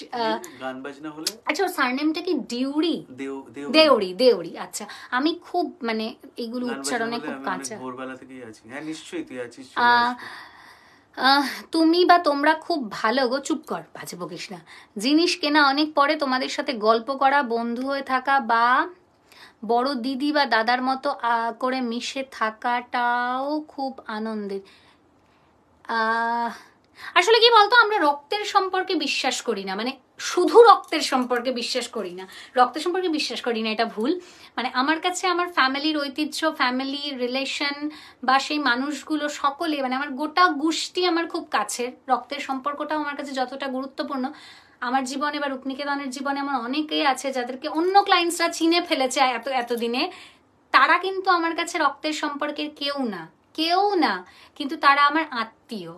গান বাজনা হলে আচ্ছা ওর সারনেমটা কি ডিউরি দেউরি দেউরি আচ্ছা আমি খুব মানে এগুলো উচ্চারণে খুব কাঁচা ভোরবেলা থেকেই আছি হ্যাঁ নিশ্চয়ই তুই আছিস তুমি বা তোমরা খুব ভালো গো চুপ কর বাজে বকিস না জিনিস কেনা অনেক পরে তোমাদের সাথে গল্প করা বন্ধু হয়ে থাকা বা বড় দিদি বা দাদার মতো করে মিশে থাকাটাও খুব আনন্দের আহ আসলে কি বলতো আমরা রক্তের সম্পর্কে বিশ্বাস করি না মানে শুধু রক্তের সম্পর্কে বিশ্বাস করি না রক্তের সম্পর্কে বিশ্বাস করি না এটা ভুল মানে আমার কাছে আমার ফ্যামিলির ঐতিহ্য ফ্যামিলি রিলেশন বা সেই মানুষগুলো সকলে মানে আমার গোটা গোষ্ঠী আমার খুব কাছের রক্তের সম্পর্কটাও আমার কাছে যতটা গুরুত্বপূর্ণ আমার জীবনে বা রূপনিকেতনের জীবনে আমার অনেকেই আছে যাদেরকে অন্য ক্লায়েন্টসরা চিনে ফেলেছে এত এতদিনে তারা কিন্তু আমার কাছে রক্তের সম্পর্কের কেউ না কেউ না কিন্তু তারা আমার আত্মীয়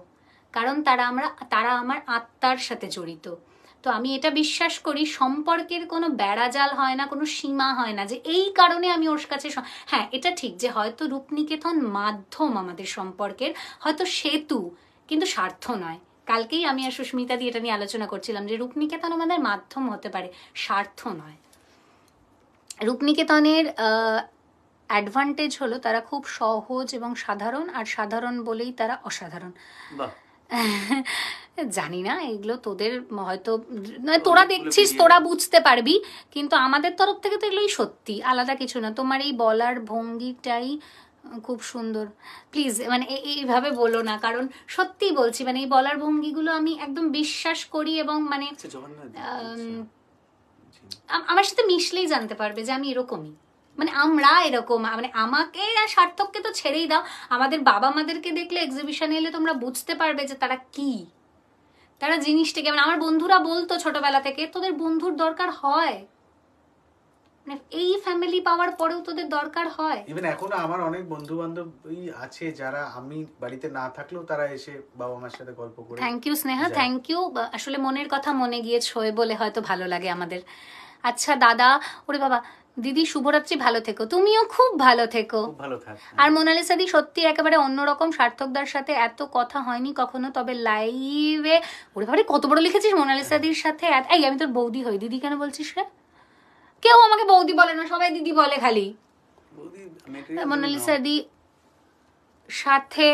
কারণ তারা আমরা তারা আমার আত্মার সাথে জড়িত তো আমি এটা বিশ্বাস করি সম্পর্কের কোনো বেড়াজাল হয় না কোনো সীমা হয় না যে এই কারণে আমি ওর কাছে হ্যাঁ এটা ঠিক যে হয়তো রূপনিকেতন মাধ্যম আমাদের সম্পর্কের হয়তো সেতু কিন্তু স্বার্থ নয় কালকেই আমি আর সুস্মিতা দিয়ে এটা নিয়ে আলোচনা করছিলাম যে রূপনিকেতন আমাদের মাধ্যম হতে পারে স্বার্থ নয় রূপনিকেতনের অ্যাডভান্টেজ হলো তারা খুব সহজ এবং সাধারণ আর সাধারণ বলেই তারা অসাধারণ জানি না এগুলো তোদের হয়তো মানে তোরা দেখছিস তোরা বুঝতে পারবি কিন্তু আমাদের তরফ থেকে তো এগুলোই সত্যি আলাদা কিছু না তোমার এই বলার ভঙ্গিটাই খুব সুন্দর প্লিজ মানে এইভাবে বলো না কারণ সত্যি বলছি মানে এই বলার ভঙ্গিগুলো আমি একদম বিশ্বাস করি এবং মানে আচ্ছা, আচ্ছা। আমার সাথে মিশলেই জানতে পারবে যে আমি এরকমই মানে আমরা এরকম মানে আমাকে আর সার্থককে তো ছেড়েই দাও আমাদের বাবা মাদেরকে দেখলে এক্সিবিশনে এলে তোমরা বুঝতে পারবে যে তারা কি তারা জিনিসটাকে মানে আমার বন্ধুরা বলতো ছোটবেলা থেকে তোদের বন্ধুর দরকার হয় মানে এই ফ্যামিলি পাওয়ার পরেও তোদের দরকার হয় ইভেন এখনো আমার অনেক বন্ধু বান্ধবই আছে যারা আমি বাড়িতে না থাকলেও তারা এসে বাবা মার সাথে গল্প করে thank you Sneha thank you আসলে মনের কথা মনে গিয়ে ছয় বলে হয়তো ভালো লাগে আমাদের আচ্ছা দাদা ওরে বাবা দিদি শুভরাত্রি ভালো থেকো তুমিও খুব ভালো থেকো আর মোনালিসা দি সত্যি একেবারে অন্যরকম সার্থকদার সাথে এত কথা হয়নি কখনো তবে লাইভে ওরে ভাবে কত বড় লিখেছিস মোনালিসা দির সাথে এই আমি তোর বৌদি হই দিদি কেন বলছিস রে কেউ আমাকে বৌদি বলে না সবাই দিদি বলে খালি ইয়ে মোনালিসা দি সাথে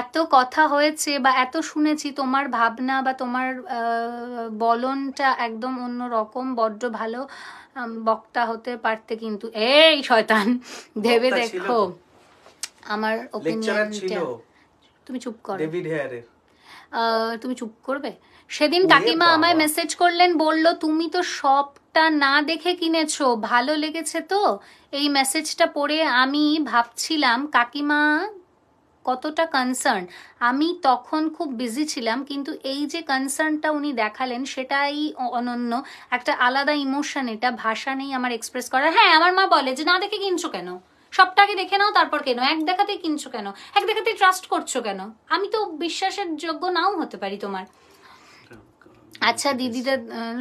এত কথা হয়েছে বা এত শুনেছি তোমার ভাবনা বা তোমার বলনটা একদম অন্য রকম বড্ড ভালো বক্তা হতে পারতে কিন্তু এই শয়তান ভেবে দেখো আমার ওপিনিয়নটা তুমি চুপ করো ডেভিড হেয়ারের তুমি চুপ করবে সেদিন কাকিমা আমায় মেসেজ করলেন বলল তুমি তো সবটা না দেখে কিনেছো ভালো লেগেছে তো এই মেসেজটা পড়ে আমি ভাবছিলাম কাকিমা কতটা কনসার্ন আমি তখন খুব বিজি ছিলাম কিন্তু এই যে কনসার্নটা উনি দেখালেন সেটাই অনন্য একটা আলাদা ইমোশন এটা ভাষা নেই আমার এক্সপ্রেস করার হ্যাঁ আমার মা বলে যে না দেখে কিনছো কেন সবটাকে দেখে নাও তারপর কেন এক দেখাতেই কিনছো কেন এক দেখাতেই ট্রাস্ট করছো কেন আমি তো বিশ্বাসের যোগ্য নাও হতে পারি তোমার আচ্ছা, আচ্ছা দিদিদের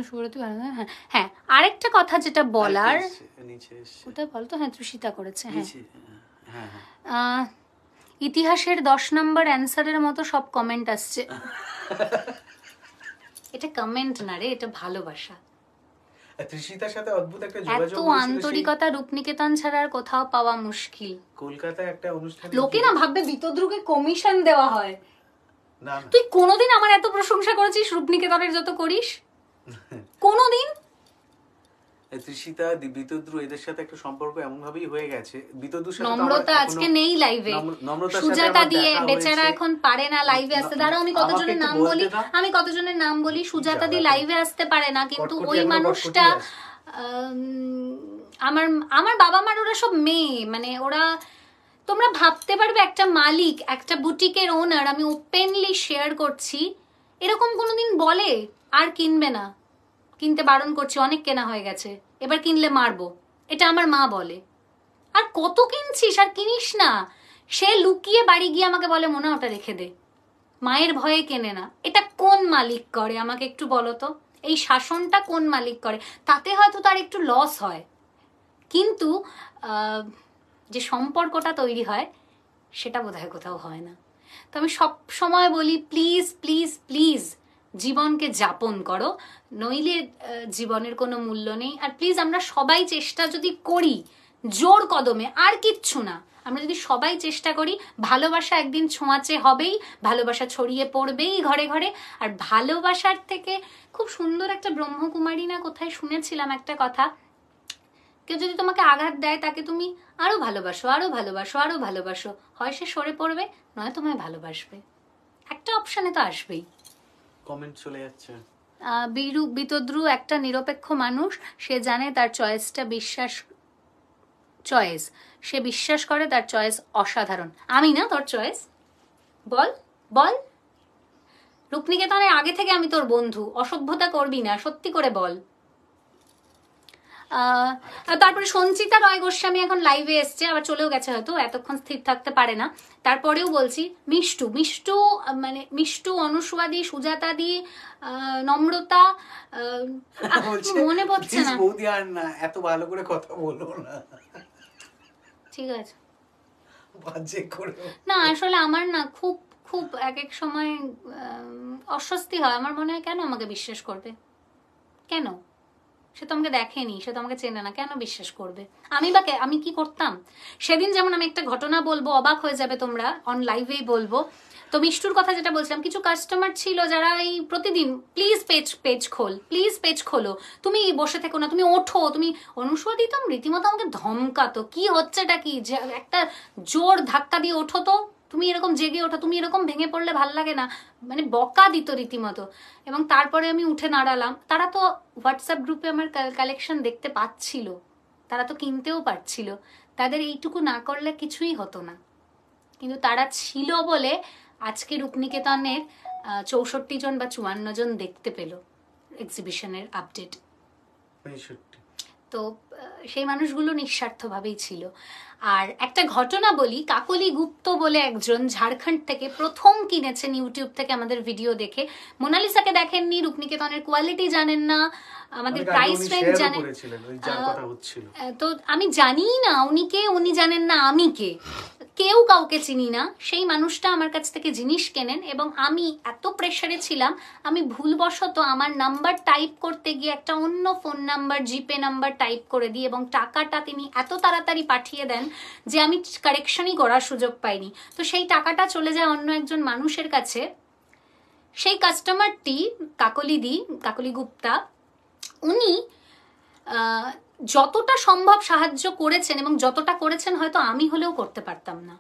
সুব্রত হ্যাঁ, হ্যাঁ হ্যাঁ আরেকটা কথা যেটা বলার কোথায় বলতো হ্যাঁ তুষিতা করেছে হ্যাঁ ইতিহাসের দশ নম্বর অ্যান্সারের মতো সব কমেন্ট আসছে এটা কমেন্ট না রে এটা ভালোবাসা তৃষিতার সাথে অদ্ভুত একটা যোগাযোগ এত আন্তরিকতা রূপনিকেতন ছাড়া আর কোথাও পাওয়া মুশকিল কলকাতায় একটা অনুষ্ঠান লোকে না ভাববে বিতদ্রুকে কমিশন দেওয়া হয় তুই কোনোদিন আমার এত প্রশংসা করেছিস রূপনিকেতনের যত করিস কোনোদিন তৃষিতা বিতদ্রু এদের সাথে একটা সম্পর্ক এমন ভাবেই হয়ে গেছে বিতদ্রুর সাথে নম্রতা আজকে নেই লাইভে সুজাতা দিয়ে বেচারা এখন পারে না লাইভে আসতে দাঁড়া আমি কতজনের নাম বলি আমি কতজনের নাম বলি সুজাতা দি লাইভে আসতে পারে না কিন্তু ওই মানুষটা আমার আমার বাবা মার ওরা সব মেয়ে মানে ওরা তোমরা ভাবতে পারবে একটা মালিক একটা বুটিকের ওনার আমি ওপেনলি শেয়ার করছি এরকম কোনোদিন বলে আর কিনবে না কিনতে বারণ করছি অনেক কেনা হয়ে গেছে এবার কিনলে মারবো এটা আমার মা বলে আর কত কিনছিস আর কিনিস না সে লুকিয়ে বাড়ি গিয়ে আমাকে বলে মনে ওটা রেখে দে মায়ের ভয়ে কেনে না এটা কোন মালিক করে আমাকে একটু বলো তো এই শাসনটা কোন মালিক করে তাতে হয়তো তার একটু লস হয় কিন্তু যে সম্পর্কটা তৈরি হয় সেটা বোধহয় কোথাও হয় না তো আমি সব সময় বলি প্লিজ প্লিজ প্লিজ জীবনকে যাপন করো নইলে জীবনের কোনো মূল্য নেই আর প্লিজ আমরা সবাই চেষ্টা যদি করি জোর কদমে আর কিচ্ছু না আমরা যদি সবাই চেষ্টা করি ভালোবাসা একদিন ছোঁয়াচে হবেই ভালোবাসা ছড়িয়ে পড়বেই ঘরে ঘরে আর ভালোবাসার থেকে খুব সুন্দর একটা ব্রহ্মকুমারী না কোথায় শুনেছিলাম একটা কথা কেউ যদি তোমাকে আঘাত দেয় তাকে তুমি আরও ভালোবাসো আরও ভালোবাসো আরও ভালোবাসো হয় সে সরে পড়বে নয় তোমায় ভালোবাসবে একটা অপশানে তো আসবেই কমেন্ট চলে যাচ্ছে বিরু বিতদ্রু একটা নিরপেক্ষ মানুষ সে জানে তার চয়েসটা বিশ্বাস চয়েস সে বিশ্বাস করে তার চয়েস অসাধারণ আমি না তোর চয়েস বল বল রূপনিকেতনের আগে থেকে আমি তোর বন্ধু অসভ্যতা করবি না সত্যি করে বল তারপরে সঞ্চিতা রয় গোস্বামী এখন লাইভে এসছে আবার চলেও গেছে হয়তো এতক্ষণ স্থির থাকতে পারে না তারপরেও বলছি মিষ্টু মিষ্টু মানে মিষ্টু সুজাতা সুজাতাদি নম্রতা মনে পড়ছে না বৌদি আর না এত ভালো করে কথা বলো না ঠিক আছে না আসলে আমার না খুব খুব এক এক সময় অস্বস্তি হয় আমার মনে হয় কেন আমাকে বিশ্বাস করবে কেন সে তো আমাকে দেখেনি সে তো আমাকে চেনে না কেন বিশ্বাস করবে আমি বা আমি কি করতাম সেদিন যেমন আমি একটা ঘটনা বলবো অবাক হয়ে যাবে তোমরা অন লাইভেই বলবো তো মিষ্টুর কথা যেটা বলছিলাম কিছু কাস্টমার ছিল যারা এই প্রতিদিন প্লিজ পেজ পেজ খোল প্লিজ পেজ খোলো তুমি বসে থেকো না তুমি ওঠো তুমি দিতাম রীতিমতো আমাকে ধমকাতো কি হচ্ছে এটা কি একটা জোর ধাক্কা দিয়ে ওঠো তো তুমি এরকম জেগে ওঠো তুমি এরকম ভেঙে পড়লে ভাল লাগে না মানে বকা দিত রীতিমতো এবং তারপরে আমি উঠে নাড়ালাম তারা তো হোয়াটসঅ্যাপ গ্রুপে আমার কালেকশন দেখতে পাচ্ছিল তারা তো কিনতেও পারছিল তাদের এইটুকু না করলে কিছুই হতো না কিন্তু তারা ছিল বলে আজকে রূপনিকেতনের চৌষট্টি জন বা চুয়ান্ন জন দেখতে পেল এক্সিবিশনের আপডেট তো সেই মানুষগুলো নিঃস্বার্থভাবেই ছিল আর একটা ঘটনা বলি কাকলি গুপ্ত বলে একজন ঝাড়খণ্ড থেকে প্রথম কিনেছেন ইউটিউব থেকে আমাদের ভিডিও দেখে মোনালিসাকে দেখেননি রুকনিকেতনের কোয়ালিটি জানেন না আমাদের প্রাইস রেঞ্জ জানেন তো আমি জানি না উনি কে উনি জানেন না আমি কে কেউ কাউকে চিনি না সেই মানুষটা আমার কাছ থেকে জিনিস কেনেন এবং আমি এত প্রেশারে ছিলাম আমি ভুলবশত আমার নাম্বার টাইপ করতে গিয়ে একটা অন্য phone number GPay number type করে দি এবং টাকাটা তিনি এত তাড়াতাড়ি পাঠিয়ে দেন যে আমি কারেকশনই করার সুযোগ পাইনি তো সেই টাকাটা চলে যায় অন্য একজন মানুষের কাছে সেই কাস্টমারটি কাকলিদি কাকলি গুপ্তা উনি যতটা সম্ভব সাহায্য করেছেন এবং যতটা করেছেন হয়তো আমি হলেও করতে পারতাম না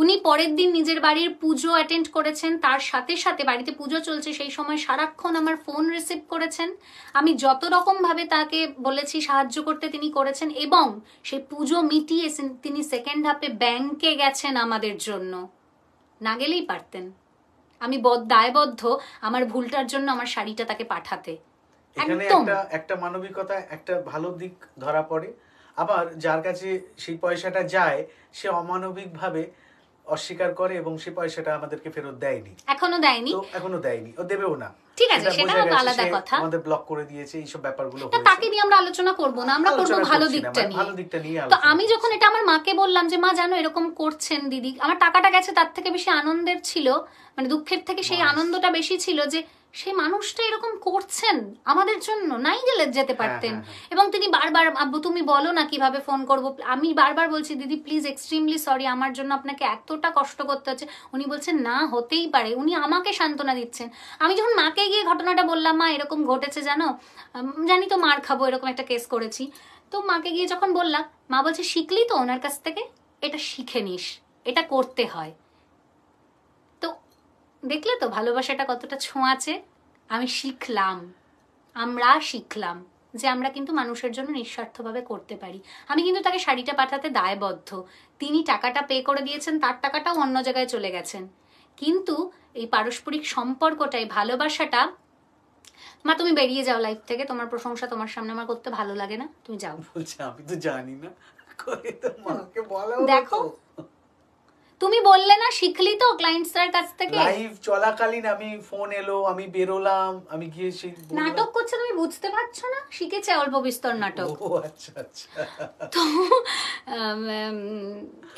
উনি পরের দিন নিজের বাড়ির পুজো অ্যাটেন্ড করেছেন তার সাথে সাথে বাড়িতে পুজো চলছে সেই সময় সারাক্ষণ আমার ফোন রিসিভ করেছেন আমি যত রকমভাবে তাকে বলেছি সাহায্য করতে তিনি করেছেন এবং সেই পুজো মিটিয়ে তিনি সেকেন্ড হাফে ব্যাংকে গেছেন আমাদের জন্য না গেলেই পারতেন আমি দায়বদ্ধ আমার ভুলটার জন্য আমার শাড়িটা তাকে পাঠাতে একটা মানবিকতা একটা ভালো দিক ধরা পড়ে আবার যার কাছে সেই পয়সাটা যায় সে অমানবিকভাবে ভাবে অস্বীকার করে এবং সে পয়সাটা আমাদেরকে ফেরত দেয়নি এখনো দেয়নি এখনো দেয়নি ও দেবেও না ঠিক আছে সেটা হলো আলাদা কথা আমাদের ব্লক করে দিয়েছে ব্যাপারগুলো তাকে নিয়ে আমরা আলোচনা করব না আমরা করব ভালো দিকটা মানে নিয়ে ভালো দিকটা নিয়ে তো আমি যখন এটা আমার মাকে বললাম যে মা জানো এরকম করছেন দিদি আমার টাকাটা গেছে তার থেকে বেশি আনন্দের ছিল মানে দুঃখের থেকে সেই আনন্দটা বেশি ছিল যে সেই মানুষটা এরকম করছেন আমাদের জন্য নাই গেলে যেতে হ্যাঁ, পারতেন হ্যাঁ, হ্যাঁ। এবং তিনি বারবার আব্বু তুমি বলো না কিভাবে ফোন করব আমি বারবার বলছি দিদি প্লিজ এক্সট্রিমলি সরি আমার জন্য আপনাকে এতটা কষ্ট করতে হচ্ছে উনি বলছেন না হতেই পারে উনি আমাকে সান্ত্বনা দিচ্ছেন আমি যখন মাকে গিয়ে ঘটনাটা বললাম মা এরকম ঘটেছে জানো জানি তো মার খাবো এরকম একটা কেস করেছি তো মাকে গিয়ে যখন বললাম মা বলছে শিখলি তো ওনার কাছ থেকে এটা শিখে নিস এটা করতে হয় দেখলে তো ভালোবাসাটা কতটা ছোঁয়াচে আমি শিখলাম আমরা শিখলাম যে আমরা কিন্তু মানুষের জন্য নিঃস্বার্থভাবে করতে পারি আমি কিন্তু তাকে শাড়িটা পাঠাতে দায়বদ্ধ তিনি টাকাটা পে করে দিয়েছেন তার টাকাটাও অন্য জায়গায় চলে গেছেন কিন্তু এই পারস্পরিক সম্পর্কটাই ভালোবাসাটা মা তুমি বেরিয়ে যাও লাইফ থেকে তোমার প্রশংসা তোমার সামনে আমার করতে ভালো লাগে না তুমি যাও আমি তো জানি না দেখো তুমি বললে না শিখলি তো ক্লায়েন্টসদের কাছ থেকে লাইভ চলাকালীন আমি ফোন এলো আমি বেরোলাম আমি গিয়ে নাটক করছে তুমি বুঝতে পারছো না শিখেছে অল্প বিস্তর নাটক ও আচ্ছা আচ্ছা তো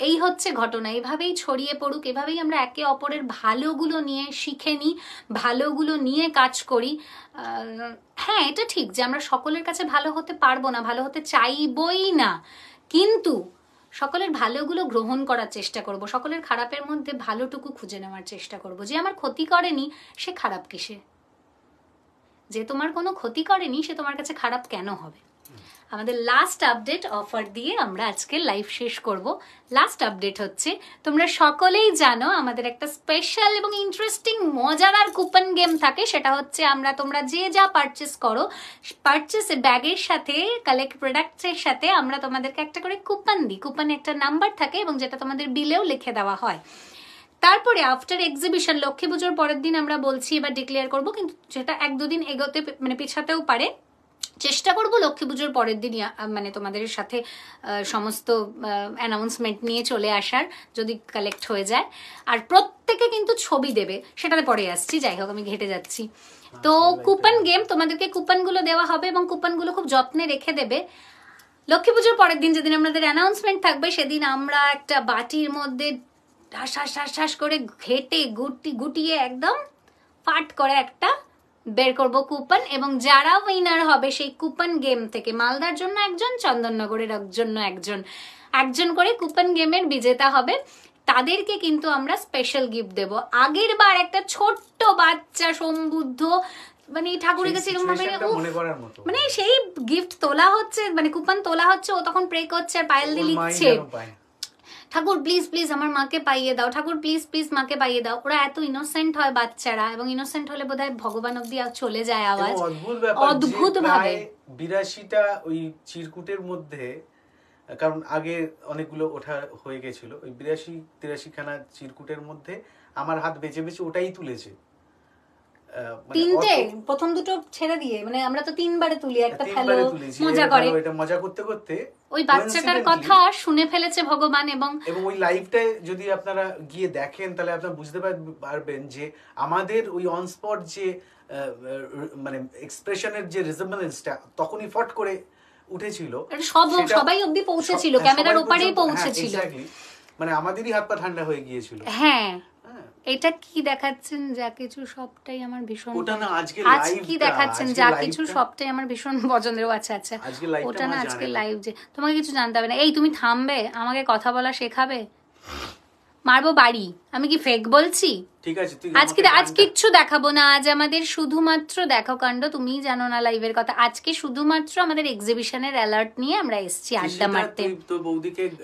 এই হচ্ছে ঘটনা এভাবেই ছড়িয়ে পড়ুক এভাবেই আমরা একে অপরের ভালোগুলো নিয়ে শিখে নিই ভালোগুলো নিয়ে কাজ করি হ্যাঁ এটা ঠিক যে আমরা সকলের কাছে ভালো হতে পারবো না ভালো হতে চাইবই না কিন্তু সকলের ভালোগুলো গ্রহণ করার চেষ্টা করব সকলের খারাপের মধ্যে ভালোটুকু খুঁজে নেওয়ার চেষ্টা করব যে আমার ক্ষতি করেনি সে খারাপ কিসে যে তোমার কোনো ক্ষতি করেনি সে তোমার কাছে খারাপ কেন হবে আমাদের লাস্ট আপডেট অফার দিয়ে আমরা আজকে লাইভ শেষ করব লাস্ট আপডেট হচ্ছে তোমরা সকলেই জানো আমাদের একটা স্পেশাল এবং ইন্টারেস্টিং মজাদার কুপন গেম থাকে সেটা হচ্ছে আমরা তোমরা যে যা পারচেস করো পারচেস ব্যাগের সাথে কালেক্ট প্রোডাক্টসের সাথে আমরা তোমাদেরকে একটা করে কুপন দিই কুপনে একটা নাম্বার থাকে এবং যেটা তোমাদের বিলেও লিখে দেওয়া হয় তারপরে আফটার এক্সিবিশন লক্ষ্মী পুজোর পরের দিন আমরা বলছি এবার ডিক্লেয়ার করব কিন্তু সেটা এক দুদিন এগোতে মানে পিছাতেও পারে চেষ্টা করব লক্ষ্মী পুজোর পরের দিনই মানে তোমাদের সাথে সমস্ত অ্যানাউন্সমেন্ট নিয়ে চলে আসার যদি কালেক্ট হয়ে যায় আর প্রত্যেকে কিন্তু ছবি দেবে সেটাতে পরে আসছি যাই হোক আমি ঘেটে যাচ্ছি আচ্ছা, তো কুপন গেম uh, তোমাদেরকে কুপনগুলো দেওয়া হবে এবং কুপনগুলো খুব যত্নে রেখে দেবে লক্ষ্মী পুজোর পরের দিন যেদিন আমাদের অ্যানাউন্সমেন্ট থাকবে সেদিন আমরা একটা বাটির মধ্যে ঢাস ঢাস করে ঘেটে গুটি গুটিয়ে একদম ফাট করে একটা বের করব কুপন এবং যারা উইনার হবে সেই কুপন গেম থেকে মালদার জন্য একজন চন্দননগরের জন্য একজন একজন করে কুপন গেমের বিজেতা হবে তাদেরকে কিন্তু আমরা স্পেশাল গিফট দেব আগের বার একটা ছোট্ট বাচ্চা সমবুদ্ধ মানে ঠাকুরের কাছে মানে সেই গিফট তোলা হচ্ছে মানে কুপন তোলা হচ্ছে ও তখন প্রে করছে আর পায়েল দিয়ে লিখছে ঠাকুর প্লিজ প্লিজ আমার মাকে পাইয়ে দাও ঠাকুর প্লিজ প্লিজ মাকে পাইয়ে দাও ওরা এত ইনোসেন্ট হয় বাচ্চারা এবং ইনোসেন্ট হলে বোধ হয় ভগবান অব্দি চলে যায় আওয়াজ অদ্ভুত ভাবে বিরাশিটা ওই চিরকুটের মধ্যে কারণ আগে অনেকগুলো ওঠা হয়ে গেছিল ওই বিরাশি তিরাশি খানা চিরকুটের মধ্যে আমার হাত বেঁচে বেঁচে ওটাই তুলেছে মানে তিনটে প্রথম দুটো ছেড়ে দিয়ে মানে আমরা তো তিনবারে তুলি হ্যাঁ, একটা ফেলো মজা করে এটা মজা করতে করতে ওই বাচ্চাটার কথা শুনে ফেলেছে ভগবান এবং এবং ওই লাইভটায় যদি আপনারা গিয়ে দেখেন তাহলে আপনারা বুঝতে পারবেন যে আমাদের ওই অন স্পট যে মানে এক্সপ্রেশনের যে রেজেম্বলেন্সটা তখনই ফট করে উঠেছিল সব সবাই অবধি পৌঁছেছিল হ্যাঁ, ক্যামেরার ওপারেই পৌঁছেছিল হ্যাঁ, মানে আমাদেরই হাত পা ঠান্ডা হয়ে গিয়েছিল হ্যাঁ এটা কি দেখাচ্ছেন যা কিছু সবটাই আমার ভীষণ ওটা না আজকে আজ কি দেখাচ্ছেন যা কিছু সবটাই আমার ভীষণ পছন্দের আচ্ছা আচ্ছা ওটা না আজকে লাইভ যে তোমাকে কিছু জানতে হবে না এই তুমি থামবে আমাকে কথা বলা শেখাবে মারবো বাড়ি আমি কি ফেক বলছি ঠিক আছে আজকে আজ কিচ্ছু দেখাবো না আজ আমাদের শুধুমাত্র দেখো কাণ্ড তুমি জানো না লাইভের কথা আজকে শুধুমাত্র আমাদের এক্সিবিশনের অ্যালার্ট নিয়ে আমরা এসেছি আড্ডা মারতে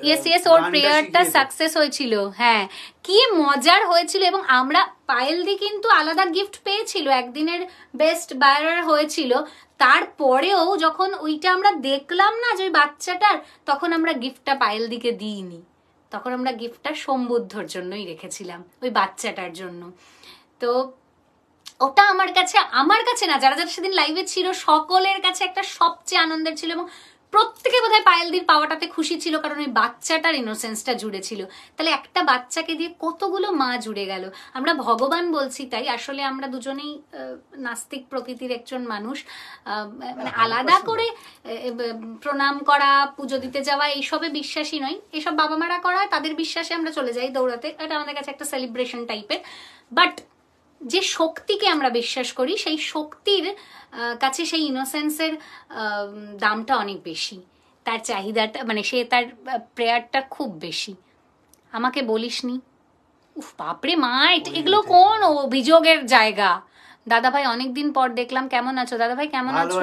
ইয়েস ইয়েস ওর প্রেয়ারটা সাকসেস হয়েছিল হ্যাঁ কি মজার হয়েছিল এবং আমরা পায়েল দি কিন্তু আলাদা গিফট পেয়েছিল একদিনের বেস্ট বায়ার হয়েছিল তারপরেও যখন ওইটা আমরা দেখলাম না যে ওই বাচ্চাটার তখন আমরা গিফটটা পায়েল দিকে দিইনি তখন আমরা গিফটটা সম্বুদ্ধর জন্যই রেখেছিলাম ওই বাচ্চাটার জন্য তো ওটা আমার কাছে আমার কাছে না যারা যারা সেদিন লাইভে ছিল সকলের কাছে একটা সবচেয়ে আনন্দের ছিল এবং প্রত্যেকে বোধহয় পায়েলদির পাওয়াটাতে খুশি ছিল কারণ ওই বাচ্চাটার ইনোসেন্সটা জুড়ে ছিল তাহলে একটা বাচ্চাকে দিয়ে কতগুলো মা জুড়ে গেল আমরা ভগবান বলছি তাই আসলে আমরা দুজনেই নাস্তিক প্রকৃতির একজন মানুষ মানে হ্যাঁ, আলাদা হ্যাঁ, করে প্রণাম করা পুজো দিতে যাওয়া এইসবে বিশ্বাসী নয় এসব বাবা মারা করা তাদের বিশ্বাসে আমরা চলে যাই দৌড়াতে এটা আমাদের কাছে একটা সেলিব্রেশন টাইপের বাট যে শক্তিকে আমরা বিশ্বাস করি সেই শক্তির কাছে সেই ইনোসেন্সের দামটা অনেক বেশি তার চাহিদাটা মানে সে তার প্রেয়ারটা খুব বেশি আমাকে বলিস নি উফ বাপরে মা এগুলো কোন অভিযোগের জায়গা দাদা ভাই অনেকদিন পর দেখলাম কেমন আছো দাদা ভাই কেমন আছো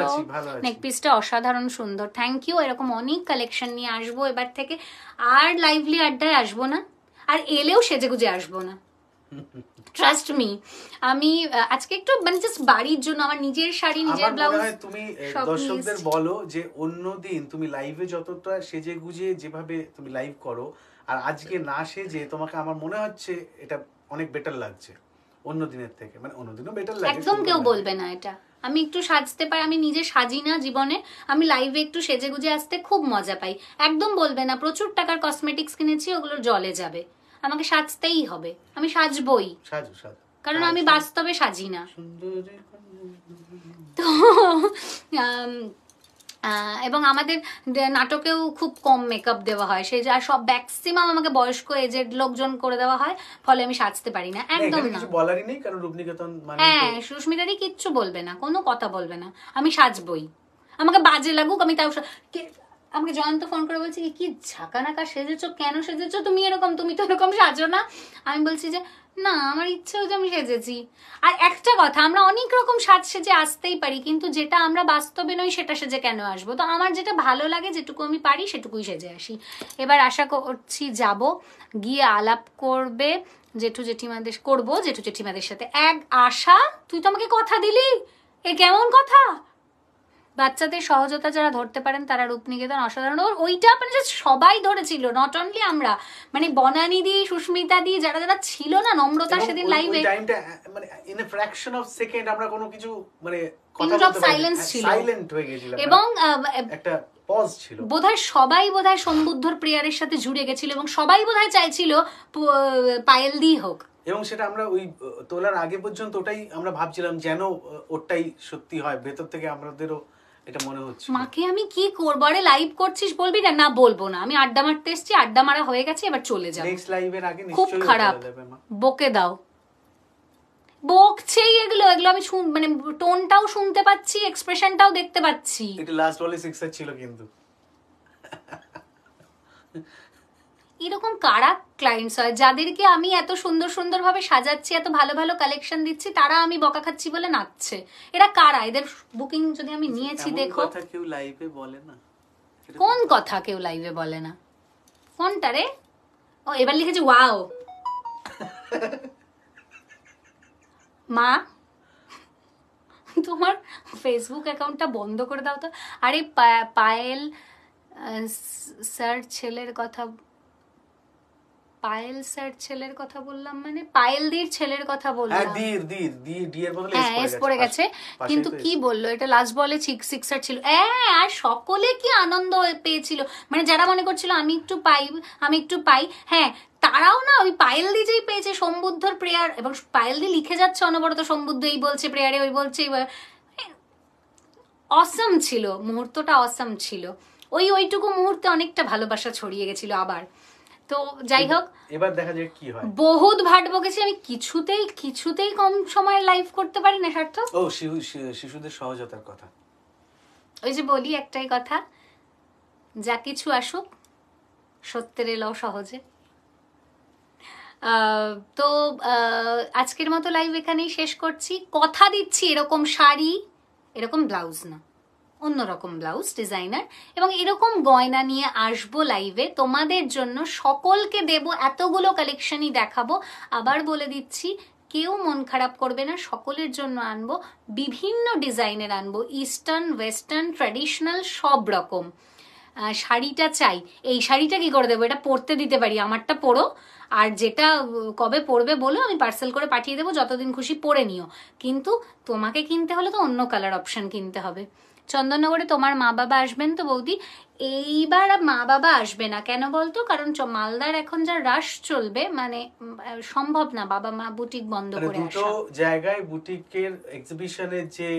নেকপিসটা অসাধারণ সুন্দর থ্যাংক ইউ এরকম অনেক কালেকশন নিয়ে আসবো এবার থেকে আর লাইভলি আড্ডায় আসবো না আর এলেও সেজেগুজে আসবো না ট্রাস্ট মি আমি আজকে একটু মানে জাস্ট বাড়ির জন্য আমার নিজের শাড়ি নিজের ব্লাউজ তুমি দর্শকদের বলো যে অন্য দিন তুমি লাইভে যতটা সেজে গুজে যেভাবে তুমি লাইভ করো আর আজকে না সেজে তোমাকে আমার মনে হচ্ছে এটা অনেক বেটার লাগছে অন্য দিনের থেকে মানে অন্যদিনও বেটার লাগে একদম কেউ মানে বলবে না এটা আমি একটু সাজতে পারি আমি নিজে সাজি না জীবনে আমি লাইভে একটু সেজে গুজে আসতে খুব মজা পাই একদম বলবে না প্রচুর টাকার কসমেটিক্স কিনেছি ওগুলোর জলে যাবে আমাকে সাজতেই হবে আমি সাজবই কারণ আমি বাস্তবে সাজি না তো এবং আমাদের নাটকেও খুব কম মেকআপ দেওয়া হয় সেই আর সব ম্যাক্সিমাম আমাকে বয়স্ক এজেড লোকজন করে দেওয়া হয় ফলে আমি সাজতে পারি না একদম না বলারই নেই কারণ রূপনিকেতন মানে হ্যাঁ সুস্মিতারই কিচ্ছু বলবে না কোনো কথা বলবে না আমি সাজবই আমাকে বাজে লাগুক আমি তাও আমাকে জয়ন্ত ফোন করে বলছে কি কি নাকা সেজেছো কেন সেজেছো তুমি এরকম তুমি তো এরকম সাজো না আমি বলছি যে না আমার ইচ্ছে হচ্ছে আমি সেজেছি আর একটা কথা আমরা অনেক রকম সাজ সেজে আসতেই পারি কিন্তু যেটা আমরা বাস্তবে নই সেটা সেজে কেন আসবো তো আমার যেটা ভালো লাগে যেটুকু আমি পারি সেটুকুই সেজে আসি এবার আশা করছি যাব গিয়ে আলাপ করবে জেঠু জেঠিমাদের করবো জেঠু জেঠিমাদের সাথে এক আশা তুই তো আমাকে কথা দিলি এ কেমন কথা বাচ্চাদের সহজতা যারা ধরতে পারেন তারা রূপনিকেতন অসাধারণ ওর ওইটা মানে সবাই ধরেছিল নট অনলি আমরা মানে বনানি দি সুস্মিতা দি যারা যারা ছিল না নম্রতা সেদিন লাইভে হ্যাঁ, মানে in a fraction of second আমরা কোনো কিছু মানে সাইলেন্স হ্যাঁ, ছিল সাইলেন্ট হয়ে গেছিল হ্যাঁ। এবং একটা পজ ছিল বোধহয় সবাই বোধহয় সম্বুদ্ধর প্রেয়ারের সাথে জুড়ে গেছিল এবং সবাই বোধহয় চাইছিল পায়েল দি হোক এবং সেটা আমরা ওই তোলার আগে পর্যন্ত ওটাই আমরা ভাবছিলাম যেন ওটাই সত্যি হয় ভেতর থেকে আমাদেরও এটা মনে হচ্ছে মাকে আমি কি করব আরে লাইভ করছিস বলবি না না বলবো না আমি আড্ডা মারতে এসেছি আড্ডা মারা হয়ে গেছে এবার চলে যাব নেক্সট লাইভের আগে খুব খারাপ বকে দাও বকছেই এগুলো এগুলো আমি শুন মানে টোনটাও শুনতে পাচ্ছি এক্সপ্রেশনটাও দেখতে পাচ্ছি এটা লাস্ট বলে সিক্সার ছিল কিন্তু এরকম কারা ক্লায়েন্টস হয় যাদেরকে আমি এত সুন্দর সুন্দরভাবে সাজাচ্ছি এত ভালো ভালো কালেকশন দিচ্ছি তারা আমি বকা খাচ্ছি বলে নাচছে এরা কারা এদের বুকিং যদি আমি নিয়েছি দেখো কেউ লাইভে বলে না কোন কথা কেউ লাইভে বলে না কোনটা রে ও এবার লিখেছি ওয়াও মা তোমার ফেসবুক অ্যাকাউন্টটা বন্ধ করে দাও তো আরে পায়েল স্যার ছেলের কথা পায়েল স্যার ছেলের কথা বললাম মানে পায়েলদির ছেলের কথা বললাম দির দির দি ডি এর বদলে হ্যাঁ এস পড়ে গেছে কিন্তু কি বললো এটা লাস্ট বলে সিক্স সিক্সার ছিল হ্যাঁ আর সকলে কি আনন্দ পেয়েছিল মানে যারা মনে করছিল আমি একটু পাই আমি একটু পাই হ্যাঁ তারাও না ওই পায়েল দি যেই পেয়েছে সম্বুদ্ধর প্রেয়ার এবং পায়েল দি লিখে যাচ্ছে অনবরত সম্বুদ্ধ এই বলছে প্রেয়ারে ওই বলছে অসম হ্যাঁ, ছিল মুহূর্তটা অসম ছিল ওই ওইটুকু মুহূর্তে অনেকটা ভালোবাসা ছড়িয়ে গেছিল আবার তো যাই হোক এবার দেখা যাক কি হয় বহুত ভাট বকেছি আমি কিছুতেই কিছুতেই কম সময় লাইভ করতে পারি না সার্থ ও শিশুদের সহজতার কথা ওই যে বলি একটাই কথা যা কিছু আসুক সত্যের এলো সহজে তো আজকের মতো লাইভ এখানেই শেষ করছি কথা দিচ্ছি এরকম শাড়ি এরকম ব্লাউজ না অন্যরকম ব্লাউজ ডিজাইনার এবং এরকম গয়না নিয়ে আসবো লাইভে তোমাদের জন্য সকলকে দেব এতগুলো কালেকশনই দেখাবো আবার বলে দিচ্ছি কেউ মন খারাপ করবে না সকলের জন্য আনবো বিভিন্ন ডিজাইনের আনবো ইস্টার্ন ওয়েস্টার্ন ট্র্যাডিশনাল সব রকম শাড়িটা চাই এই শাড়িটা কি করে দেবো এটা পরতে দিতে পারি আমারটা পরো আর যেটা কবে পরবে বলো আমি পার্সেল করে পাঠিয়ে দেবো যতদিন খুশি পরে নিও কিন্তু তোমাকে কিনতে হলে তো অন্য কালার অপশন কিনতে হবে চন্দননগরে তোমার মা বাবা আসবেন তো বৌদি এইবার মা বাবা আসবে না কেন বলতো কারণ মালদার এখন যা রাশ চলবে মানে সম্ভব না বাবা মা বুটিক বন্ধ মানে করে দুটো জায়গায় বুটিকের এক্সিবিশনের যে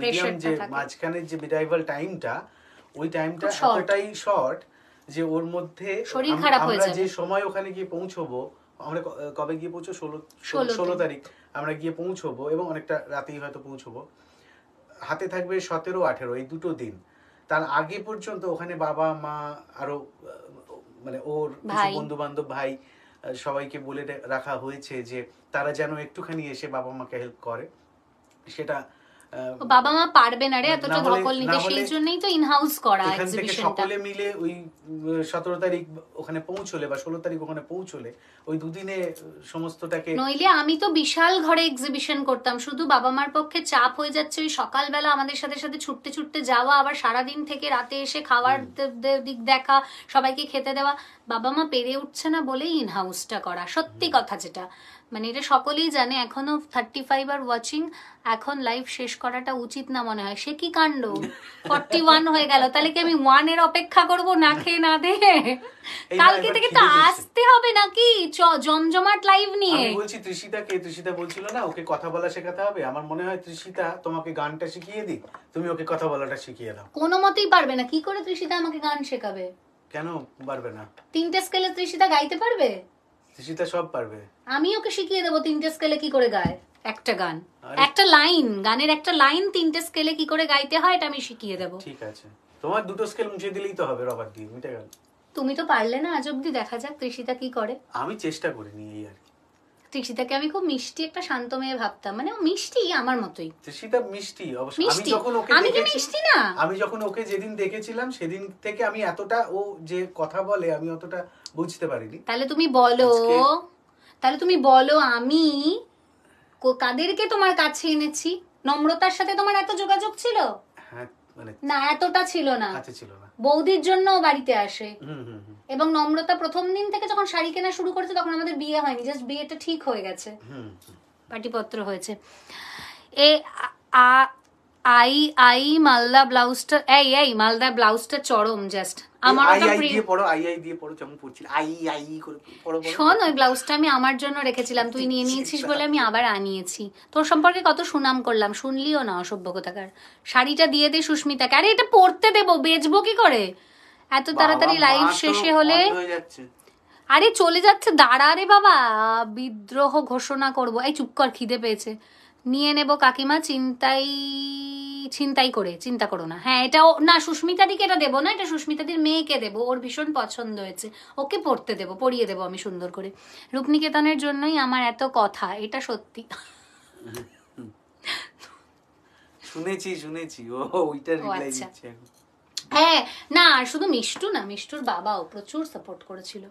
মিডিয়াম যে মাঝখানে যে মিডাইভাল টাইমটা ওই টাইমটা এতটাই শর্ট যে ওর মধ্যে শরীর খারাপ হয়ে যাবে যে সময় ওখানে গিয়ে পৌঁছবো আমরা কবে গিয়ে পৌঁছবো ষোলো ষোলো তারিখ আমরা গিয়ে পৌঁছবো এবং অনেকটা রাতেই হয়তো পৌঁছবো হাতে থাকবে সতেরো আঠেরো এই দুটো দিন তার আগে পর্যন্ত ওখানে বাবা মা আরো মানে ওর বন্ধু বান্ধব ভাই সবাইকে বলে রাখা হয়েছে যে তারা যেন একটুখানি এসে বাবা মাকে হেল্প করে সেটা বাবা মা পারবে না রে এতটা ধকল নিতে সেই জন্যই তো ইন হাউস করা এক্সিবিশনটা সকলে মিলে ওই 17 তারিখ ওখানে পৌঁছলে বা 16 তারিখ ওখানে পৌঁছলে ওই দুদিনে সমস্তটাকে নইলে আমি তো বিশাল ঘরে এক্সিবিশন করতাম শুধু বাবা মার পক্ষে চাপ হয়ে যাচ্ছে ওই সকালবেলা আমাদের সাথে সাথে ছুটতে ছুটতে যাওয়া আবার সারা দিন থেকে রাতে এসে খাওয়ার দিক দেখা সবাইকে খেতে দেওয়া বাবা মা পেরে উঠছে না বলেই ইন হাউসটা করা সত্যি কথা যেটা মানে এটা সকলেই জানে এখনো থার্টি ফাইভ আর ওয়াচিং এখন লাইভ শেষ করাটা উচিত না মনে হয় সে কি কাণ্ড ফর্টি ওয়ান হয়ে গেল তাহলে কি আমি ওয়ান এর অপেক্ষা করব না খেয়ে না দেখে কালকে থেকে তো আসতে হবে নাকি জমজমাট লাইভ নিয়ে আমি বলছি কে তৃষিতা বলছিল না ওকে কথা বলা শেখাতে হবে আমার মনে হয় তৃষিতা তোমাকে গানটা শিখিয়ে দিই তুমি ওকে কথা বলাটা শিখিয়ে দাও কোনো মতেই পারবে না কি করে তৃষিতা আমাকে গান শেখাবে কেন পারবে না তিনটে স্কেলে তৃষিতা গাইতে পারবে সীতা সব পারবে আমি ওকে শিখিয়ে দেবো তিনটে স্কেলে কি করে গায় একটা গান একটা লাইন গানের একটা লাইন তিনটে স্কেলে কি করে গাইতে হয় এটা আমি শিখিয়ে দেবো ঠিক আছে তোমার দুটো স্কেল মুছে দিলেই তো হবে রবার দিয়ে মিটে গেল তুমি তো পারলে না আজ অব্দি দেখা যাক তৃষিতা কি করে আমি চেষ্টা করিনি এই আর কি আমি খুব মিষ্টি একটা শান্ত মেয়ে ভাবতাম মানে ও মিষ্টি আমার মতোই তৃষিতা মিষ্টি অবশ্যই আমি যখন ওকে আমি মিষ্টি না আমি যখন ওকে যেদিন দেখেছিলাম সেদিন থেকে আমি এতটা ও যে কথা বলে আমি অতটা বুঝতে পারিনি তাহলে তুমি বলো তাহলে তুমি বলো আমি কাদেরকে তোমার কাছে এনেছি নম্রতার সাথে তোমার এত যোগাযোগ ছিল হ্যাঁ, মানে- না এতটা ছিল না বৌদির জন্য বাড়িতে আসে এবং নম্রতা প্রথম দিন থেকে যখন শাড়ি কেনা শুরু করেছে তখন আমাদের বিয়ে হয়নি জাস্ট বিয়েটা ঠিক হয়ে গেছে পাটিপত্র হয়েছে এ আ আই আই মালদা ব্লাউজটা এই এই মালদা ব্লাউজটা চরম জাস্ট আমার আই আই দিয়ে পড়ো আই আই দিয়ে পড়ো যেমন পড়ছিল আই আই করে পড়ো শোন ওই ব্লাউজটা আমি আমার জন্য রেখেছিলাম তুই নিয়ে নিয়েছিস বলে আমি আবার আনিয়েছি তোর সম্পর্কে কত সুনাম করলাম শুনলিও না অসভ্য শাড়িটা দিয়ে দে সুস্মিতাকে আরে এটা পড়তে দেবো বেচবো কি করে এত তাড়াতাড়ি লাইভ শেষে হলে আরে চলে যাচ্ছে দাঁড়া রে বাবা বিদ্রোহ ঘোষণা করব এই চুপ কর খিদে পেয়েছে নিয়ে নেব কাকিমা চিন্তাই চিন্তাই করে চিন্তা করো না হ্যাঁ এটা না সুস্মিতাদিকে এটা দেবো না এটা সুস্মিতাদির মেয়েকে দেবো ওর ভীষণ পছন্দ হয়েছে ওকে পড়তে দেবো পড়িয়ে দেবো আমি সুন্দর করে রূপনিকেতনের জন্যই আমার এত কথা এটা সত্যি শুনেছি শুনেছি ও ওইটা রিপ্লাই আচ্ছা। দিচ্ছে হ্যাঁ না শুধু মিষ্টু না মিষ্টুর বাবাও প্রচুর সাপোর্ট করেছিল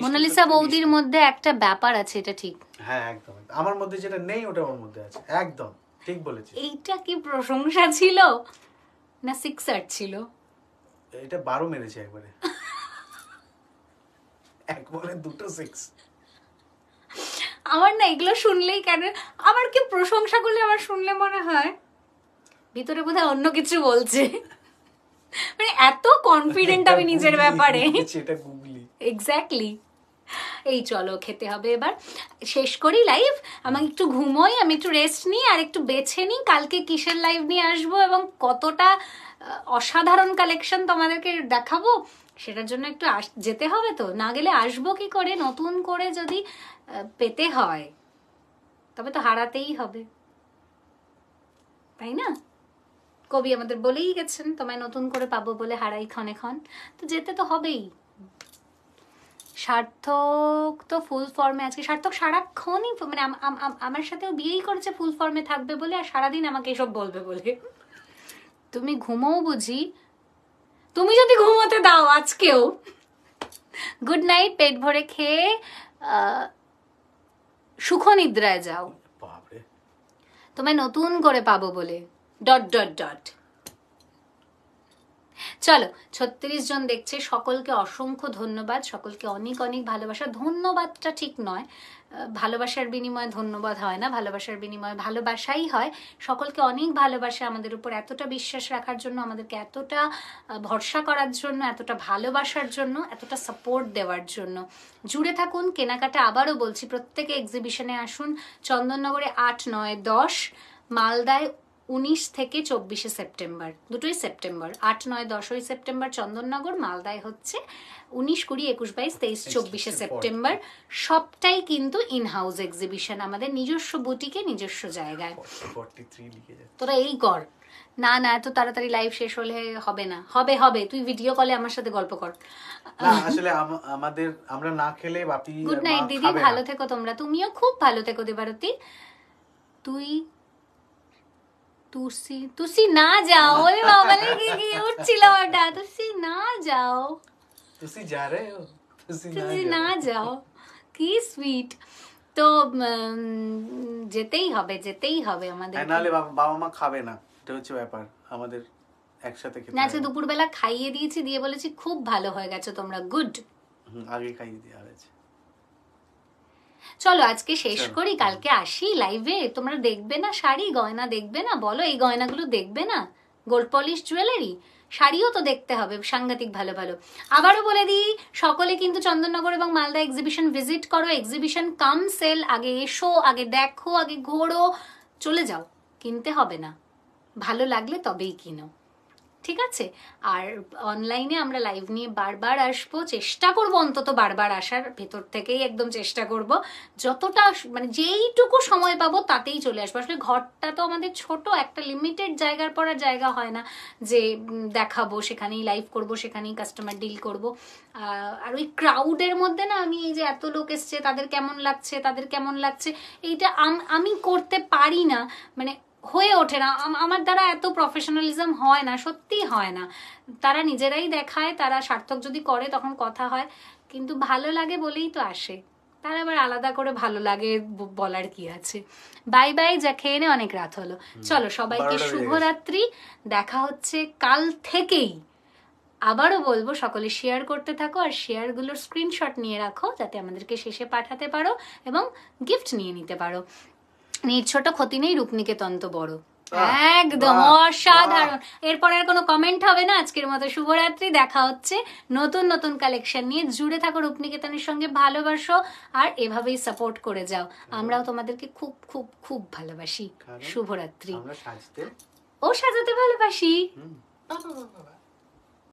মোনালিসা বৌদির মধ্যে একটা ব্যাপার আছে এটা ঠিক হ্যাঁ একদম আমার মধ্যে যেটা নেই ওটা ওর মধ্যে আছে একদম ঠিক বলেছিস এইটা কি প্রশংসা ছিল না সিক্সার ছিল এটা বারো মেরেছে একবারে একবারে দুটো সিক্স আমার না এগুলো শুনলেই কেন আমার কি প্রশংসা করলে আমার শুনলে মনে হয় ভিতরে বোধহয় অন্য কিছু বলছে মানে এত কনফিডেন্ট আমি নিজের ব্যাপারে সেটা এক্স্যাক্টলি এই চলো খেতে হবে এবার শেষ করি লাইভ আমাকে একটু ঘুমোই আমি একটু রেস্ট নিই আর একটু বেছে নিই কালকে কিসের লাইভ নিয়ে আসবো এবং কতটা অসাধারণ কালেকশন তোমাদেরকে দেখাবো সেটার জন্য একটু যেতে হবে তো না গেলে আসবো কি করে নতুন করে যদি পেতে হয় তবে তো হারাতেই হবে তাই না কবি আমাদের বলেই গেছেন তোমায় নতুন করে পাবো বলে হারাই ক্ষণে ক্ষণ তো যেতে তো হবেই সার্থক তো ফুল ফর্মে আজকে সার্থক সারাক্ষণই মানে আমার সাথেও বিয়েই করেছে ফুল ফর্মে থাকবে বলে আর সারাদিন আমাকে এসব বলবে বলে তুমি ঘুমোও বুঝি তুমি যদি ঘুমোতে দাও আজকেও গুড নাইট পেট ভরে খেয়ে সুখ নিদ্রায় যাও তোমায় নতুন করে পাবো বলে ডট ডট ডট চলো ছত্রিশ জন দেখছে সকলকে অসংখ্য ধন্যবাদ সকলকে অনেক অনেক ভালোবাসা ধন্যবাদটা ঠিক নয় ভালোবাসার বিনিময়ে ধন্যবাদ হয় না ভালোবাসার বিনিময়ে ভালোবাসাই হয় সকলকে অনেক ভালোবাসা আমাদের উপর এতটা বিশ্বাস রাখার জন্য আমাদেরকে এতটা ভরসা করার জন্য এতটা ভালোবাসার জন্য এতটা সাপোর্ট দেওয়ার জন্য জুড়ে থাকুন কেনাকাটা আবারও বলছি প্রত্যেকে এক্সিবিশনে আসুন চন্দননগরে আট নয় দশ মালদায় উনিশ থেকে চব্বিশে সেপ্টেম্বর দুটোই সেপ্টেম্বর আট নয় দশই সেপ্টেম্বর চন্দননগর মালদায় হচ্ছে উনিশ কুড়ি একুশ বাইশ তেইশ চব্বিশে সেপ্টেম্বর সবটাই কিন্তু ইন হাউস এক্সিবিশন আমাদের নিজস্ব বুটিকে নিজস্ব জায়গায় তোরা এই কর না না এত তাড়াতাড়ি লাইভ শেষ হলে হবে না হবে হবে তুই ভিডিও কলে আমার সাথে গল্প কর আসলে আমাদের আমরা না খেলে বাপি গুড নাইট দিদি ভালো থেকো তোমরা তুমিও খুব ভালো থেকো দেবারতি তুই তুসি তুসি না যাও উঠছিল ওটা তুসি না যাও তুসি যা রে তুসি না যাও কি সুইট তো যেতেই হবে যেতেই হবে আমাদের নালে বাবা মা খাবে না এটা হচ্ছে ব্যাপার আমাদের একসাথে খেতে না আজকে দুপুরবেলা খাইয়ে দিয়েছি দিয়ে বলেছি খুব ভালো হয়ে গেছে তোমরা গুড আগে খাইয়ে দিয়ে চলো আজকে শেষ করি কালকে আসি লাইভে তোমরা দেখবে না শাড়ি গয়না দেখবে না বলো এই গয়নাগুলো দেখবে না গোল্ড পলিশ জুয়েলারি শাড়িও তো দেখতে হবে সাংঘাতিক ভালো ভালো আবারও বলে দিই সকলে কিন্তু চন্দননগর এবং মালদা এক্সিবিশন ভিজিট করো এক্সিবিশন কাম সেল আগে এসো আগে দেখো আগে ঘোরো চলে যাও কিনতে হবে না ভালো লাগলে তবেই কিনো ঠিক আছে আর অনলাইনে আমরা লাইভ নিয়ে বারবার আসবো চেষ্টা করব অন্তত বারবার আসার ভেতর থেকেই একদম চেষ্টা করব যতটা মানে যেইটুকু সময় পাবো তাতেই চলে আসবো আসলে ঘরটা তো আমাদের ছোট একটা লিমিটেড জায়গার পর জায়গা হয় না যে দেখাবো সেখানেই লাইভ করব সেখানেই কাস্টমার ডিল করব আর ওই ক্রাউডের মধ্যে না আমি এই যে এত লোক এসছে তাদের কেমন লাগছে তাদের কেমন লাগছে এইটা আমি করতে পারি না মানে হয়ে ওঠে না আমার দ্বারা এত প্রফেশনালিজম হয় না সত্যি হয় না তারা নিজেরাই দেখায় তারা সার্থক যদি করে তখন কথা হয় কিন্তু ভালো লাগে বলেই তো আসে তার আবার আলাদা করে ভালো লাগে বলার কি আছে বাই বাই যা খেয়ে নে অনেক রাত হলো চলো সবাইকে শুভরাত্রি দেখা হচ্ছে কাল থেকেই আবারও বলবো সকলে শেয়ার করতে থাকো আর শেয়ারগুলোর স্ক্রিনশট নিয়ে রাখো যাতে আমাদেরকে শেষে পাঠাতে পারো এবং গিফট নিয়ে নিতে পারো নির ছোট ক্ষতি নেই তন্ত বড় একদম অসাধারণ এরপর আর কোনো কমেন্ট হবে না আজকের মতো শুভরাত্রি দেখা হচ্ছে নতুন নতুন কালেকশন নিয়ে জুড়ে থাকো রূপনিকেতনের সঙ্গে ভালোবাসো আর এভাবেই সাপোর্ট করে যাও আমরাও তোমাদেরকে খুব খুব খুব ভালোবাসি শুভরাত্রি ও সাজাতে ভালোবাসি